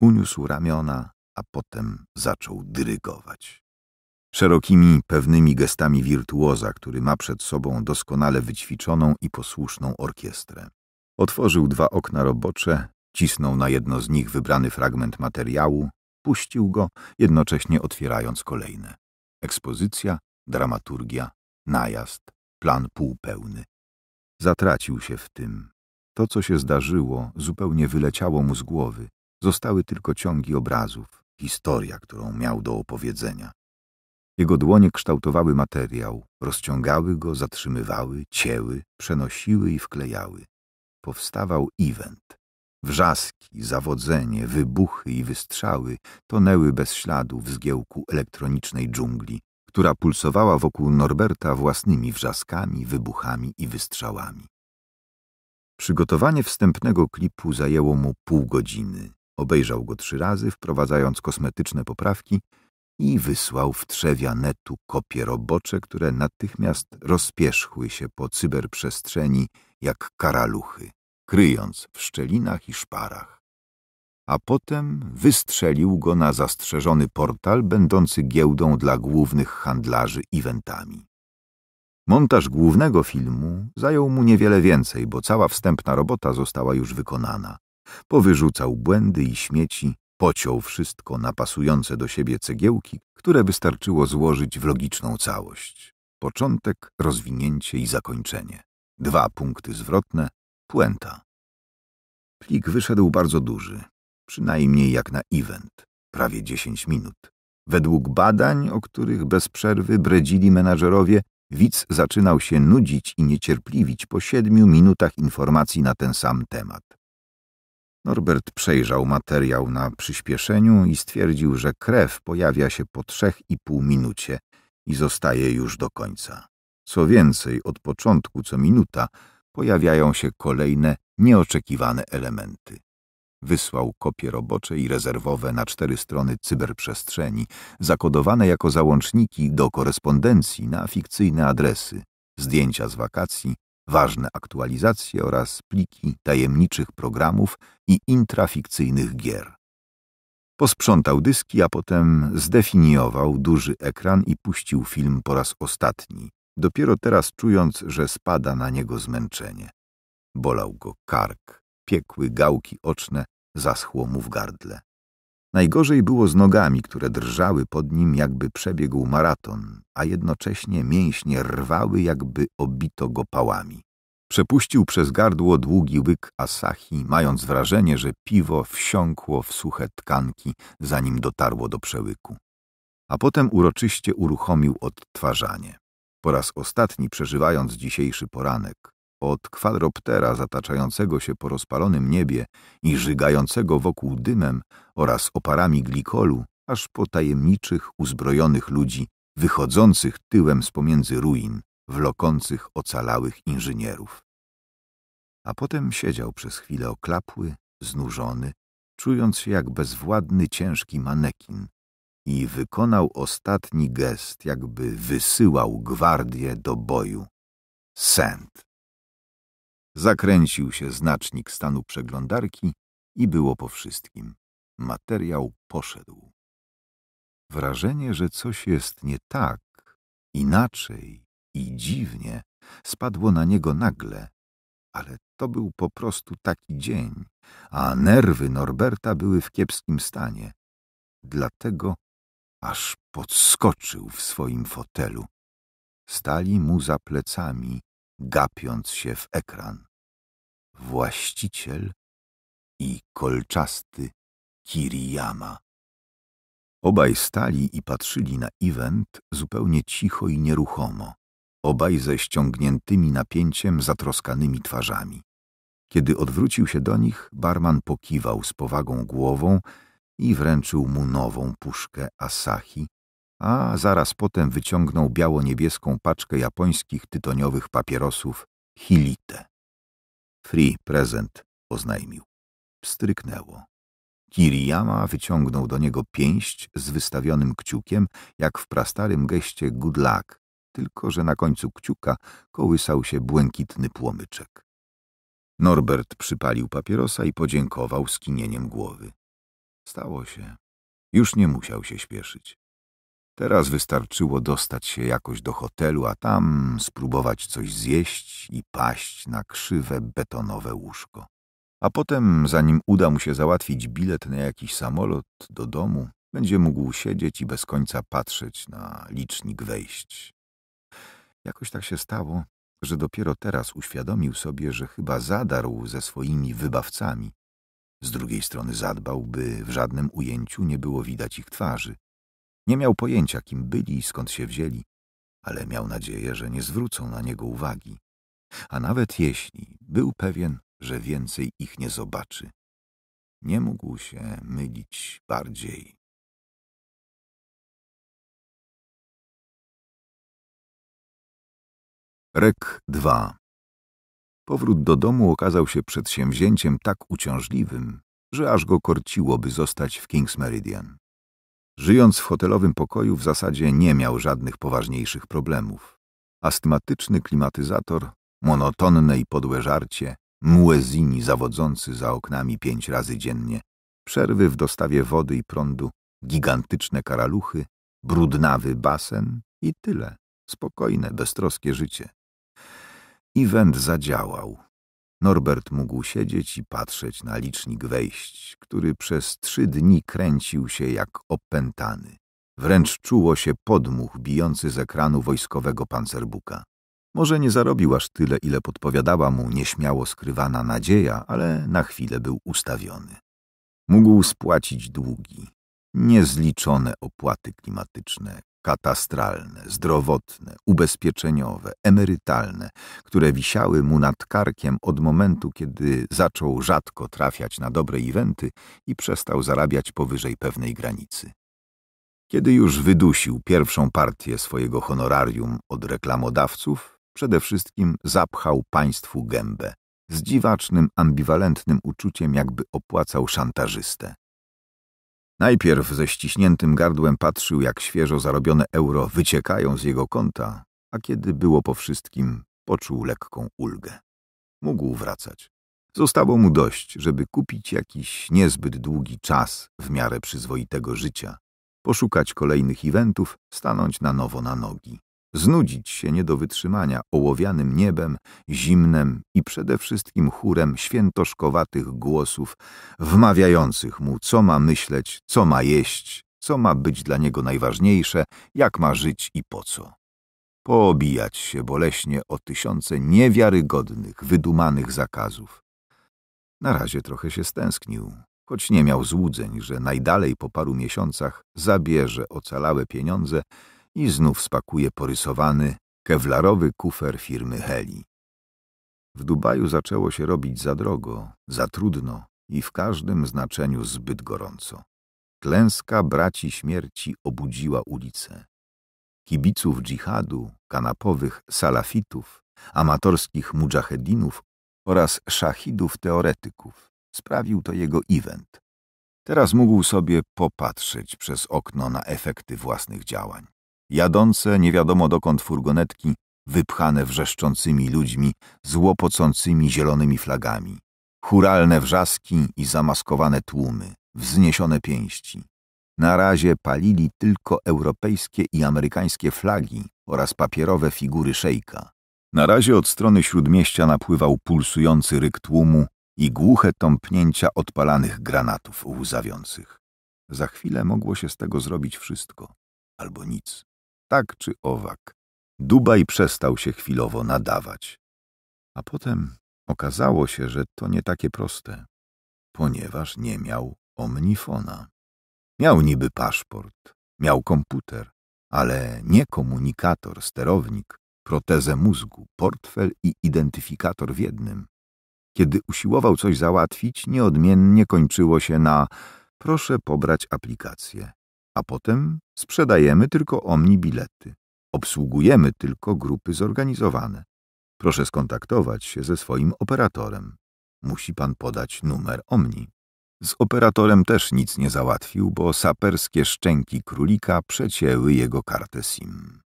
Uniósł ramiona, a potem zaczął dyrygować. Szerokimi, pewnymi gestami wirtuoza, który ma przed sobą doskonale wyćwiczoną i posłuszną orkiestrę. Otworzył dwa okna robocze, cisnął na jedno z nich wybrany fragment materiału, Puścił go, jednocześnie otwierając kolejne. Ekspozycja, dramaturgia, najazd, plan półpełny. Zatracił się w tym. To, co się zdarzyło, zupełnie wyleciało mu z głowy. Zostały tylko ciągi obrazów, historia, którą miał do opowiedzenia. Jego dłonie kształtowały materiał, rozciągały go, zatrzymywały, cięły, przenosiły i wklejały. Powstawał event. Wrzaski, zawodzenie, wybuchy i wystrzały tonęły bez śladu w zgiełku elektronicznej dżungli, która pulsowała wokół Norberta własnymi wrzaskami, wybuchami i wystrzałami. Przygotowanie wstępnego klipu zajęło mu pół godziny. Obejrzał go trzy razy, wprowadzając kosmetyczne poprawki i wysłał w trzewianetu kopie robocze, które natychmiast rozpierzchły się po cyberprzestrzeni jak karaluchy kryjąc w szczelinach i szparach. A potem wystrzelił go na zastrzeżony portal będący giełdą dla głównych handlarzy eventami. Montaż głównego filmu zajął mu niewiele więcej, bo cała wstępna robota została już wykonana. Powyrzucał błędy i śmieci, pociął wszystko na pasujące do siebie cegiełki, które wystarczyło złożyć w logiczną całość. Początek, rozwinięcie i zakończenie. Dwa punkty zwrotne, Puenta. Plik wyszedł bardzo duży, przynajmniej jak na event, prawie 10 minut. Według badań, o których bez przerwy bredzili menażerowie, widz zaczynał się nudzić i niecierpliwić po siedmiu minutach informacji na ten sam temat. Norbert przejrzał materiał na przyspieszeniu i stwierdził, że krew pojawia się po trzech i pół minucie i zostaje już do końca. Co więcej, od początku co minuta pojawiają się kolejne nieoczekiwane elementy. Wysłał kopie robocze i rezerwowe na cztery strony cyberprzestrzeni, zakodowane jako załączniki do korespondencji na fikcyjne adresy, zdjęcia z wakacji, ważne aktualizacje oraz pliki tajemniczych programów i intrafikcyjnych gier. Posprzątał dyski, a potem zdefiniował duży ekran i puścił film po raz ostatni, dopiero teraz czując, że spada na niego zmęczenie. Bolał go kark, piekły gałki oczne, zaschło mu w gardle. Najgorzej było z nogami, które drżały pod nim, jakby przebiegł maraton, a jednocześnie mięśnie rwały, jakby obito go pałami. Przepuścił przez gardło długi łyk Asahi, mając wrażenie, że piwo wsiąkło w suche tkanki, zanim dotarło do przełyku. A potem uroczyście uruchomił odtwarzanie po raz ostatni przeżywając dzisiejszy poranek, od kwadroptera zataczającego się po rozpalonym niebie i żygającego wokół dymem oraz oparami glikolu, aż po tajemniczych, uzbrojonych ludzi wychodzących tyłem z pomiędzy ruin, wlokących ocalałych inżynierów. A potem siedział przez chwilę oklapły, znużony, czując się jak bezwładny, ciężki manekin, i wykonał ostatni gest, jakby wysyłał gwardię do boju. Send. Zakręcił się znacznik stanu przeglądarki i było po wszystkim. Materiał poszedł. Wrażenie, że coś jest nie tak, inaczej i dziwnie, spadło na niego nagle, ale to był po prostu taki dzień, a nerwy Norberta były w kiepskim stanie. Dlatego aż podskoczył w swoim fotelu. Stali mu za plecami, gapiąc się w ekran. Właściciel i kolczasty Kiriyama. Obaj stali i patrzyli na event zupełnie cicho i nieruchomo, obaj ze ściągniętymi napięciem zatroskanymi twarzami. Kiedy odwrócił się do nich, barman pokiwał z powagą głową i wręczył mu nową puszkę Asahi, a zaraz potem wyciągnął biało-niebieską paczkę japońskich tytoniowych papierosów Hilite. Free prezent, oznajmił. Stryknęło. Kiriyama wyciągnął do niego pięść z wystawionym kciukiem, jak w prastarym geście good luck, tylko że na końcu kciuka kołysał się błękitny płomyczek. Norbert przypalił papierosa i podziękował skinieniem głowy. Stało się. Już nie musiał się śpieszyć. Teraz wystarczyło dostać się jakoś do hotelu, a tam spróbować coś zjeść i paść na krzywe, betonowe łóżko. A potem, zanim uda mu się załatwić bilet na jakiś samolot do domu, będzie mógł siedzieć i bez końca patrzeć na licznik wejść. Jakoś tak się stało, że dopiero teraz uświadomił sobie, że chyba zadarł ze swoimi wybawcami z drugiej strony zadbał, by w żadnym ujęciu nie było widać ich twarzy. Nie miał pojęcia, kim byli i skąd się wzięli, ale miał nadzieję, że nie zwrócą na niego uwagi. A nawet jeśli, był pewien, że więcej ich nie zobaczy. Nie mógł się mylić bardziej. Rek 2 Powrót do domu okazał się przedsięwzięciem tak uciążliwym, że aż go korciłoby zostać w Kings Meridian. Żyjąc w hotelowym pokoju w zasadzie nie miał żadnych poważniejszych problemów. Astmatyczny klimatyzator, monotonne i podłe żarcie, muezini zawodzący za oknami pięć razy dziennie, przerwy w dostawie wody i prądu, gigantyczne karaluchy, brudnawy basen i tyle. Spokojne, beztroskie życie. I węd zadziałał. Norbert mógł siedzieć i patrzeć na licznik wejść, który przez trzy dni kręcił się jak opętany. Wręcz czuło się podmuch bijący z ekranu wojskowego pancerbuka. Może nie zarobił aż tyle, ile podpowiadała mu nieśmiało skrywana nadzieja, ale na chwilę był ustawiony. Mógł spłacić długi, niezliczone opłaty klimatyczne, katastralne, zdrowotne, ubezpieczeniowe, emerytalne, które wisiały mu nad karkiem od momentu, kiedy zaczął rzadko trafiać na dobre eventy i przestał zarabiać powyżej pewnej granicy. Kiedy już wydusił pierwszą partię swojego honorarium od reklamodawców, przede wszystkim zapchał państwu gębę, z dziwacznym, ambiwalentnym uczuciem, jakby opłacał szantażystę. Najpierw ze ściśniętym gardłem patrzył, jak świeżo zarobione euro wyciekają z jego konta, a kiedy było po wszystkim, poczuł lekką ulgę. Mógł wracać. Zostało mu dość, żeby kupić jakiś niezbyt długi czas w miarę przyzwoitego życia, poszukać kolejnych eventów, stanąć na nowo na nogi znudzić się nie do wytrzymania ołowianym niebem, zimnem i przede wszystkim chórem świętoszkowatych głosów, wmawiających mu, co ma myśleć, co ma jeść, co ma być dla niego najważniejsze, jak ma żyć i po co. Poobijać się boleśnie o tysiące niewiarygodnych, wydumanych zakazów. Na razie trochę się stęsknił, choć nie miał złudzeń, że najdalej po paru miesiącach zabierze ocalałe pieniądze i znów spakuje porysowany, kewlarowy kufer firmy Heli. W Dubaju zaczęło się robić za drogo, za trudno i w każdym znaczeniu zbyt gorąco. Klęska braci śmierci obudziła ulicę. Kibiców dżihadu, kanapowych salafitów, amatorskich mudżahedinów oraz szachidów teoretyków sprawił to jego event. Teraz mógł sobie popatrzeć przez okno na efekty własnych działań jadące nie wiadomo dokąd furgonetki, wypchane wrzeszczącymi ludźmi z łopocącymi zielonymi flagami, churalne wrzaski i zamaskowane tłumy, wzniesione pięści. Na razie palili tylko europejskie i amerykańskie flagi oraz papierowe figury szejka. Na razie od strony śródmieścia napływał pulsujący ryk tłumu i głuche tąpnięcia odpalanych granatów łzawiących. Za chwilę mogło się z tego zrobić wszystko, albo nic tak czy owak. Dubaj przestał się chwilowo nadawać. A potem okazało się, że to nie takie proste, ponieważ nie miał omnifona. Miał niby paszport, miał komputer, ale nie komunikator, sterownik, protezę mózgu, portfel i identyfikator w jednym. Kiedy usiłował coś załatwić, nieodmiennie kończyło się na proszę pobrać aplikację a potem sprzedajemy tylko omni bilety. Obsługujemy tylko grupy zorganizowane. Proszę skontaktować się ze swoim operatorem. Musi pan podać numer omni. Z operatorem też nic nie załatwił, bo saperskie szczęki królika przecięły jego kartę SIM.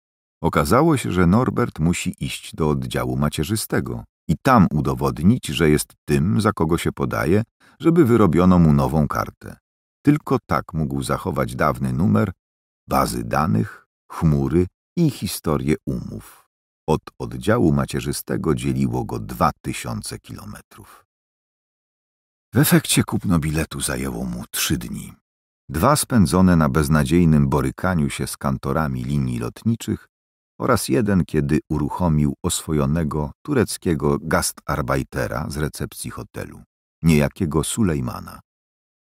Okazało się, że Norbert musi iść do oddziału macierzystego i tam udowodnić, że jest tym, za kogo się podaje, żeby wyrobiono mu nową kartę. Tylko tak mógł zachować dawny numer, bazy danych, chmury i historię umów. Od oddziału macierzystego dzieliło go dwa tysiące kilometrów. W efekcie kupno biletu zajęło mu trzy dni. Dwa spędzone na beznadziejnym borykaniu się z kantorami linii lotniczych oraz jeden, kiedy uruchomił oswojonego tureckiego gastarbeitera z recepcji hotelu, niejakiego Sulejmana,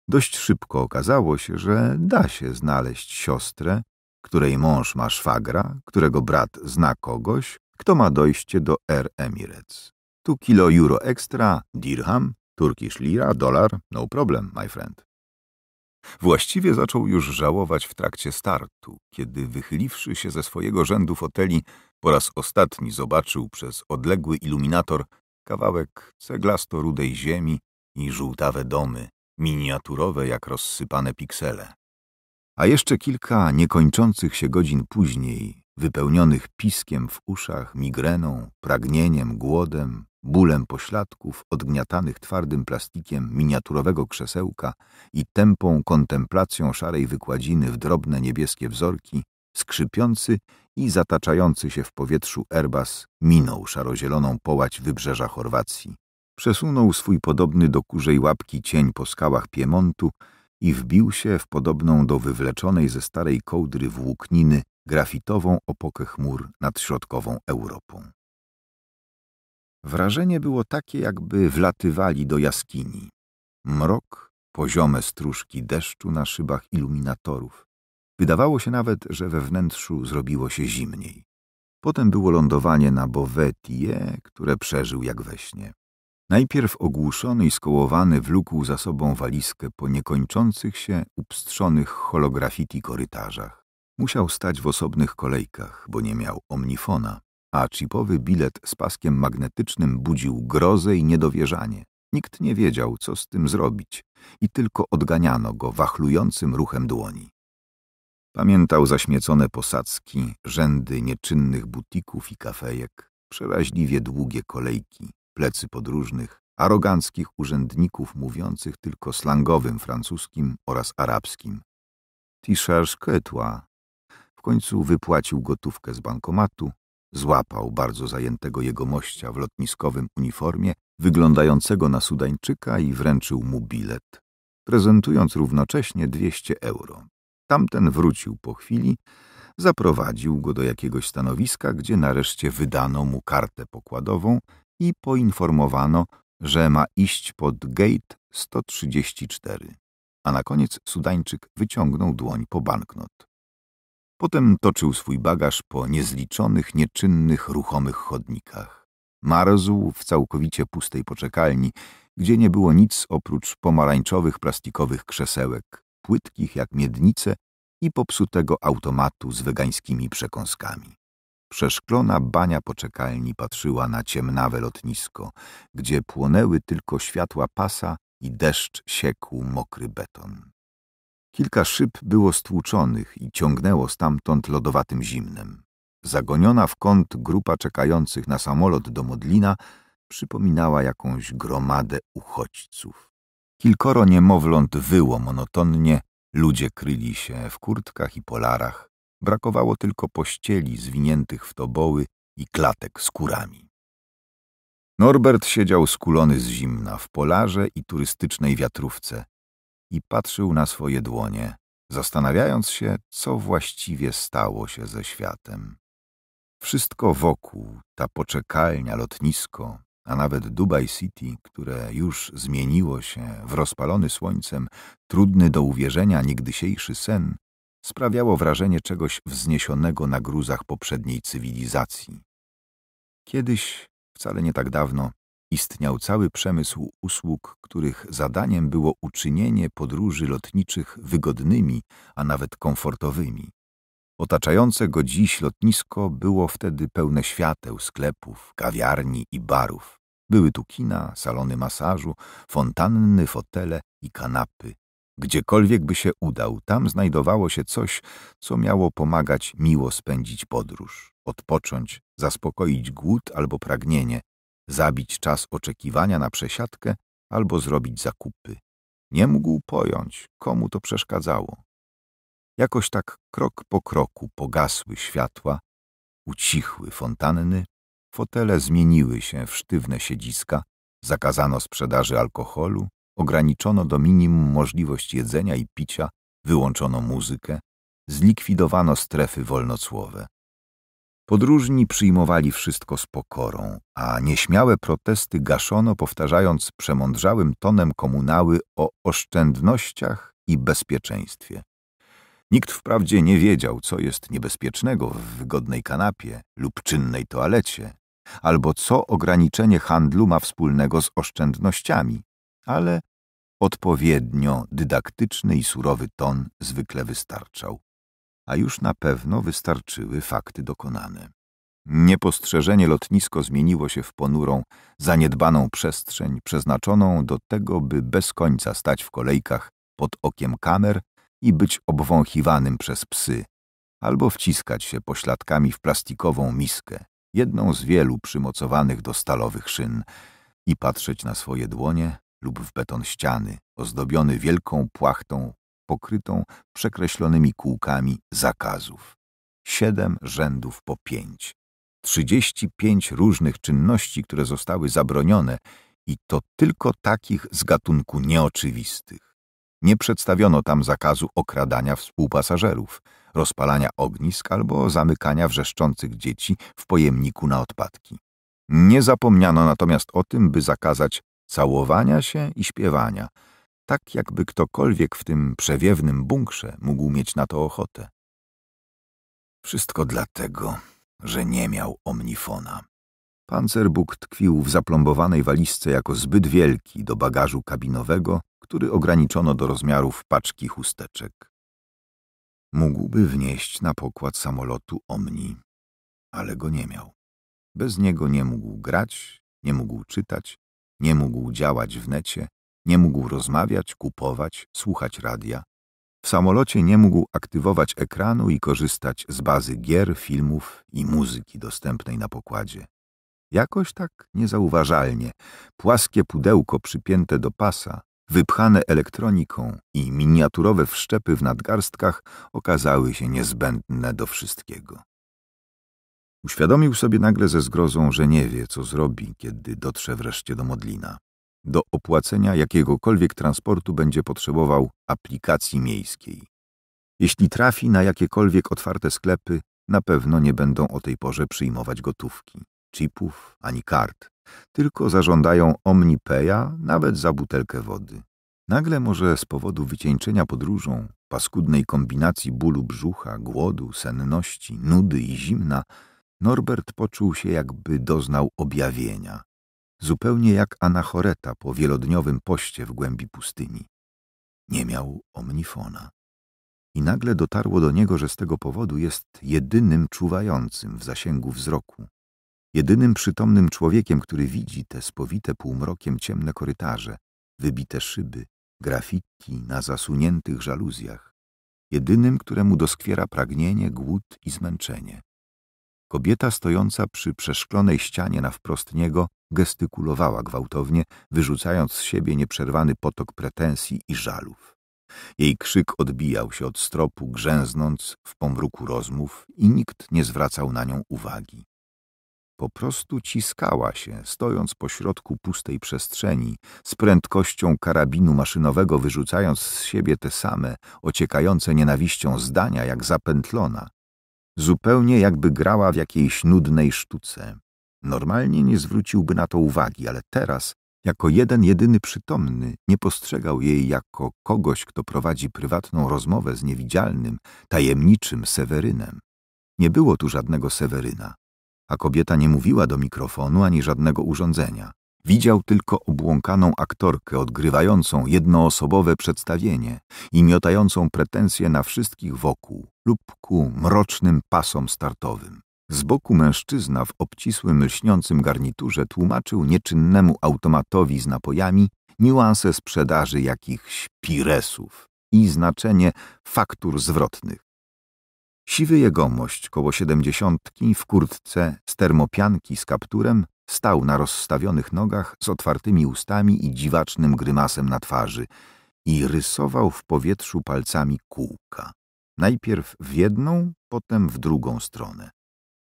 Dość szybko okazało się, że da się znaleźć siostrę, której mąż ma szwagra, którego brat zna kogoś, kto ma dojście do Air Emirates. Tu kilo euro ekstra, dirham, turkish lira, dolar, no problem, my friend. Właściwie zaczął już żałować w trakcie startu, kiedy wychyliwszy się ze swojego rzędu foteli, po raz ostatni zobaczył przez odległy iluminator kawałek ceglasto-rudej ziemi i żółtawe domy, miniaturowe jak rozsypane piksele. A jeszcze kilka niekończących się godzin później, wypełnionych piskiem w uszach, migreną, pragnieniem, głodem, bólem pośladków, odgniatanych twardym plastikiem miniaturowego krzesełka i tępą kontemplacją szarej wykładziny w drobne niebieskie wzorki, skrzypiący i zataczający się w powietrzu Airbus minął szarozieloną połać wybrzeża Chorwacji. Przesunął swój podobny do kurzej łapki cień po skałach Piemontu i wbił się w podobną do wywleczonej ze starej kołdry włókniny grafitową opokę chmur nad środkową Europą. Wrażenie było takie, jakby wlatywali do jaskini. Mrok, poziome stróżki deszczu na szybach iluminatorów. Wydawało się nawet, że we wnętrzu zrobiło się zimniej. Potem było lądowanie na Bowetie, które przeżył jak we śnie. Najpierw ogłuszony i skołowany wlókł za sobą walizkę po niekończących się, upstrzonych holografiki korytarzach. Musiał stać w osobnych kolejkach, bo nie miał omnifona, a chipowy bilet z paskiem magnetycznym budził grozę i niedowierzanie. Nikt nie wiedział, co z tym zrobić i tylko odganiano go wachlującym ruchem dłoni. Pamiętał zaśmiecone posadzki, rzędy nieczynnych butików i kafejek, przeraźliwie długie kolejki, plecy podróżnych, aroganckich urzędników mówiących tylko slangowym francuskim oraz arabskim. Tisharz Ketła w końcu wypłacił gotówkę z bankomatu, złapał bardzo zajętego jegomościa w lotniskowym uniformie, wyglądającego na Sudańczyka i wręczył mu bilet, prezentując równocześnie 200 euro. Tamten wrócił po chwili, zaprowadził go do jakiegoś stanowiska, gdzie nareszcie wydano mu kartę pokładową i poinformowano, że ma iść pod gate 134, a na koniec Sudańczyk wyciągnął dłoń po banknot. Potem toczył swój bagaż po niezliczonych, nieczynnych, ruchomych chodnikach. Marzł w całkowicie pustej poczekalni, gdzie nie było nic oprócz pomarańczowych plastikowych krzesełek, płytkich jak miednice i popsutego automatu z wegańskimi przekąskami. Przeszklona bania poczekalni patrzyła na ciemnawe lotnisko, gdzie płonęły tylko światła pasa i deszcz siekł mokry beton. Kilka szyb było stłuczonych i ciągnęło stamtąd lodowatym zimnem. Zagoniona w kąt grupa czekających na samolot do Modlina przypominała jakąś gromadę uchodźców. Kilkoro niemowląt wyło monotonnie, ludzie kryli się w kurtkach i polarach, Brakowało tylko pościeli zwiniętych w toboły i klatek z kurami. Norbert siedział skulony z zimna w polarze i turystycznej wiatrówce i patrzył na swoje dłonie, zastanawiając się, co właściwie stało się ze światem. Wszystko wokół, ta poczekalnia, lotnisko, a nawet Dubai City, które już zmieniło się w rozpalony słońcem, trudny do uwierzenia niegdysiejszy sen, sprawiało wrażenie czegoś wzniesionego na gruzach poprzedniej cywilizacji. Kiedyś, wcale nie tak dawno, istniał cały przemysł usług, których zadaniem było uczynienie podróży lotniczych wygodnymi, a nawet komfortowymi. Otaczające go dziś lotnisko było wtedy pełne świateł, sklepów, kawiarni i barów. Były tu kina, salony masażu, fontanny, fotele i kanapy, Gdziekolwiek by się udał, tam znajdowało się coś, co miało pomagać miło spędzić podróż, odpocząć, zaspokoić głód albo pragnienie, zabić czas oczekiwania na przesiadkę albo zrobić zakupy. Nie mógł pojąć, komu to przeszkadzało. Jakoś tak krok po kroku pogasły światła, ucichły fontanny, fotele zmieniły się w sztywne siedziska, zakazano sprzedaży alkoholu, Ograniczono do minimum możliwość jedzenia i picia, wyłączono muzykę, zlikwidowano strefy wolnocłowe. Podróżni przyjmowali wszystko z pokorą, a nieśmiałe protesty gaszono, powtarzając przemądrzałym tonem komunały o oszczędnościach i bezpieczeństwie. Nikt wprawdzie nie wiedział, co jest niebezpiecznego w wygodnej kanapie lub czynnej toalecie, albo co ograniczenie handlu ma wspólnego z oszczędnościami ale odpowiednio dydaktyczny i surowy ton zwykle wystarczał, a już na pewno wystarczyły fakty dokonane. Niepostrzeżenie lotnisko zmieniło się w ponurą, zaniedbaną przestrzeń, przeznaczoną do tego, by bez końca stać w kolejkach pod okiem kamer i być obwąchiwanym przez psy, albo wciskać się pośladkami w plastikową miskę, jedną z wielu przymocowanych do stalowych szyn, i patrzeć na swoje dłonie, lub w beton ściany, ozdobiony wielką płachtą pokrytą przekreślonymi kółkami zakazów. Siedem rzędów po pięć. Trzydzieści pięć różnych czynności, które zostały zabronione i to tylko takich z gatunku nieoczywistych. Nie przedstawiono tam zakazu okradania współpasażerów, rozpalania ognisk albo zamykania wrzeszczących dzieci w pojemniku na odpadki. Nie zapomniano natomiast o tym, by zakazać całowania się i śpiewania, tak jakby ktokolwiek w tym przewiewnym bunkrze mógł mieć na to ochotę. Wszystko dlatego, że nie miał omnifona. Pancerbuk tkwił w zaplombowanej walizce jako zbyt wielki do bagażu kabinowego, który ograniczono do rozmiarów paczki chusteczek. Mógłby wnieść na pokład samolotu Omni, ale go nie miał. Bez niego nie mógł grać, nie mógł czytać, nie mógł działać w necie, nie mógł rozmawiać, kupować, słuchać radia. W samolocie nie mógł aktywować ekranu i korzystać z bazy gier, filmów i muzyki dostępnej na pokładzie. Jakoś tak niezauważalnie, płaskie pudełko przypięte do pasa, wypchane elektroniką i miniaturowe wszczepy w nadgarstkach okazały się niezbędne do wszystkiego. Uświadomił sobie nagle ze zgrozą, że nie wie, co zrobi, kiedy dotrze wreszcie do Modlina. Do opłacenia jakiegokolwiek transportu będzie potrzebował aplikacji miejskiej. Jeśli trafi na jakiekolwiek otwarte sklepy, na pewno nie będą o tej porze przyjmować gotówki, chipów ani kart, tylko zażądają omnipeja nawet za butelkę wody. Nagle może z powodu wycieńczenia podróżą, paskudnej kombinacji bólu brzucha, głodu, senności, nudy i zimna Norbert poczuł się, jakby doznał objawienia, zupełnie jak anachoreta po wielodniowym poście w głębi pustyni. Nie miał omnifona. I nagle dotarło do niego, że z tego powodu jest jedynym czuwającym w zasięgu wzroku, jedynym przytomnym człowiekiem, który widzi te spowite półmrokiem ciemne korytarze, wybite szyby, grafiki na zasuniętych żaluzjach, jedynym, któremu doskwiera pragnienie, głód i zmęczenie. Kobieta stojąca przy przeszklonej ścianie na wprost niego gestykulowała gwałtownie, wyrzucając z siebie nieprzerwany potok pretensji i żalów. Jej krzyk odbijał się od stropu, grzęznąc w pomruku rozmów i nikt nie zwracał na nią uwagi. Po prostu ciskała się, stojąc pośrodku pustej przestrzeni, z prędkością karabinu maszynowego wyrzucając z siebie te same, ociekające nienawiścią zdania jak zapętlona, zupełnie jakby grała w jakiejś nudnej sztuce. Normalnie nie zwróciłby na to uwagi, ale teraz, jako jeden jedyny przytomny, nie postrzegał jej jako kogoś, kto prowadzi prywatną rozmowę z niewidzialnym, tajemniczym Sewerynem. Nie było tu żadnego Seweryna, a kobieta nie mówiła do mikrofonu ani żadnego urządzenia. Widział tylko obłąkaną aktorkę odgrywającą jednoosobowe przedstawienie i miotającą pretensje na wszystkich wokół lub ku mrocznym pasom startowym. Z boku mężczyzna w obcisłym, lśniącym garniturze tłumaczył nieczynnemu automatowi z napojami niuanse sprzedaży jakichś piresów i znaczenie faktur zwrotnych. Siwy jegomość koło siedemdziesiątki w kurtce z termopianki z kapturem Stał na rozstawionych nogach z otwartymi ustami i dziwacznym grymasem na twarzy i rysował w powietrzu palcami kółka. Najpierw w jedną, potem w drugą stronę.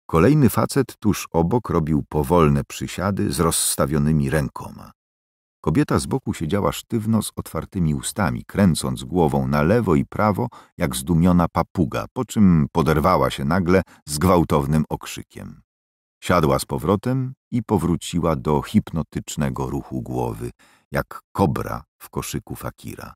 Kolejny facet tuż obok robił powolne przysiady z rozstawionymi rękoma. Kobieta z boku siedziała sztywno z otwartymi ustami, kręcąc głową na lewo i prawo, jak zdumiona papuga, po czym poderwała się nagle z gwałtownym okrzykiem. Siadła z powrotem i powróciła do hipnotycznego ruchu głowy, jak kobra w koszyku fakira.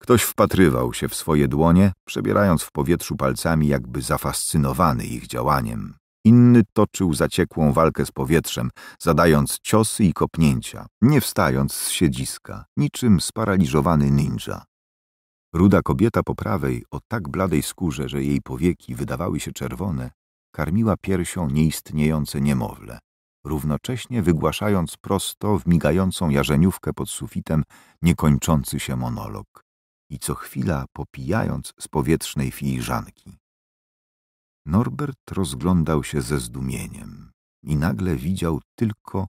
Ktoś wpatrywał się w swoje dłonie, przebierając w powietrzu palcami, jakby zafascynowany ich działaniem. Inny toczył zaciekłą walkę z powietrzem, zadając ciosy i kopnięcia, nie wstając z siedziska, niczym sparaliżowany ninja. Ruda kobieta po prawej, o tak bladej skórze, że jej powieki wydawały się czerwone, karmiła piersią nieistniejące niemowlę, równocześnie wygłaszając prosto w migającą jarzeniówkę pod sufitem niekończący się monolog i co chwila popijając z powietrznej filiżanki. Norbert rozglądał się ze zdumieniem i nagle widział tylko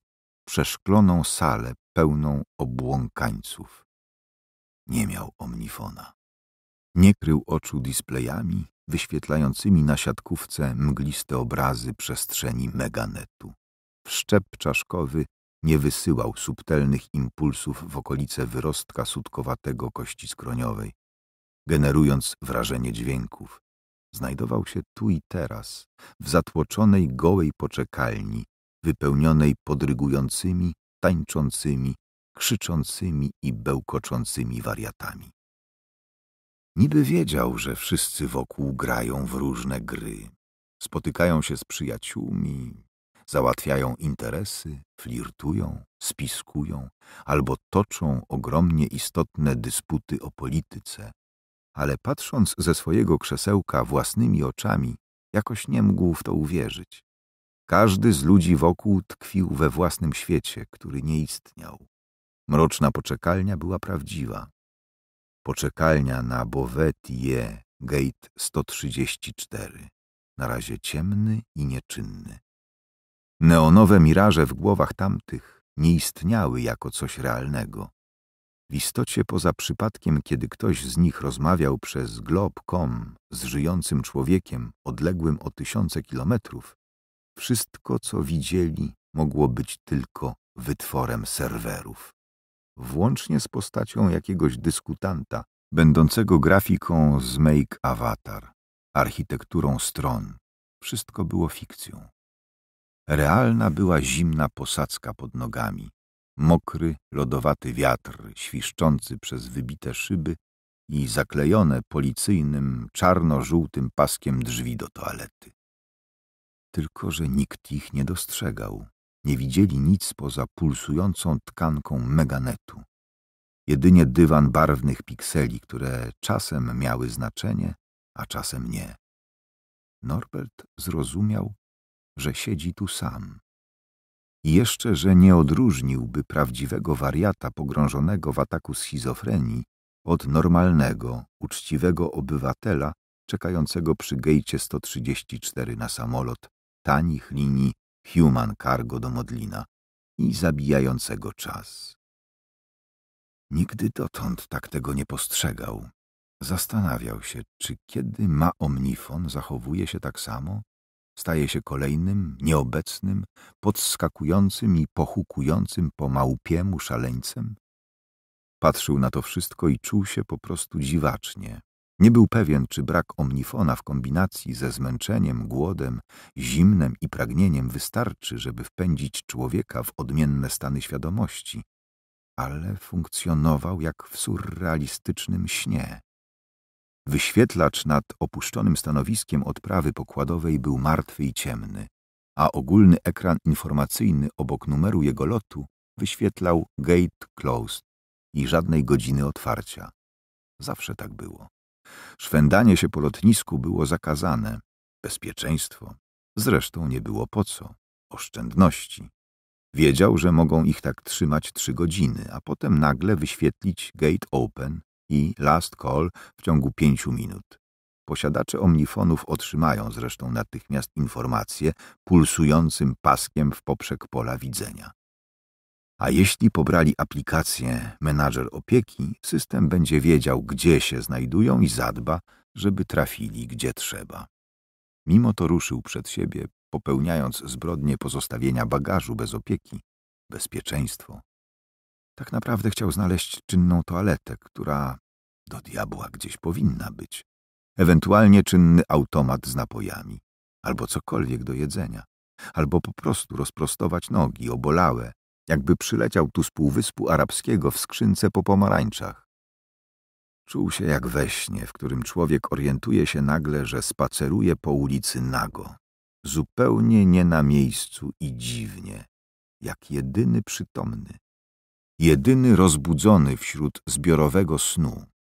przeszkloną salę pełną obłąkańców. Nie miał omnifona. Nie krył oczu displejami wyświetlającymi na siatkówce mgliste obrazy przestrzeni meganetu. Wszczep czaszkowy nie wysyłał subtelnych impulsów w okolice wyrostka sutkowatego kości skroniowej, generując wrażenie dźwięków. Znajdował się tu i teraz, w zatłoczonej gołej poczekalni, wypełnionej podrygującymi, tańczącymi, krzyczącymi i bełkoczącymi wariatami. Niby wiedział, że wszyscy wokół grają w różne gry. Spotykają się z przyjaciółmi, załatwiają interesy, flirtują, spiskują albo toczą ogromnie istotne dysputy o polityce. Ale patrząc ze swojego krzesełka własnymi oczami, jakoś nie mógł w to uwierzyć. Każdy z ludzi wokół tkwił we własnym świecie, który nie istniał. Mroczna poczekalnia była prawdziwa. Poczekalnia na Bowetie, gate 134. Na razie ciemny i nieczynny. Neonowe miraże w głowach tamtych nie istniały jako coś realnego. W istocie poza przypadkiem, kiedy ktoś z nich rozmawiał przez glob.com z żyjącym człowiekiem odległym o tysiące kilometrów, wszystko, co widzieli, mogło być tylko wytworem serwerów włącznie z postacią jakiegoś dyskutanta, będącego grafiką z Make Avatar, architekturą stron. Wszystko było fikcją. Realna była zimna posadzka pod nogami, mokry, lodowaty wiatr świszczący przez wybite szyby i zaklejone policyjnym, czarno-żółtym paskiem drzwi do toalety. Tylko, że nikt ich nie dostrzegał. Nie widzieli nic poza pulsującą tkanką meganetu. Jedynie dywan barwnych pikseli, które czasem miały znaczenie, a czasem nie. Norbert zrozumiał, że siedzi tu sam. I jeszcze, że nie odróżniłby prawdziwego wariata pogrążonego w ataku schizofrenii od normalnego, uczciwego obywatela czekającego przy gejcie 134 na samolot tanich linii Human Cargo do Modlina i zabijającego czas. Nigdy dotąd tak tego nie postrzegał. Zastanawiał się, czy kiedy ma omnifon zachowuje się tak samo, staje się kolejnym, nieobecnym, podskakującym i pochukującym po małpiemu szaleńcem? Patrzył na to wszystko i czuł się po prostu dziwacznie, nie był pewien, czy brak omnifona w kombinacji ze zmęczeniem, głodem, zimnem i pragnieniem wystarczy, żeby wpędzić człowieka w odmienne stany świadomości, ale funkcjonował jak w surrealistycznym śnie. Wyświetlacz nad opuszczonym stanowiskiem odprawy pokładowej był martwy i ciemny, a ogólny ekran informacyjny obok numeru jego lotu wyświetlał gate closed i żadnej godziny otwarcia. Zawsze tak było. Szwendanie się po lotnisku było zakazane. Bezpieczeństwo. Zresztą nie było po co. Oszczędności. Wiedział, że mogą ich tak trzymać trzy godziny, a potem nagle wyświetlić gate open i last call w ciągu pięciu minut. Posiadacze omnifonów otrzymają zresztą natychmiast informację pulsującym paskiem w poprzek pola widzenia. A jeśli pobrali aplikację menadżer opieki, system będzie wiedział, gdzie się znajdują i zadba, żeby trafili gdzie trzeba. Mimo to ruszył przed siebie, popełniając zbrodnię pozostawienia bagażu bez opieki, bezpieczeństwo. Tak naprawdę chciał znaleźć czynną toaletę, która do diabła gdzieś powinna być. Ewentualnie czynny automat z napojami, albo cokolwiek do jedzenia, albo po prostu rozprostować nogi obolałe, jakby przyleciał tu z Półwyspu Arabskiego w skrzynce po pomarańczach. Czuł się jak we śnie, w którym człowiek orientuje się nagle, że spaceruje po ulicy nago, zupełnie nie na miejscu i dziwnie, jak jedyny przytomny, jedyny rozbudzony wśród zbiorowego snu.